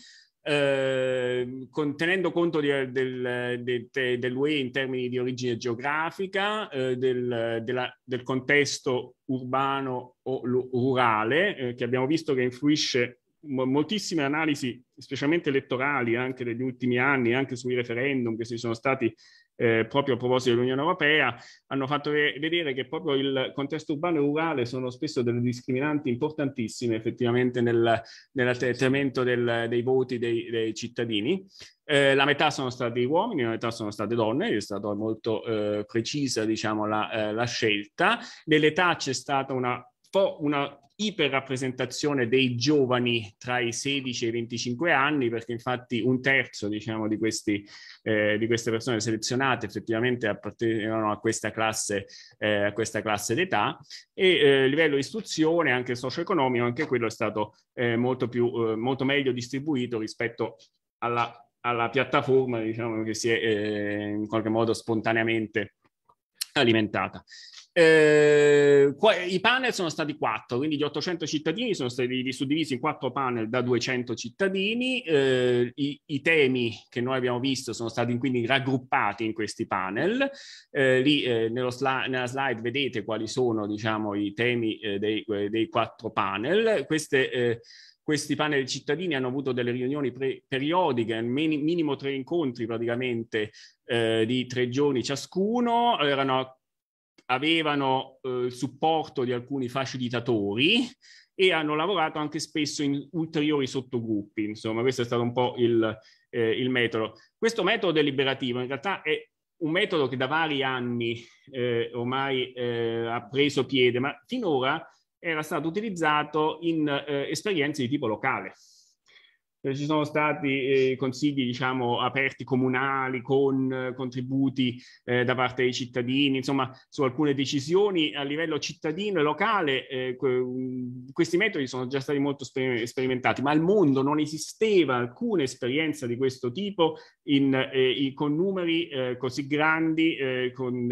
Ehm, con, tenendo conto di, eh, del, de, de, dell'UE in termini di origine geografica, eh, del, della, del, contesto urbano o rurale, eh, che abbiamo visto che influisce moltissime analisi, specialmente elettorali, anche degli ultimi anni, anche sui referendum che si sono stati eh, proprio a proposito dell'Unione Europea, hanno fatto vedere che proprio il contesto urbano e rurale sono spesso delle discriminanti importantissime effettivamente nel, nell'atteggiamento dei voti dei, dei cittadini. Eh, la metà sono stati uomini, la metà sono state donne, è stata molto eh, precisa diciamo, la, eh, la scelta. Nell'età c'è stata una, una iperrappresentazione dei giovani tra i 16 e i 25 anni, perché infatti un terzo diciamo, di, questi, eh, di queste persone selezionate effettivamente appartenevano a questa classe, eh, a questa classe d'età e eh, livello di istruzione, anche socio-economico, anche quello è stato eh, molto, più, eh, molto meglio distribuito rispetto alla, alla piattaforma diciamo, che si è eh, in qualche modo spontaneamente alimentata. Eh, qua, I panel sono stati quattro, quindi gli 800 cittadini sono stati suddivisi in quattro panel da 200 cittadini. Eh, i, i, temi che noi abbiamo visto sono stati quindi raggruppati in questi panel. Eh, lì eh, sli- nella slide vedete quali sono diciamo, i temi eh, dei, eh, dei, quattro panel. Queste, questi panel cittadini hanno avuto delle riunioni pre- periodiche, minimo tre incontri praticamente eh, di tre giorni ciascuno, erano avevano eh, il supporto di alcuni facilitatori e hanno lavorato anche spesso in ulteriori sottogruppi. Insomma, questo è stato un po' il, eh, il metodo. Questo metodo deliberativo in realtà è un metodo che da vari anni eh, ormai eh, ha preso piede, ma finora era stato utilizzato in eh, esperienze di tipo locale. Eh, ci sono stati eh, consigli diciamo, aperti comunali con eh, contributi eh, da parte dei cittadini, insomma su alcune decisioni a livello cittadino e locale questi metodi sono già stati molto sper- sperimentati, ma al mondo non esisteva alcuna esperienza di questo tipo in, in, con numeri così grandi, con,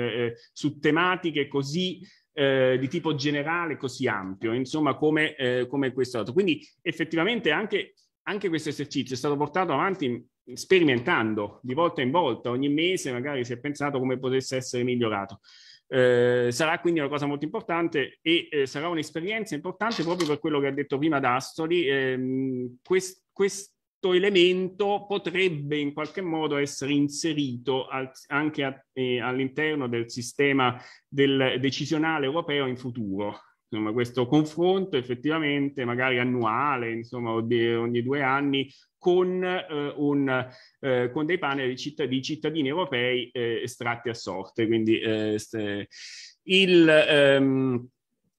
su tematiche così eh, di tipo generale così ampio, insomma, come, eh, come questo dato. Quindi effettivamente anche anche questo esercizio è stato portato avanti sperimentando di volta in volta, ogni mese magari si è pensato come potesse essere migliorato. Eh, sarà quindi una cosa molto importante e eh, sarà un'esperienza importante proprio per quello che ha detto prima D'Astoli. Ehm, quest, questo elemento potrebbe in qualche modo essere inserito al, anche a, eh, all'interno del sistema del decisionale europeo in futuro insomma, questo confronto effettivamente magari annuale, insomma, ogni due anni, con, eh, un, eh, con dei panel di, citt- di cittadini europei eh, estratti a sorte. Quindi eh, st- il, ehm,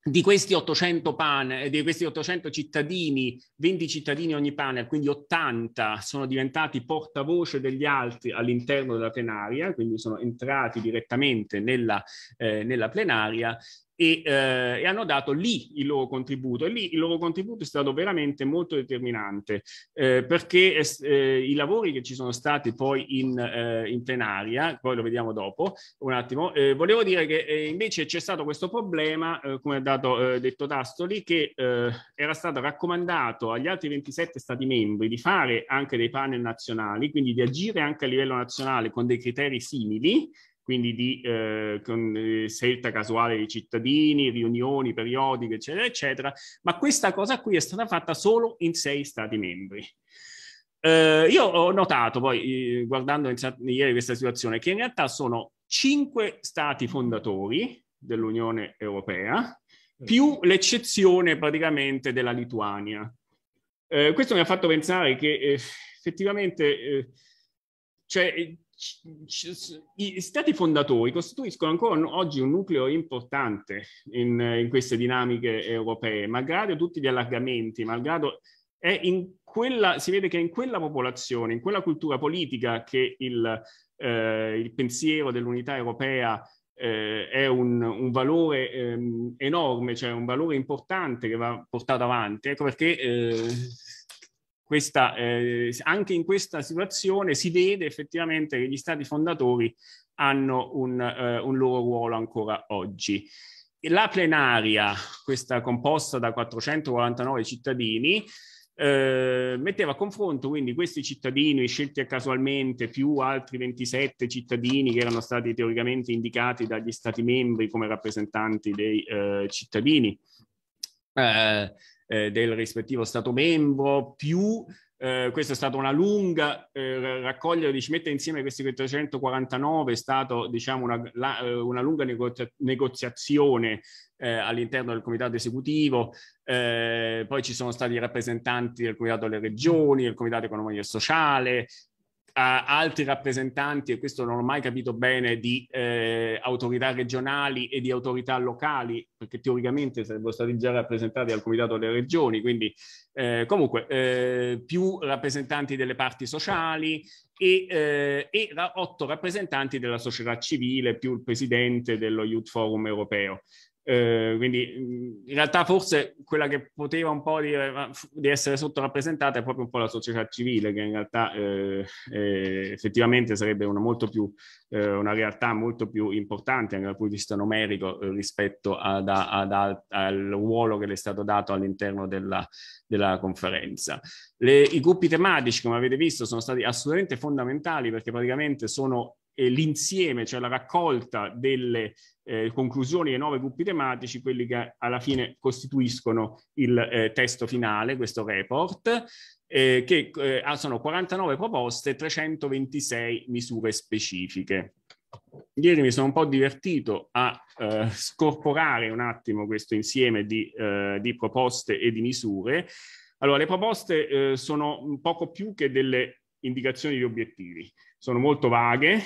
di questi 800 panel, di questi 800 cittadini, 20 cittadini ogni panel, quindi 80 sono diventati portavoce degli altri all'interno della plenaria, quindi sono entrati direttamente nella, eh, nella plenaria e, eh, e, hanno dato lì il loro contributo e lì il loro contributo è stato veramente molto determinante eh, perché eh, eh i lavori che ci sono stati poi in, eh, in plenaria, poi lo vediamo dopo un attimo, eh, volevo dire che invece c'è stato questo problema, come ha dato, detto Tastoli, che era stato raccomandato agli altri 27 Stati membri di fare anche dei panel nazionali, quindi di agire anche a livello nazionale con dei criteri simili quindi di eh, con, eh, scelta casuale dei cittadini, riunioni periodiche, eccetera, eccetera, ma questa cosa qui è stata fatta solo in sei Stati membri. Eh, io ho notato poi, eh, guardando in, ieri questa situazione, che in realtà sono cinque Stati fondatori dell'Unione Europea, mm. più l'eccezione praticamente della Lituania. Eh, questo mi ha fatto pensare che eh, effettivamente cioè, gli stati fondatori costituiscono ancora oggi un nucleo importante in, in queste dinamiche europee, malgrado tutti gli allargamenti, malgrado è in quella, si vede che è in quella popolazione, in quella cultura politica che il, eh, il pensiero dell'unità europea eh, è un, un valore ehm, enorme, cioè un valore importante che va portato avanti. Ecco perché eh, questa, eh, anche in questa situazione si vede effettivamente che gli stati fondatori hanno un, eh, un loro ruolo ancora oggi. La plenaria, questa composta da 449 cittadini, eh, metteva a confronto quindi questi cittadini scelti casualmente più altri 27 cittadini che erano stati teoricamente indicati dagli stati membri come rappresentanti dei eh, cittadini. Eh, eh, del rispettivo Stato membro, più eh, questa è stata una lunga eh, raccogliere, dici, mette insieme questi 449 è stata diciamo, una, la, eh, una lunga negozia- negoziazione eh, all'interno del comitato esecutivo, eh, poi ci sono stati i rappresentanti del comitato delle regioni, del comitato economico e sociale, altri rappresentanti, e questo non ho mai capito bene, di eh, autorità regionali e di autorità locali, perché teoricamente sarebbero stati già rappresentati al Comitato delle Regioni, quindi eh, comunque eh, più rappresentanti delle parti sociali e, eh, e otto rappresentanti della società civile, più il presidente dello Youth Forum europeo. Eh, quindi in realtà forse quella che poteva un po' dire di essere sottorappresentata è proprio un po' la società civile, che in realtà eh, eh, effettivamente sarebbe una, molto più, eh, una, realtà molto più importante anche dal punto di vista numerico eh, rispetto ad, ad, ad, al ruolo che le è stato dato all'interno della, della conferenza. Le, I gruppi tematici, come avete visto, sono stati assolutamente fondamentali perché praticamente sono eh, l'insieme, cioè la raccolta delle eh, conclusioni dei nove gruppi tematici, quelli che alla fine costituiscono il eh, testo finale, questo report, eh, che eh, ah, sono 49 proposte e 326 misure specifiche. Ieri mi sono un po' divertito a eh, scorporare un attimo questo insieme di, eh, di proposte e di misure. Allora, le proposte eh, sono poco più che delle indicazioni di obiettivi sono molto vaghe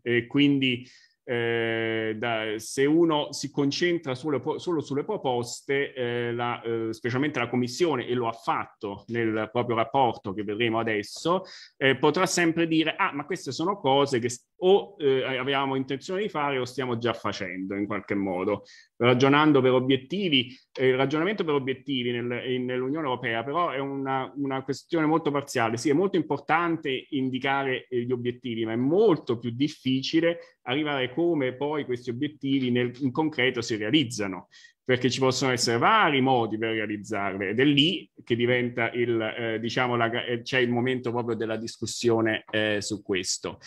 e quindi eh, da, se uno si concentra solo, solo sulle proposte, eh, la, eh, specialmente la Commissione, e lo ha fatto nel proprio rapporto che vedremo adesso, eh, potrà sempre dire, ah, ma queste sono cose che o eh, abbiamo intenzione di fare o stiamo già facendo in qualche modo, ragionando per obiettivi. Eh, il ragionamento per obiettivi nel, nell'Unione Europea però è una, una, questione molto parziale. Sì, è molto importante indicare eh, gli obiettivi, ma è molto più difficile arrivare come poi questi obiettivi nel, in concreto si realizzano perché ci possono essere vari modi per realizzarle ed è lì che diventa il, eh, diciamo, la, eh, c'è il momento proprio della discussione eh, su questo.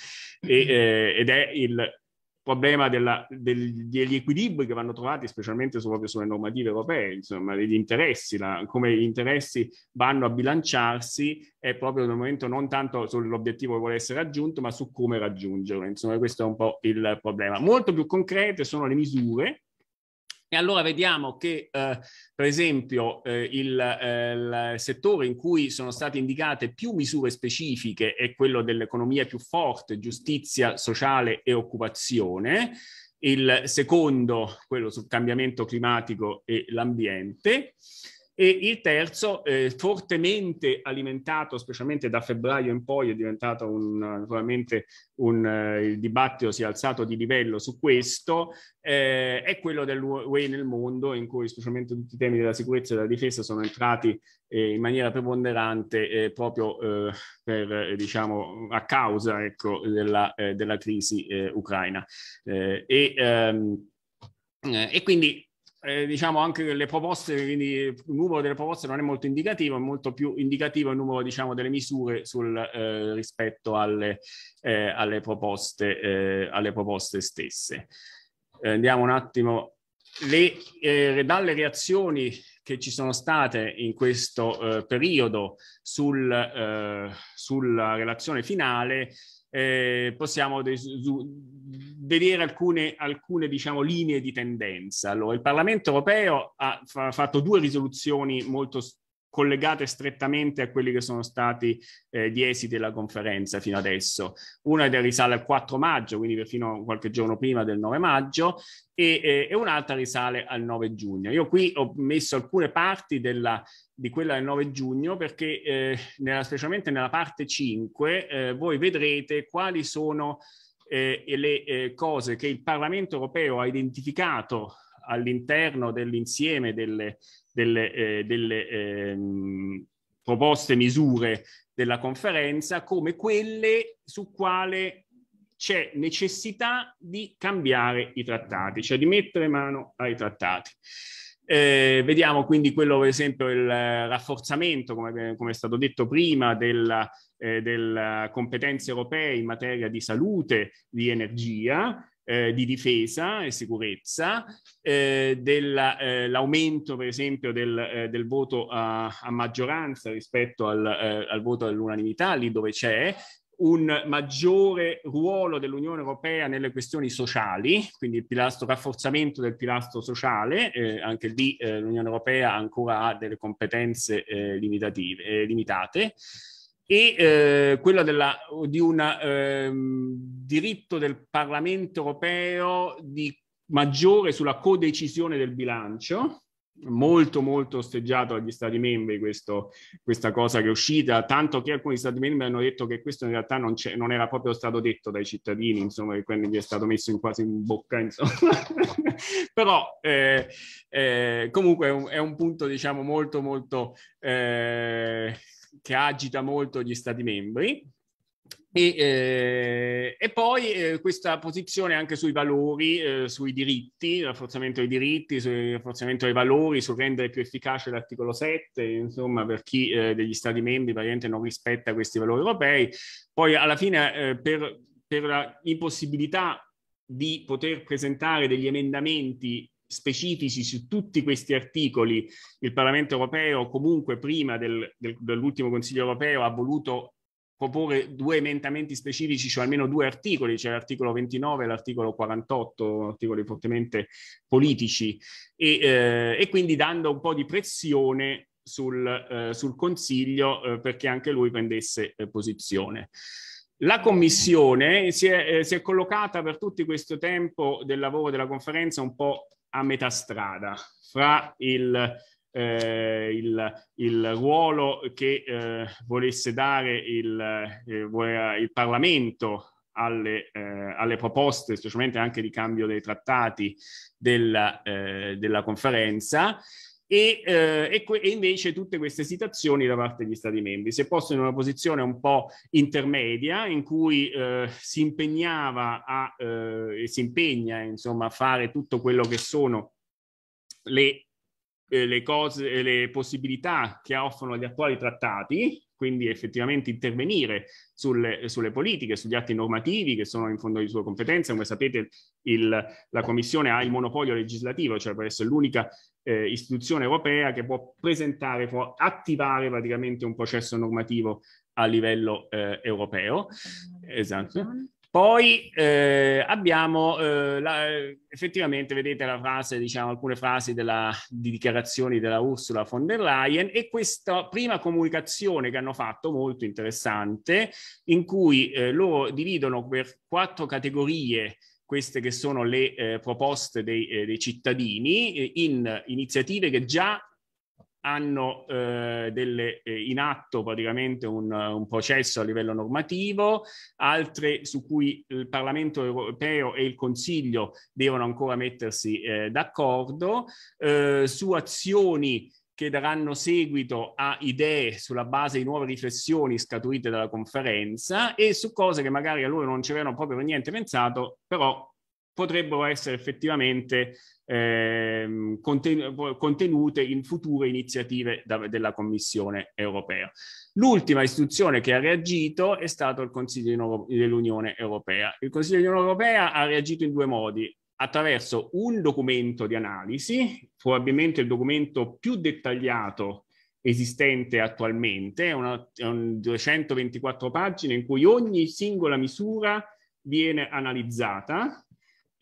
E, mm-hmm. eh, ed è il problema della, del, degli equilibri che vanno trovati, specialmente su, proprio sulle normative europee, insomma, degli interessi, la, come gli interessi vanno a bilanciarsi è proprio nel momento non tanto sull'obiettivo che vuole essere raggiunto, ma su come raggiungerlo. Insomma, questo è un po' il problema. Molto più concrete sono le misure e allora vediamo che, eh, per esempio, eh, il, eh, il, settore in cui sono state indicate più misure specifiche è quello dell'economia più forte, giustizia sociale e occupazione, il secondo, quello sul cambiamento climatico e l'ambiente e il terzo, eh, fortemente alimentato, specialmente da febbraio in poi, è diventato un, naturalmente un, eh, il dibattito si è alzato di livello su questo, eh, è quello dell'UE nel mondo, in cui specialmente tutti i temi della sicurezza e della difesa sono entrati eh, in maniera preponderante eh, proprio eh, per, diciamo, a causa ecco, della, della, crisi ucraina. E, ehm, e quindi eh, diciamo anche le proposte, quindi il numero delle proposte non è molto indicativo, è molto più indicativo il numero diciamo, delle misure sul, eh, rispetto alle, eh, alle, proposte, eh, alle, proposte, stesse. andiamo un attimo le, eh, dalle reazioni che ci sono state in questo eh, periodo sul, sulla relazione finale eh, possiamo vedere alcune, alcune diciamo, linee di tendenza. Allora, il Parlamento europeo ha fa fatto due risoluzioni molto collegate strettamente a quelli che sono stati eh, gli esiti della conferenza fino adesso. Una risale al 4 maggio, quindi perfino qualche giorno prima del 9 maggio, e, eh, e un'altra risale al 9 giugno. Io qui ho messo alcune parti della, di quella del 9 giugno perché eh, nella, specialmente nella parte 5 eh, voi vedrete quali sono eh, le eh, cose che il Parlamento europeo ha identificato all'interno dell'insieme delle, delle, eh, delle ehm, proposte, misure della conferenza come quelle su quale c'è necessità di cambiare i trattati, cioè di mettere mano ai trattati. Eh, vediamo quindi quello, per esempio, il rafforzamento, come, come è stato detto prima, della, eh, delle competenze europee in materia di salute, di energia, eh, di difesa e sicurezza, eh, dell'aumento eh, per esempio del, eh, del voto a, a, maggioranza rispetto al, eh, al voto all'unanimità, lì dove c'è, un maggiore ruolo dell'Unione Europea nelle questioni sociali, quindi il pilastro, rafforzamento del pilastro sociale, eh, anche lì eh, l'Unione Europea ancora ha delle competenze eh, limitative, eh, limitate, e eh, quella della, di un eh, diritto del Parlamento europeo di maggiore sulla codecisione del bilancio molto molto osteggiato dagli stati membri questo, questa cosa che è uscita, tanto che alcuni stati membri hanno detto che questo in realtà non, non era proprio stato detto dai cittadini, insomma, che quindi gli è stato messo in quasi in bocca, insomma. Però eh, eh, comunque è un, è un, punto, diciamo, molto molto... Eh, che agita molto gli Stati membri. E, eh, e, poi eh, questa posizione anche sui valori, eh, sui diritti, rafforzamento dei diritti, sul rafforzamento dei valori, sul rendere più efficace l'articolo 7, insomma per chi eh, degli Stati membri praticamente non rispetta questi valori europei. Poi alla fine eh, per, per l'impossibilità di poter presentare degli emendamenti specifici su tutti questi articoli il Parlamento europeo, comunque prima del, del, dell'ultimo Consiglio europeo, ha voluto proporre due emendamenti specifici, cioè almeno due articoli, cioè l'articolo 29 e l'articolo 48, articoli fortemente politici, e, eh, e quindi dando un po' di pressione sul, eh, sul Consiglio eh, perché anche lui prendesse eh, posizione. La Commissione si è, eh, si è collocata per tutto questo tempo del lavoro della conferenza un po' a metà strada fra il, eh, il, il ruolo che eh, volesse dare il, eh, il Parlamento alle, eh, alle, proposte, specialmente anche di cambio dei trattati della, eh, della conferenza, e, eh, e, que- e, invece tutte queste esitazioni da parte degli Stati membri. Si è posto in una posizione un po' intermedia in cui eh, si impegnava a, eh, e si impegna insomma, a fare tutto quello che sono le eh, le, cose, eh, le possibilità che offrono gli attuali trattati, quindi effettivamente intervenire sulle, sulle, politiche, sugli atti normativi che sono in fondo di sua competenza. Come sapete il, la Commissione ha il monopolio legislativo, cioè può essere l'unica eh, istituzione europea che può presentare, può attivare praticamente un processo normativo a livello eh, europeo. Esatto. Poi eh, abbiamo eh, la, effettivamente, vedete la frase, diciamo alcune frasi della, di dichiarazioni della Ursula von der Leyen e questa prima comunicazione che hanno fatto molto interessante in cui eh, loro dividono per quattro categorie queste che sono le eh, proposte dei, eh, dei cittadini eh, in iniziative che già hanno eh, delle, eh, in atto praticamente un, un, processo a livello normativo, altre su cui il Parlamento europeo e il Consiglio devono ancora mettersi eh, d'accordo, eh, su azioni che daranno seguito a idee sulla base di nuove riflessioni scaturite dalla conferenza e su cose che magari a loro non ci avevano proprio per niente pensato, però potrebbero essere effettivamente eh, conten- contenute in future iniziative da- della Commissione europea. L'ultima istituzione che ha reagito è stato il Consiglio dell'Unione europea. Il Consiglio dell'Unione europea ha reagito in due modi attraverso un documento di analisi, probabilmente il documento più dettagliato esistente attualmente, una, è un 224 pagine in cui ogni singola misura viene analizzata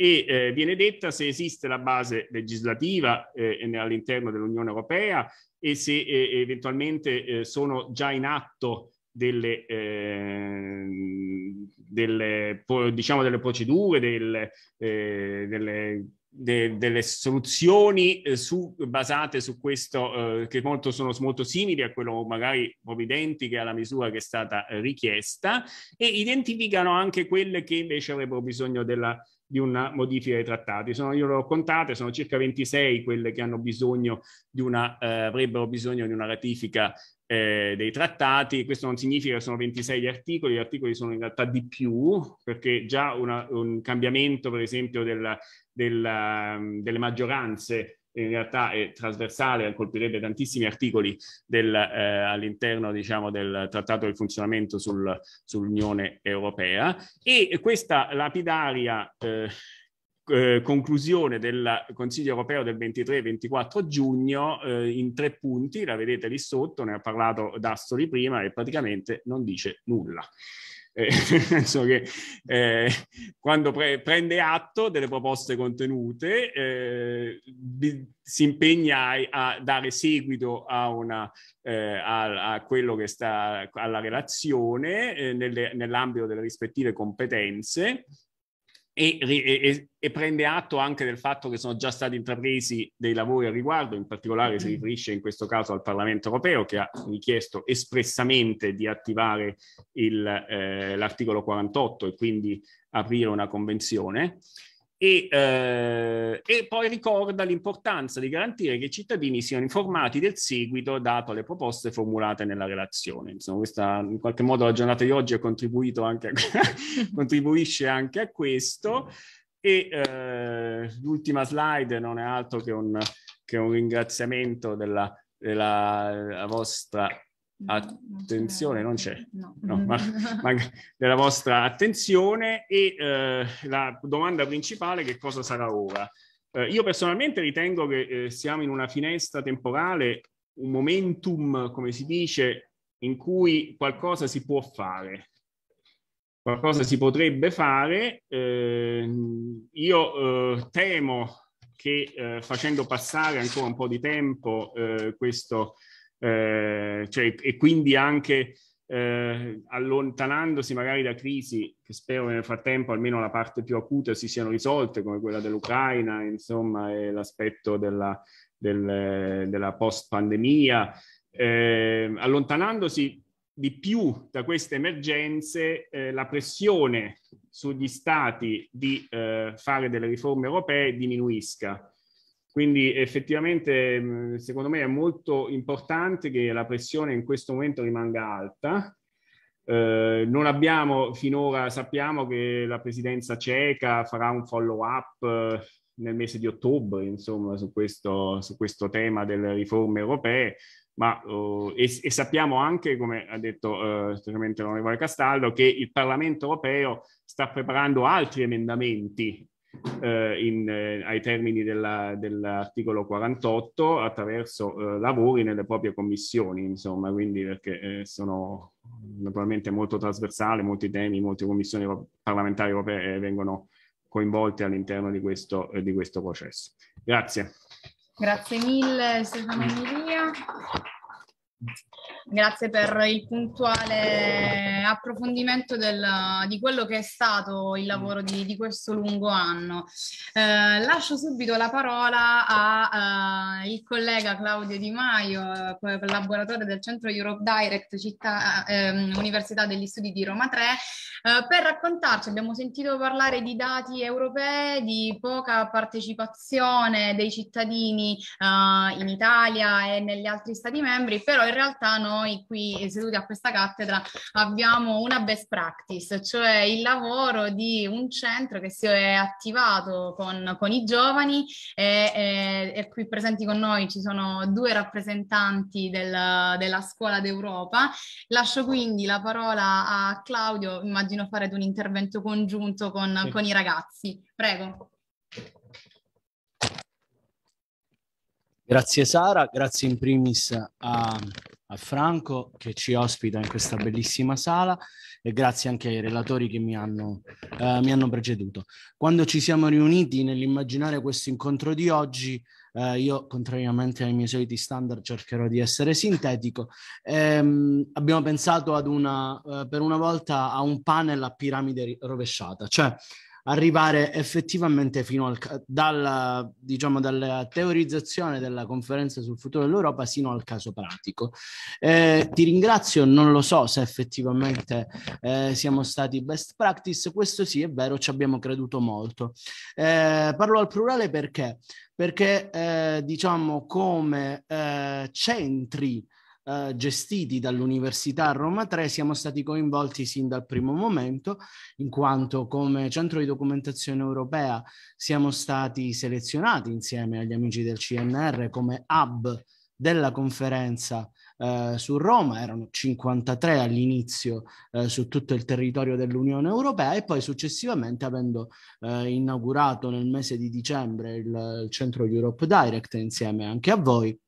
e eh, viene detta se esiste la base legislativa eh, all'interno dell'Unione Europea e se eh, eventualmente eh, sono già in atto delle, ehm, delle, diciamo delle procedure, delle, eh, delle De, delle soluzioni eh, su, basate su questo, eh, che molto, sono molto simili a quello magari proprio identiche alla misura che è stata eh, richiesta, e identificano anche quelle che invece avrebbero bisogno della di una modifica dei trattati. Sono, io le ho contate, sono circa 26 quelle che hanno bisogno di una, eh, avrebbero bisogno di una ratifica eh, dei trattati. Questo non significa che sono 26 gli articoli, gli articoli sono in realtà di più, perché già una, un cambiamento, per esempio, della, della, delle maggioranze in realtà è trasversale, eh, colpirebbe tantissimi articoli del, eh, all'interno diciamo, del trattato di funzionamento sul, sull'Unione Europea e questa lapidaria eh, eh, conclusione del Consiglio europeo del 23-24 giugno eh, in tre punti, la vedete lì sotto, ne ha parlato Dastoli prima e praticamente non dice nulla eh, nel senso che eh, quando pre- prende atto delle proposte contenute eh, bi- si impegna a, a, dare seguito a, una, eh, a, a, quello che sta alla relazione eh, nelle, nell'ambito delle rispettive competenze e, e, e, prende atto anche del fatto che sono già stati intrapresi dei lavori a riguardo, in particolare si mm-hmm. riferisce in questo caso al Parlamento europeo che ha richiesto espressamente di attivare il, eh, l'articolo 48 e quindi aprire una convenzione. E, eh, e, poi ricorda l'importanza di garantire che i cittadini siano informati del seguito dato alle proposte formulate nella relazione. Insomma, questa, in qualche modo la giornata di oggi anche a, contribuisce anche a questo. E eh, l'ultima slide non è altro che un, che un ringraziamento della, della vostra Attenzione, non c'è. No. No, ma, ma della vostra attenzione e eh, la domanda principale che cosa sarà ora? Eh, io personalmente ritengo che eh, siamo in una finestra temporale, un momentum, come si dice, in cui qualcosa si può fare. Qualcosa si potrebbe fare. Ehm, io eh, temo che eh, facendo passare ancora un po' di tempo eh, questo eh, cioè, e quindi anche eh, allontanandosi magari da crisi che spero nel frattempo almeno la parte più acuta si siano risolte come quella dell'Ucraina, insomma, e l'aspetto della, del, della post pandemia, eh, allontanandosi di più da queste emergenze eh, la pressione sugli stati di eh, fare delle riforme europee diminuisca. Quindi effettivamente mm, secondo me è molto importante che la pressione in questo momento rimanga alta. Eh, non abbiamo finora, sappiamo che la presidenza ceca farà un follow up eh, nel mese di ottobre, insomma, su questo, su questo tema delle riforme europee, ma eh, e, e, sappiamo anche, come ha detto eh, l'onorevole Castaldo, che il Parlamento europeo sta preparando altri emendamenti eh, in, eh, ai termini della, dell'articolo 48 attraverso eh, lavori nelle proprie commissioni, insomma, quindi perché eh, sono naturalmente molto trasversali, molti temi, molte commissioni parlamentari europee eh, vengono coinvolte all'interno di questo, eh, di questo processo. Grazie. Grazie mille Stefano Emilia. Grazie per il puntuale approfondimento del, di quello che è stato il lavoro di, di questo lungo anno. Eh, lascio subito la parola al eh, uh, collega Claudio Di Maio, eh, collaboratore del Centro Europe Direct Città, eh, ehm, Università degli Studi di Roma 3, eh, per raccontarci, abbiamo sentito parlare di dati europei, di poca partecipazione dei cittadini eh, in Italia e negli altri Stati membri, però in realtà noi qui seduti a questa cattedra abbiamo una best practice, cioè il lavoro di un centro che si è attivato con, con i giovani e, e, e, qui presenti con noi ci sono due rappresentanti del, della scuola d'Europa. Lascio quindi la parola a Claudio, immagino fare un intervento congiunto con, sì. con i ragazzi. Prego. Grazie Sara, grazie in primis a, a, Franco che ci ospita in questa bellissima sala e grazie anche ai relatori che mi hanno, eh, mi hanno preceduto. Quando ci siamo riuniti nell'immaginare questo incontro di oggi, eh, io contrariamente ai miei soliti standard cercherò di essere sintetico, ehm, abbiamo pensato una, eh, per una volta a un panel a piramide rovesciata, cioè arrivare effettivamente fino al, dalla, diciamo, dalla teorizzazione della conferenza sul futuro dell'Europa sino al caso pratico. Eh, ti ringrazio, non lo so se effettivamente eh, siamo stati best practice, questo sì è vero, ci abbiamo creduto molto. Eh, parlo al plurale perché? Perché eh, diciamo come eh, centri eh, gestiti dall'Università Roma 3 siamo stati coinvolti sin dal primo momento, in quanto come centro di documentazione europea siamo stati selezionati insieme agli amici del CNR come hub della conferenza eh, su Roma, erano 53 all'inizio eh, su tutto il territorio dell'Unione Europea e poi successivamente avendo eh, inaugurato nel mese di dicembre il, il centro Europe Direct insieme anche a voi,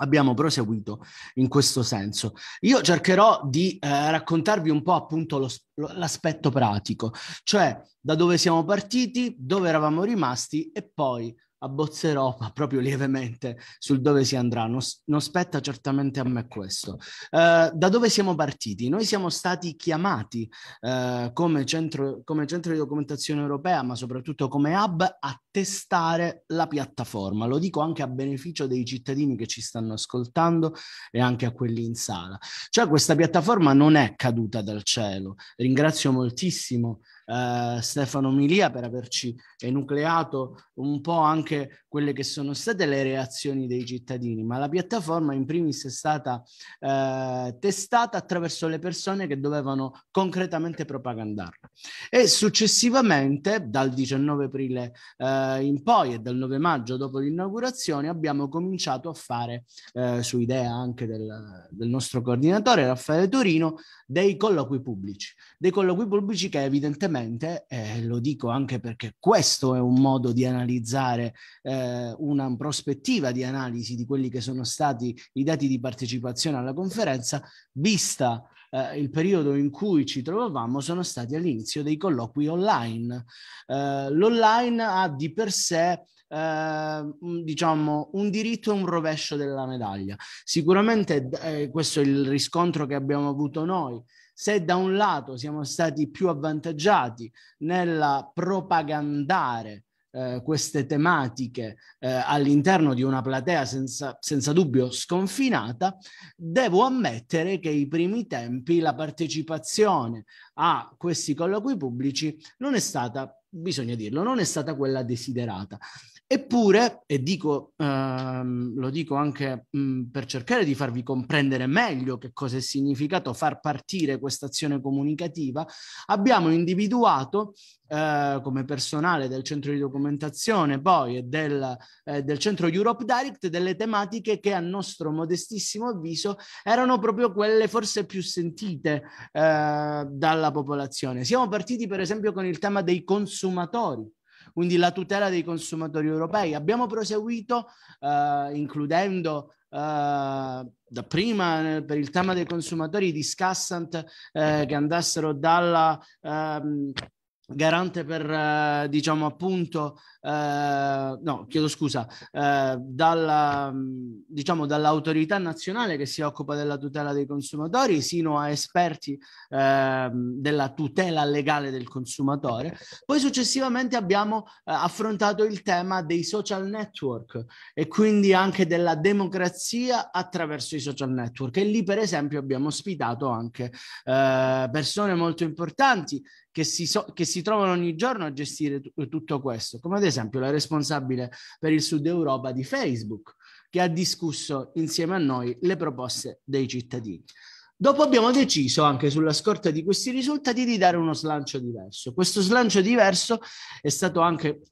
abbiamo proseguito in questo senso. Io cercherò di eh, raccontarvi un po' appunto lo, l'aspetto pratico, cioè da dove siamo partiti, dove eravamo rimasti e poi abbozzerò, ma proprio lievemente, sul dove si andrà. Non, non spetta certamente a me questo. Eh, da dove siamo partiti? Noi siamo stati chiamati eh, come, centro, come, centro, di documentazione europea, ma soprattutto come hub, a testare la piattaforma. Lo dico anche a beneficio dei cittadini che ci stanno ascoltando e anche a quelli in sala. Cioè questa piattaforma non è caduta dal cielo. Ringrazio moltissimo eh, Stefano Milia per averci enucleato un po' anche quelle che sono state le reazioni dei cittadini, ma la piattaforma in primis è stata eh, testata attraverso le persone che dovevano concretamente propagandarla e successivamente dal 19 aprile eh, in poi e dal 9 maggio dopo l'inaugurazione abbiamo cominciato a fare eh, su idea anche del, del nostro coordinatore Raffaele Torino dei colloqui pubblici, dei colloqui pubblici che evidentemente probabilmente, eh, lo dico anche perché questo è un modo di analizzare eh, una prospettiva di analisi di quelli che sono stati i dati di partecipazione alla conferenza, vista eh, il periodo in cui ci trovavamo, sono stati all'inizio dei colloqui online. Eh, l'online ha di per sé eh, diciamo un diritto e un rovescio della medaglia. Sicuramente eh, questo è il riscontro che abbiamo avuto noi se da un lato siamo stati più avvantaggiati nella propagandare eh, queste tematiche eh, all'interno di una platea senza, senza, dubbio sconfinata, devo ammettere che i primi tempi la partecipazione a questi colloqui pubblici non è stata, bisogna dirlo, non è stata quella desiderata. Eppure, e dico, ehm, lo dico anche mh, per cercare di farvi comprendere meglio che cosa è significato far partire questa azione comunicativa, abbiamo individuato eh, come personale del centro di documentazione poi e del, eh, del centro Europe Direct delle tematiche che a nostro modestissimo avviso erano proprio quelle forse più sentite eh, dalla popolazione. Siamo partiti per esempio con il tema dei consumatori quindi la tutela dei consumatori europei. Abbiamo proseguito eh, includendo eh, da prima eh, per il tema dei consumatori i discussant eh, che andassero dalla... Ehm, garante per, eh, diciamo appunto, eh, no, chiedo scusa, eh, dalla, diciamo, dall'autorità nazionale che si occupa della tutela dei consumatori sino a esperti eh, della tutela legale del consumatore. Poi successivamente abbiamo eh, affrontato il tema dei social network e quindi anche della democrazia attraverso i social network e lì per esempio abbiamo ospitato anche eh, persone molto importanti che si, so, che si trovano ogni giorno a gestire t- eh, tutto questo, come ad esempio la responsabile per il Sud Europa di Facebook, che ha discusso insieme a noi le proposte dei cittadini. Dopo abbiamo deciso, anche sulla scorta di questi risultati, di dare uno slancio diverso. Questo slancio diverso è stato anche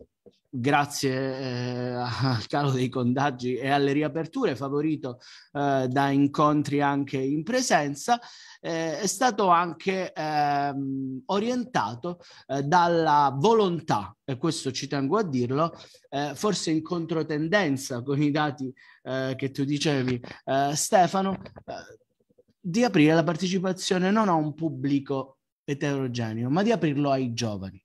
grazie eh, al calo dei contagi e alle riaperture, favorito eh, da incontri anche in presenza, eh, è stato anche ehm, orientato eh, dalla volontà, e questo ci tengo a dirlo, eh, forse in controtendenza con i dati eh, che tu dicevi Stefano, di aprire la partecipazione non a un pubblico eterogeneo, ma di aprirlo ai giovani.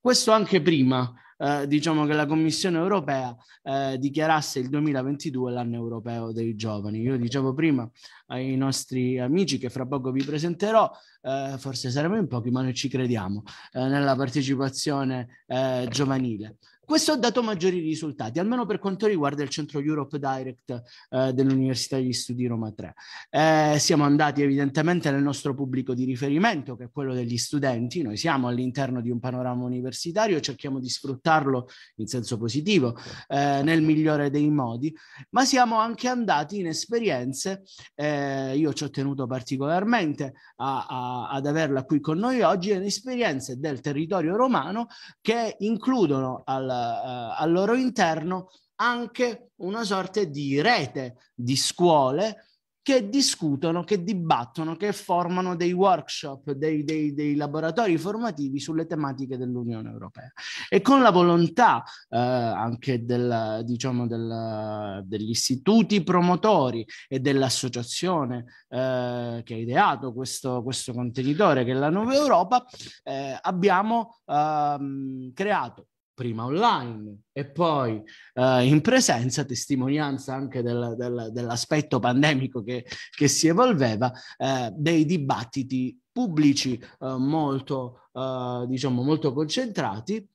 Questo anche prima eh, diciamo che la Commissione europea eh, dichiarasse il 2022 l'anno europeo dei giovani. Io dicevo prima ai nostri amici che fra poco vi presenterò, eh, forse saremo in pochi, ma noi ci crediamo eh, nella partecipazione eh, giovanile. Questo ha dato maggiori risultati, almeno per quanto riguarda il centro Europe Direct eh, dell'Università degli Studi Roma 3. Eh, siamo andati evidentemente nel nostro pubblico di riferimento, che è quello degli studenti. Noi siamo all'interno di un panorama universitario, cerchiamo di sfruttarlo in senso positivo, eh, nel migliore dei modi, ma siamo anche andati in esperienze, eh, io ci ho tenuto particolarmente a, a, ad averla qui con noi oggi, in esperienze del territorio romano che includono al eh, eh, al loro interno anche una sorta di rete di scuole che discutono, che dibattono, che formano dei workshop, dei, dei, dei, laboratori formativi sulle tematiche dell'Unione Europea. E con la volontà eh, anche del, diciamo del, degli istituti promotori e dell'associazione eh, che ha ideato questo, questo, contenitore, che è la Nuova Europa, eh, abbiamo ehm, creato prima online e poi eh, in presenza, testimonianza anche del, del, dell'aspetto pandemico che, che si evolveva, eh, dei dibattiti pubblici eh, molto, eh, diciamo, molto concentrati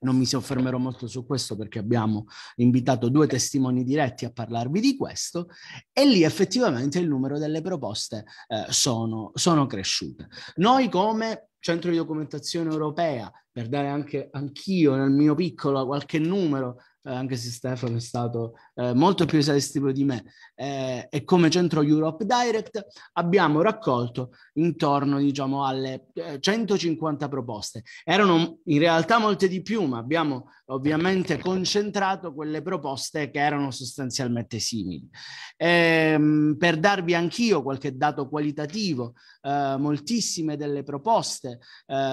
non mi soffermerò molto su questo perché abbiamo invitato due testimoni diretti a parlarvi di questo e lì effettivamente il numero delle proposte eh, sono, sono, cresciute. Noi come centro di documentazione europea, per dare anche anch'io nel mio piccolo qualche numero eh, anche se Stefano è stato eh, molto più esaustivo di me, eh, e come centro Europe Direct abbiamo raccolto intorno diciamo, alle 150 eh, proposte. Erano in realtà molte di più, ma abbiamo ovviamente concentrato quelle proposte che erano sostanzialmente simili. Ehm, per darvi anch'io qualche dato qualitativo, eh, moltissime delle proposte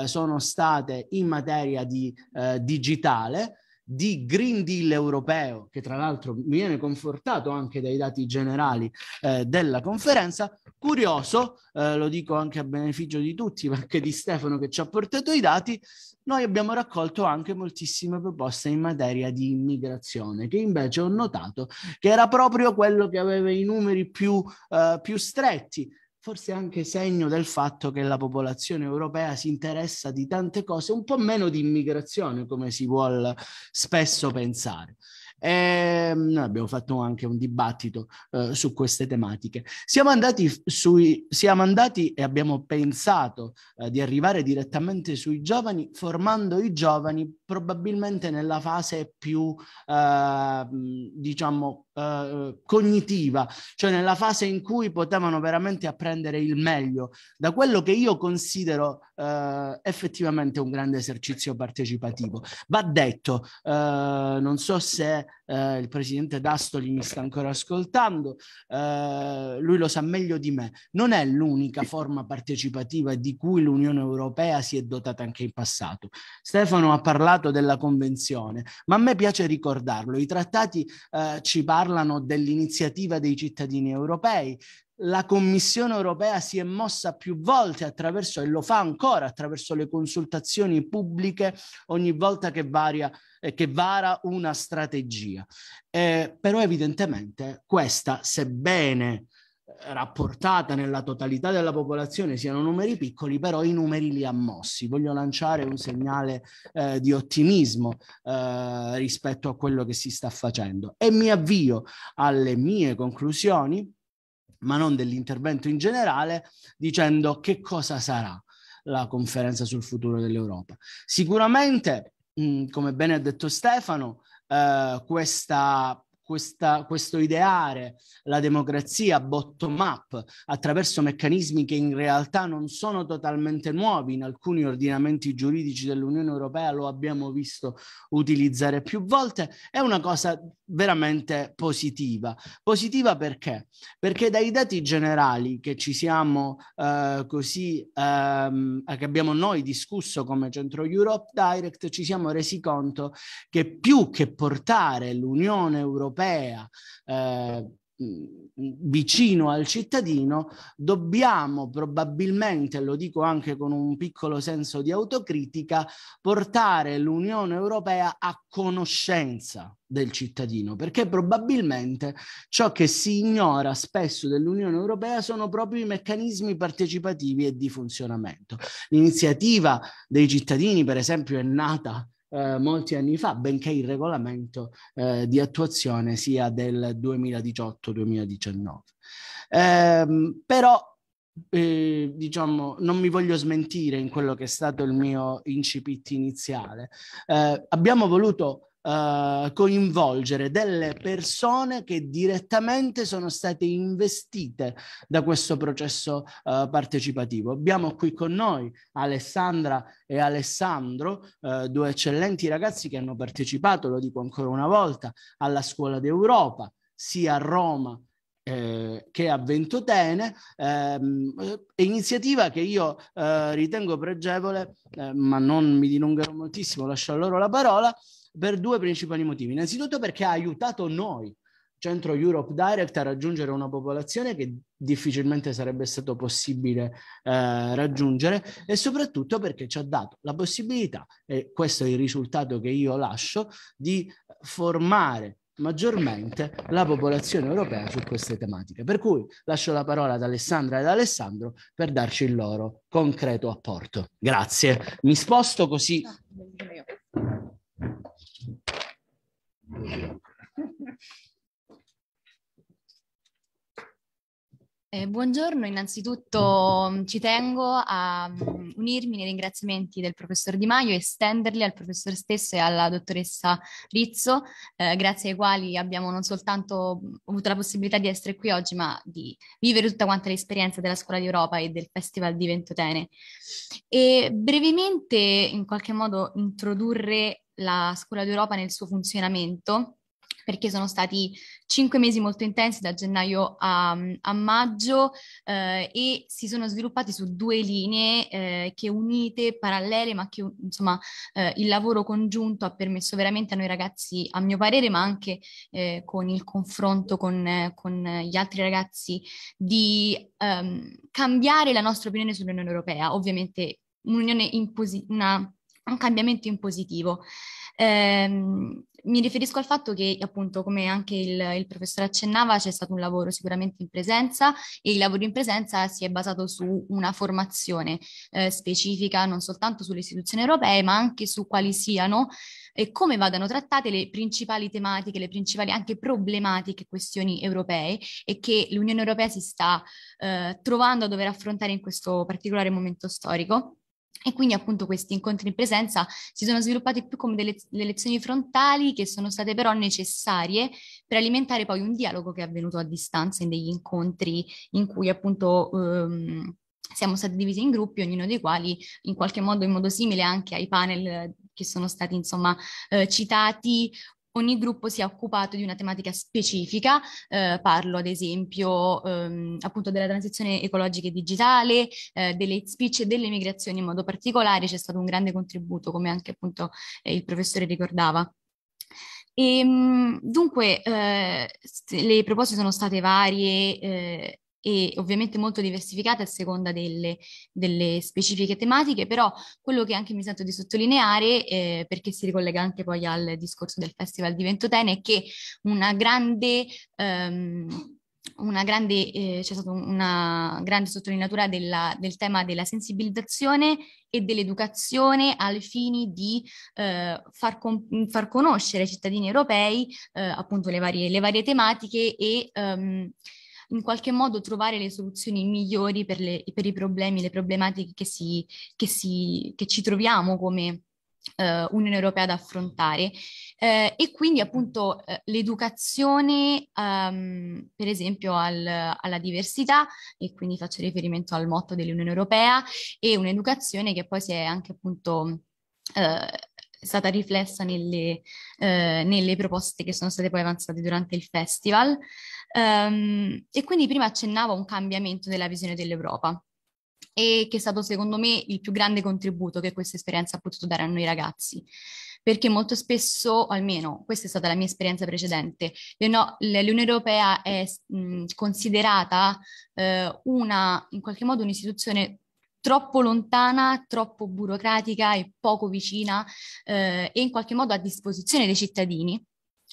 sono state in materia di digitale, di Green Deal europeo, che tra l'altro viene confortato anche dai dati generali eh, della conferenza. Curioso, eh, lo dico anche a beneficio di tutti, ma anche di Stefano che ci ha portato i dati, noi abbiamo raccolto anche moltissime proposte in materia di immigrazione, che invece ho notato che era proprio quello che aveva i numeri più, eh, più stretti forse anche segno del fatto che la popolazione europea si interessa di tante cose, un po' meno di immigrazione come si vuole spesso pensare e ehm, noi abbiamo fatto anche un dibattito eh, su queste tematiche. Siamo andati, sui, siamo andati e abbiamo pensato eh, di arrivare direttamente sui giovani, formando i giovani probabilmente nella fase più, ehm, diciamo, eh, diciamo, cognitiva, cioè nella fase in cui potevano veramente apprendere il meglio da quello che io considero eh, effettivamente un grande esercizio partecipativo. Va detto, eh, non so se eh, il presidente D'Astoli mi sta ancora ascoltando, eh, lui lo sa meglio di me, non è l'unica forma partecipativa di cui l'Unione Europea si è dotata anche in passato. Stefano ha parlato della Convenzione, ma a me piace ricordarlo, i trattati eh, ci parlano dell'iniziativa dei cittadini europei, la Commissione europea si è mossa più volte attraverso, e lo fa ancora attraverso le consultazioni pubbliche ogni volta che, varia, eh, che vara una strategia. Eh, però evidentemente questa, sebbene eh, rapportata nella totalità della popolazione siano numeri piccoli, però i numeri li ha mossi. Voglio lanciare un segnale eh, di ottimismo eh, rispetto a quello che si sta facendo. E mi avvio alle mie conclusioni ma non dell'intervento in generale, dicendo che cosa sarà la conferenza sul futuro dell'Europa. Sicuramente, come bene ha detto Stefano, eh, questa questa, questo ideare la democrazia bottom up attraverso meccanismi che in realtà non sono totalmente nuovi in alcuni ordinamenti giuridici dell'Unione Europea lo abbiamo visto utilizzare più volte è una cosa veramente positiva. Positiva perché? Perché dai dati generali che ci siamo eh, così ehm, eh, che abbiamo noi discusso come Centro Europe Direct ci siamo resi conto che più che portare l'Unione Europea eh, vicino al cittadino, dobbiamo probabilmente, lo dico anche con un piccolo senso di autocritica, portare l'Unione Europea a conoscenza del cittadino, perché probabilmente ciò che si ignora spesso dell'Unione Europea sono proprio i meccanismi partecipativi e di funzionamento. L'iniziativa dei cittadini, per esempio, è nata eh, molti anni fa, benché il regolamento eh, di attuazione sia del 2018-2019. Ehm, però eh, diciamo, non mi voglio smentire in quello che è stato il mio incipit iniziale. Eh, abbiamo voluto eh, coinvolgere delle persone che direttamente sono state investite da questo processo uh, partecipativo. Abbiamo qui con noi Alessandra e Alessandro, uh, due eccellenti ragazzi che hanno partecipato, lo dico ancora una volta, alla Scuola d'Europa, sia a Roma che a Ventotene, ehm, iniziativa che io eh, ritengo pregevole, eh, ma non mi dilungherò moltissimo, lascio a loro la parola, per due principali motivi. Innanzitutto perché ha aiutato noi, Centro Europe Direct, a raggiungere una popolazione che difficilmente sarebbe stato possibile eh, raggiungere e soprattutto perché ci ha dato la possibilità, e questo è il risultato che io lascio, di formare maggiormente la popolazione europea su queste tematiche. Per cui lascio la parola ad Alessandra ed Alessandro per darci il loro concreto apporto. Grazie. Mi sposto così. Ah, eh, buongiorno, innanzitutto mm, ci tengo a mm, unirmi nei ringraziamenti del professor Di Maio e estenderli al professor stesso e alla dottoressa Rizzo, eh, grazie ai quali abbiamo non soltanto mm, avuto la possibilità di essere qui oggi, ma di vivere tutta quanta l'esperienza della Scuola d'Europa e del Festival di Ventotene. E brevemente, in qualche modo, introdurre la Scuola d'Europa nel suo funzionamento, perché sono stati cinque mesi molto intensi da gennaio a, a maggio eh, e si sono sviluppati su due linee eh, che unite, parallele, ma che insomma eh, il lavoro congiunto ha permesso veramente a noi ragazzi, a mio parere, ma anche eh, con il confronto con, con, gli altri ragazzi, di ehm, cambiare la nostra opinione sull'Unione Europea. Ovviamente un'unione in posi- una un cambiamento in positivo. Eh, mi riferisco al fatto che, appunto, come anche il, il, professore accennava, c'è stato un lavoro sicuramente in presenza e il lavoro in presenza si è basato su una formazione eh, specifica non soltanto sulle istituzioni europee, ma anche su quali siano e come vadano trattate le principali tematiche, le principali anche problematiche questioni europee e che l'Unione Europea si sta eh, trovando a dover affrontare in questo particolare momento storico e quindi appunto questi incontri in presenza si sono sviluppati più come delle, delle, lezioni frontali che sono state però necessarie per alimentare poi un dialogo che è avvenuto a distanza in degli incontri in cui appunto ehm, siamo stati divisi in gruppi, ognuno dei quali in qualche modo in modo simile anche ai panel che sono stati insomma eh, citati ogni gruppo si è occupato di una tematica specifica, eh, parlo ad esempio ehm, appunto della transizione ecologica e digitale, eh, delle hate speech e delle migrazioni in modo particolare, c'è stato un grande contributo come anche appunto eh, il professore ricordava. E, ehm, dunque, eh, le proposte sono state varie, eh, e ovviamente molto diversificata a seconda delle, delle, specifiche tematiche, però quello che anche mi sento di sottolineare, eh, perché si ricollega anche poi al discorso del Festival di Ventotene, è che una grande... Ehm, una grande, eh, c'è stata una grande sottolineatura della, del tema della sensibilizzazione e dell'educazione al fine di eh, far, con, far, conoscere ai cittadini europei eh, appunto le varie, le varie tematiche e ehm, in qualche modo trovare le soluzioni migliori per, le, per i problemi, le problematiche che, si, che, si, che ci troviamo come eh, Unione Europea ad affrontare. Eh, e quindi appunto eh, l'educazione, ehm, per esempio, al, alla diversità, e quindi faccio riferimento al motto dell'Unione Europea, e un'educazione che poi si è anche appunto eh, stata riflessa nelle, eh, nelle, proposte che sono state poi avanzate durante il festival. Um, e quindi prima accennavo a un cambiamento della visione dell'Europa e che è stato secondo me il più grande contributo che questa esperienza ha potuto dare a noi ragazzi perché molto spesso, almeno questa è stata la mia esperienza precedente, l'Unione Europea è considerata eh, una, in qualche modo un'istituzione troppo lontana, troppo burocratica e poco vicina eh, e in qualche modo a disposizione dei cittadini.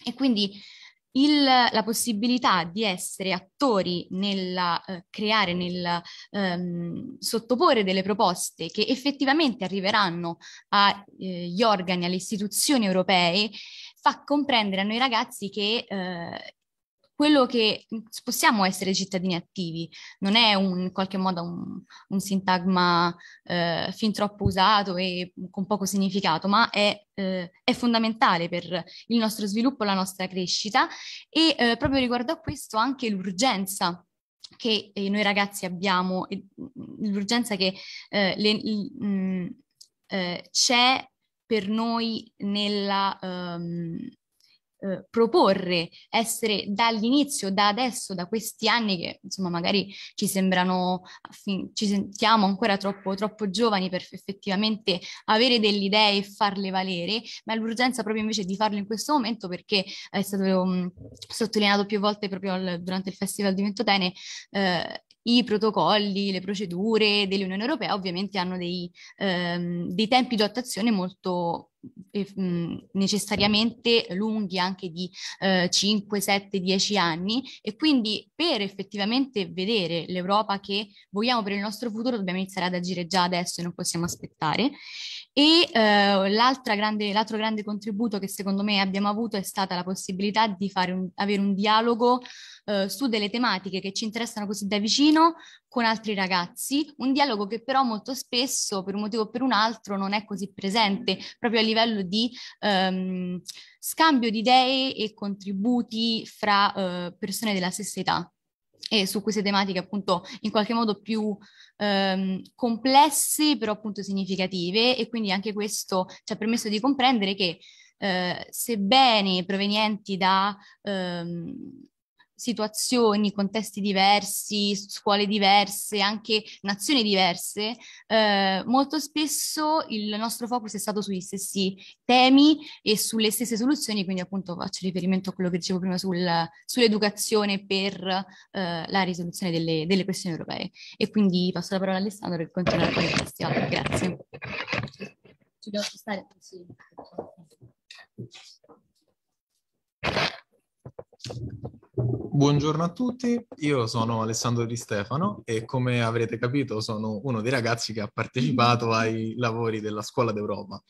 E quindi il, la possibilità di essere attori nel eh, creare, nel ehm, sottoporre delle proposte che effettivamente arriveranno agli eh, organi, alle istituzioni europee, fa comprendere a noi ragazzi che eh, quello che possiamo essere cittadini attivi, non è un, in qualche modo un, un sintagma eh, fin troppo usato e con poco significato, ma è, eh, è fondamentale per il nostro sviluppo, la nostra crescita e eh, proprio riguardo a questo anche l'urgenza che eh, noi ragazzi abbiamo, mm, l'urgenza che eh, le, mh, mm, eh, c'è per noi nella... Um, eh, proporre, essere dall'inizio, da adesso, da questi anni che insomma magari ci sembrano, ci sentiamo ancora troppo, troppo giovani per effettivamente avere delle idee e farle valere, ma l'urgenza proprio invece di farlo in questo momento perché è stato um, sottolineato più volte proprio al, durante il Festival di Ventotene eh, i protocolli, le procedure dell'Unione Europea ovviamente hanno dei, ehm, dei tempi di attuazione molto eh, necessariamente lunghi anche di eh, 5, 7, 10 anni e quindi per effettivamente vedere l'Europa che vogliamo per il nostro futuro dobbiamo iniziare ad agire già adesso e non possiamo aspettare e eh, l'altro grande, grande contributo che secondo me abbiamo avuto è stata la possibilità di un, avere un dialogo eh, su delle tematiche che ci interessano così da vicino con altri ragazzi, un dialogo che però molto spesso per un motivo o per un altro non è così presente, proprio a livello di ehm, scambio di idee e contributi fra eh, persone della stessa età e su queste tematiche appunto in qualche modo più ehm, complesse però appunto significative e quindi anche questo ci ha permesso di comprendere che eh, sebbene provenienti da ehm, situazioni, contesti diversi, scuole diverse, anche nazioni diverse, eh, molto spesso il nostro focus è stato sugli stessi temi e sulle stesse soluzioni, quindi appunto faccio riferimento a quello che dicevo prima sul, sull'educazione per eh, la risoluzione delle, delle, questioni europee. E quindi passo la parola a Alessandro per continuare con il festival. Grazie. Ci devo stare? Sì. Buongiorno a tutti, io sono Alessandro Di Stefano e come avrete capito sono uno dei ragazzi che ha partecipato ai lavori della Scuola d'Europa.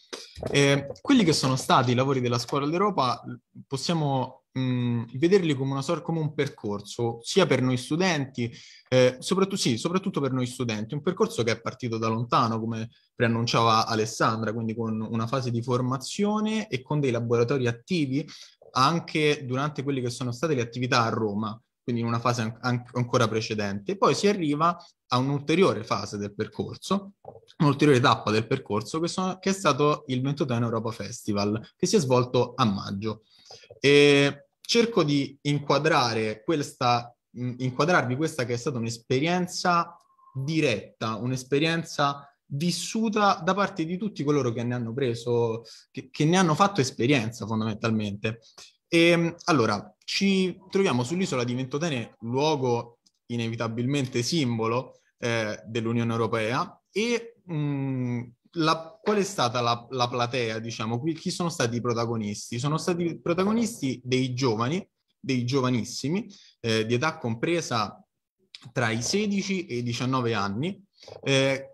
E quelli che sono stati i lavori della Scuola d'Europa possiamo mh, mm, vederli come, sor- come, un percorso, sia per noi studenti, eh, soprattutto, sì, soprattutto per noi studenti, un percorso che è partito da lontano, come preannunciava Alessandra, quindi con una fase di formazione e con dei laboratori attivi anche durante quelle che sono state le attività a Roma, quindi in una fase an- ancora precedente. Poi si arriva a un'ulteriore fase del percorso, un'ulteriore tappa del percorso che, sono, che è stato il 28 Europa Festival, che si è svolto a maggio. E cerco di inquadrare questa, mh, inquadrarvi questa che è stata un'esperienza diretta, un'esperienza vissuta da parte di tutti coloro che ne hanno preso, che, che ne hanno fatto esperienza fondamentalmente. E, ehm, allora, ci troviamo sull'isola di Ventotene, luogo inevitabilmente simbolo eh, dell'Unione Europea e mh, mm, la, qual è stata la, la platea, diciamo, qui, chi sono stati i protagonisti? Sono stati i protagonisti dei giovani, dei giovanissimi, eh, di età compresa tra i 16 e i 19 anni, eh,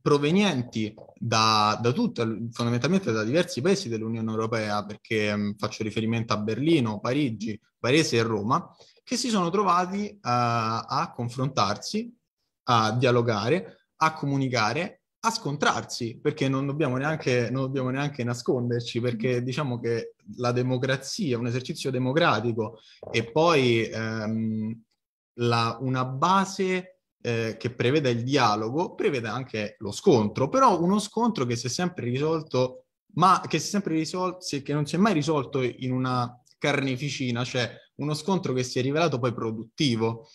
provenienti da, da tutto, fondamentalmente da diversi paesi dell'Unione Europea, perché mh, mm, faccio riferimento a Berlino, Parigi, Varese e Roma, che si sono trovati uh, a confrontarsi, a dialogare, a comunicare, a scontrarsi, perché non dobbiamo neanche, non dobbiamo neanche nasconderci, perché diciamo che la democrazia, un esercizio democratico e poi ehm, la, una base eh, che prevede il dialogo, prevede anche lo scontro, però uno scontro che si è sempre risolto, ma che, si è sempre risol- che non si è mai risolto in una carneficina, cioè uno scontro che si è rivelato poi produttivo.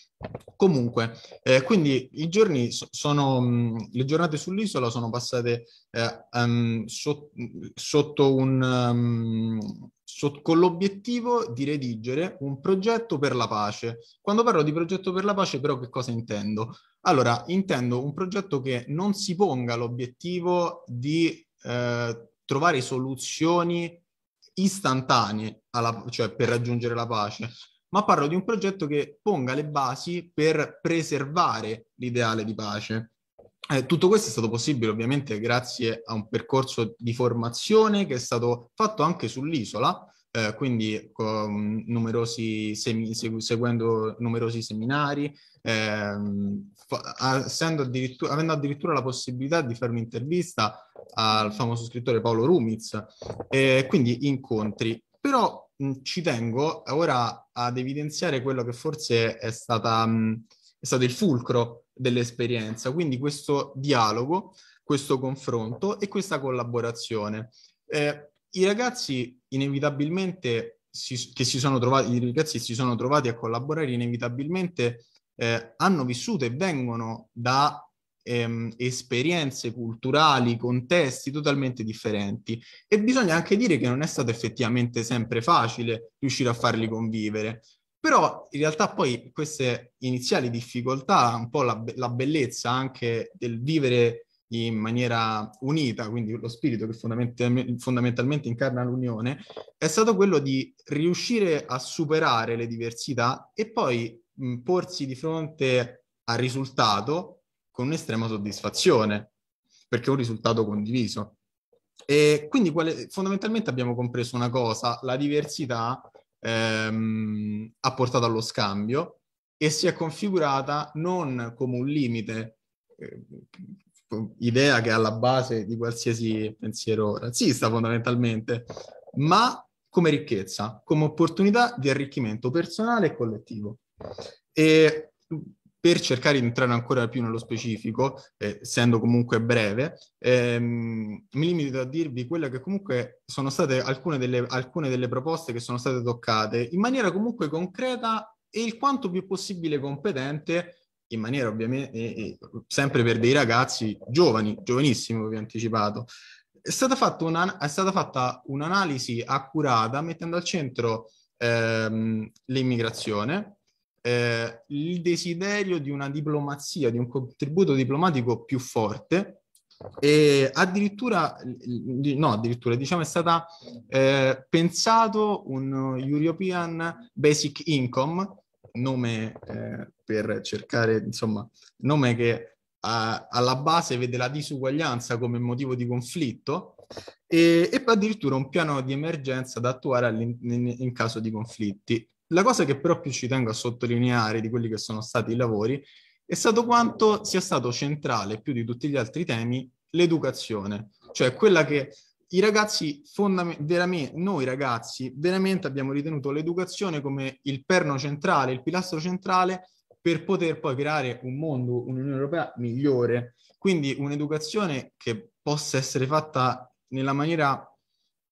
Comunque, eh, quindi i giorni sono, le giornate sull'isola sono passate eh, um, ehm, so- sotto un, um, con l'obiettivo di redigere un progetto per la pace. Quando parlo di progetto per la pace, però, che cosa intendo? Allora, intendo un progetto che non si ponga l'obiettivo di eh, trovare soluzioni istantanee alla, cioè per raggiungere la pace, ma parlo di un progetto che ponga le basi per preservare l'ideale di pace. Eh, tutto questo è stato possibile ovviamente grazie a un percorso di formazione che è stato fatto anche sull'isola, eh, quindi numerosi semi, seguendo numerosi seminari, ehm, addirittura, avendo addirittura la possibilità di fare un'intervista al famoso scrittore Paolo Rumiz, eh, quindi incontri. Però mh, ci tengo ora ad evidenziare quello che forse è, stata, mh, è stato il fulcro dell'esperienza. Quindi questo dialogo, questo confronto e questa collaborazione. Eh, I ragazzi inevitabilmente si, che si sono trovati, i ragazzi si sono trovati a collaborare inevitabilmente eh, hanno vissuto e vengono da ehm, esperienze culturali, contesti totalmente differenti e bisogna anche dire che non è stato effettivamente sempre facile riuscire a farli convivere però in realtà poi queste iniziali difficoltà, un po' la, la bellezza anche del vivere in maniera unita, quindi lo spirito che fondament- fondamentalmente incarna l'unione, è stato quello di riuscire a superare le diversità e poi mh, porsi di fronte al risultato con un'estrema soddisfazione, perché è un risultato condiviso. E quindi quale, fondamentalmente abbiamo compreso una cosa, la diversità ehm, ha portato allo scambio e si è configurata non come un limite, eh, idea che è alla base di qualsiasi pensiero razzista fondamentalmente, ma come ricchezza, come opportunità di arricchimento personale e collettivo. E per cercare di entrare ancora più nello specifico, eh, essendo comunque breve, ehm, mi limito a dirvi quelle che comunque sono state alcune delle, alcune delle proposte che sono state toccate in maniera comunque concreta e il quanto più possibile competente in maniera ovviamente eh, sempre per dei ragazzi giovani, giovanissimi, vi ho anticipato. È stata fatta, una, è stata fatta un'analisi accurata mettendo al centro ehm, l'immigrazione, eh, il desiderio di una diplomazia, di un contributo diplomatico più forte e addirittura, no, addirittura diciamo è stato eh, pensato un European Basic Income, nome eh, per cercare, insomma, nome che a, alla base vede la disuguaglianza come motivo di conflitto e, e addirittura un piano di emergenza da attuare in, in caso di conflitti. La cosa che però più ci tengo a sottolineare di quelli che sono stati i lavori è stato quanto sia stato centrale più di tutti gli altri temi l'educazione, cioè quella che i ragazzi fondament- veramente, noi ragazzi veramente abbiamo ritenuto l'educazione come il perno centrale, il pilastro centrale per poter poi creare un mondo, un'Unione Europea migliore. Quindi un'educazione che possa essere fatta nella maniera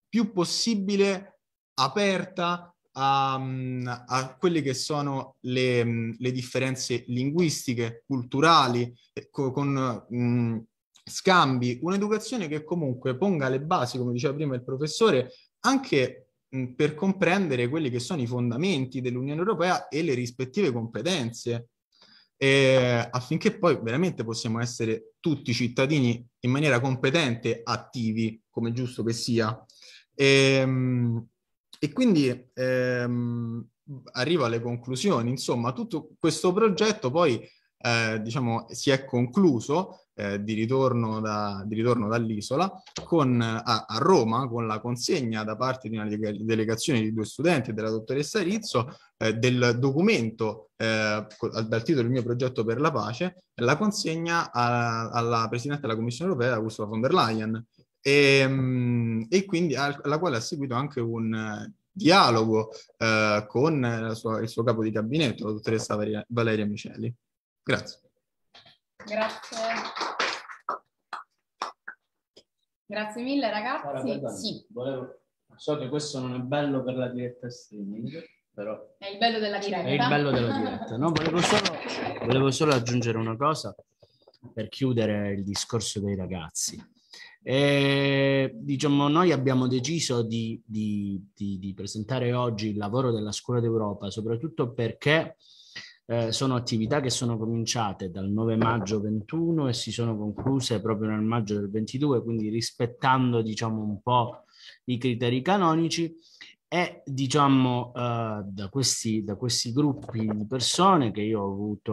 più possibile aperta, a, ehm, a quelle che sono le, le differenze linguistiche, culturali, eh, co- con mh, scambi, un'educazione che comunque ponga le basi, come diceva prima il professore, anche mh, per comprendere quelli che sono i fondamenti dell'Unione Europea e le rispettive competenze. E affinché poi veramente possiamo essere tutti cittadini in maniera competente, attivi, come giusto che sia. E, ehm, mh, e quindi ehm, arrivo alle conclusioni, insomma, tutto questo progetto poi eh, diciamo, si è concluso eh, di, ritorno da, di, ritorno dall'isola con, a, a, Roma con la consegna da parte di una delegazione di due studenti e della dottoressa Rizzo eh, del documento eh, dal titolo Il mio progetto per la pace, la consegna a, alla Presidente della Commissione europea Ursula von der Leyen e, ehm, e quindi alla quale ha seguito anche un eh, dialogo eh, con sua, il suo capo di gabinetto, la dottoressa Valeria, Valeria Miceli. Grazie. Grazie. Grazie mille ragazzi. sì. Volevo... So che questo non è bello per la diretta streaming, però... È il bello della diretta. È il bello della diretta. No, volevo solo, volevo solo aggiungere una cosa per chiudere il discorso dei ragazzi. E, diciamo, noi abbiamo deciso di, di, di, di, presentare oggi il lavoro della Scuola d'Europa, soprattutto perché eh, sono attività che sono cominciate dal 9 maggio 21 e si sono concluse proprio nel maggio del 22, quindi rispettando diciamo, un po' i criteri canonici e diciamo eh, da, questi, da, questi, gruppi di persone che io ho avuto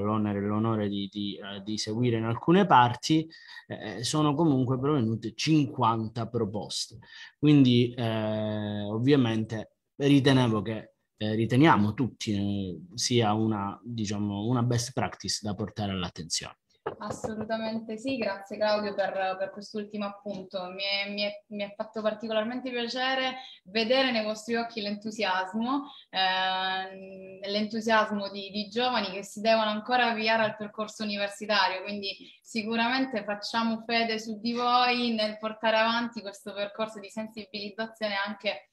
l'onere e l'onore di, di, eh, di seguire in alcune parti, eh, eh sono comunque provenute 50 proposte. Quindi eh, ovviamente ritenevo che eh, riteniamo tutti sia una, diciamo, una best practice da portare all'attenzione. Assolutamente sì, grazie Claudio per, per quest'ultimo appunto. Mi è, mi, è, mi è, fatto particolarmente piacere vedere nei vostri occhi l'entusiasmo, ehm, l'entusiasmo di, di, giovani che si devono ancora avviare al percorso universitario, quindi sicuramente facciamo fede su di voi nel portare avanti questo percorso di sensibilizzazione anche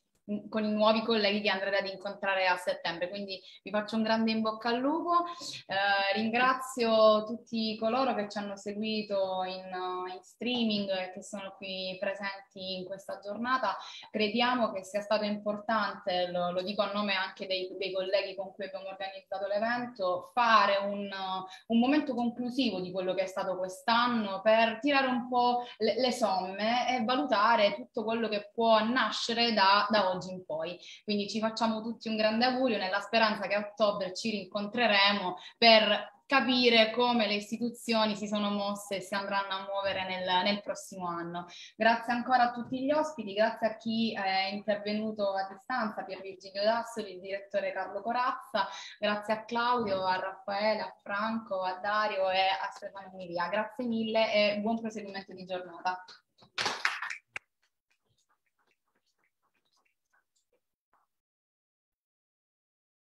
con i nuovi colleghi che andrete ad incontrare a settembre. Quindi vi faccio un grande in bocca al lupo, eh, ringrazio tutti coloro che ci hanno seguito in, in streaming e che sono qui presenti in questa giornata. Crediamo che sia stato importante, lo, lo dico a nome anche dei, dei, colleghi con cui abbiamo organizzato l'evento, fare un, un, momento conclusivo di quello che è stato quest'anno per tirare un po' le, le somme e valutare tutto quello che può nascere da, da oggi oggi in poi. Quindi ci facciamo tutti un grande augurio nella speranza che a ottobre ci rincontreremo per capire come le istituzioni si sono mosse e si andranno a muovere nel, nel, prossimo anno. Grazie ancora a tutti gli ospiti, grazie a chi è intervenuto a distanza, Pier Virgilio Dassoli, il direttore Carlo Corazza, grazie a Claudio, a Raffaele, a Franco, a Dario e a Stefano Miria. Grazie mille e buon proseguimento di giornata.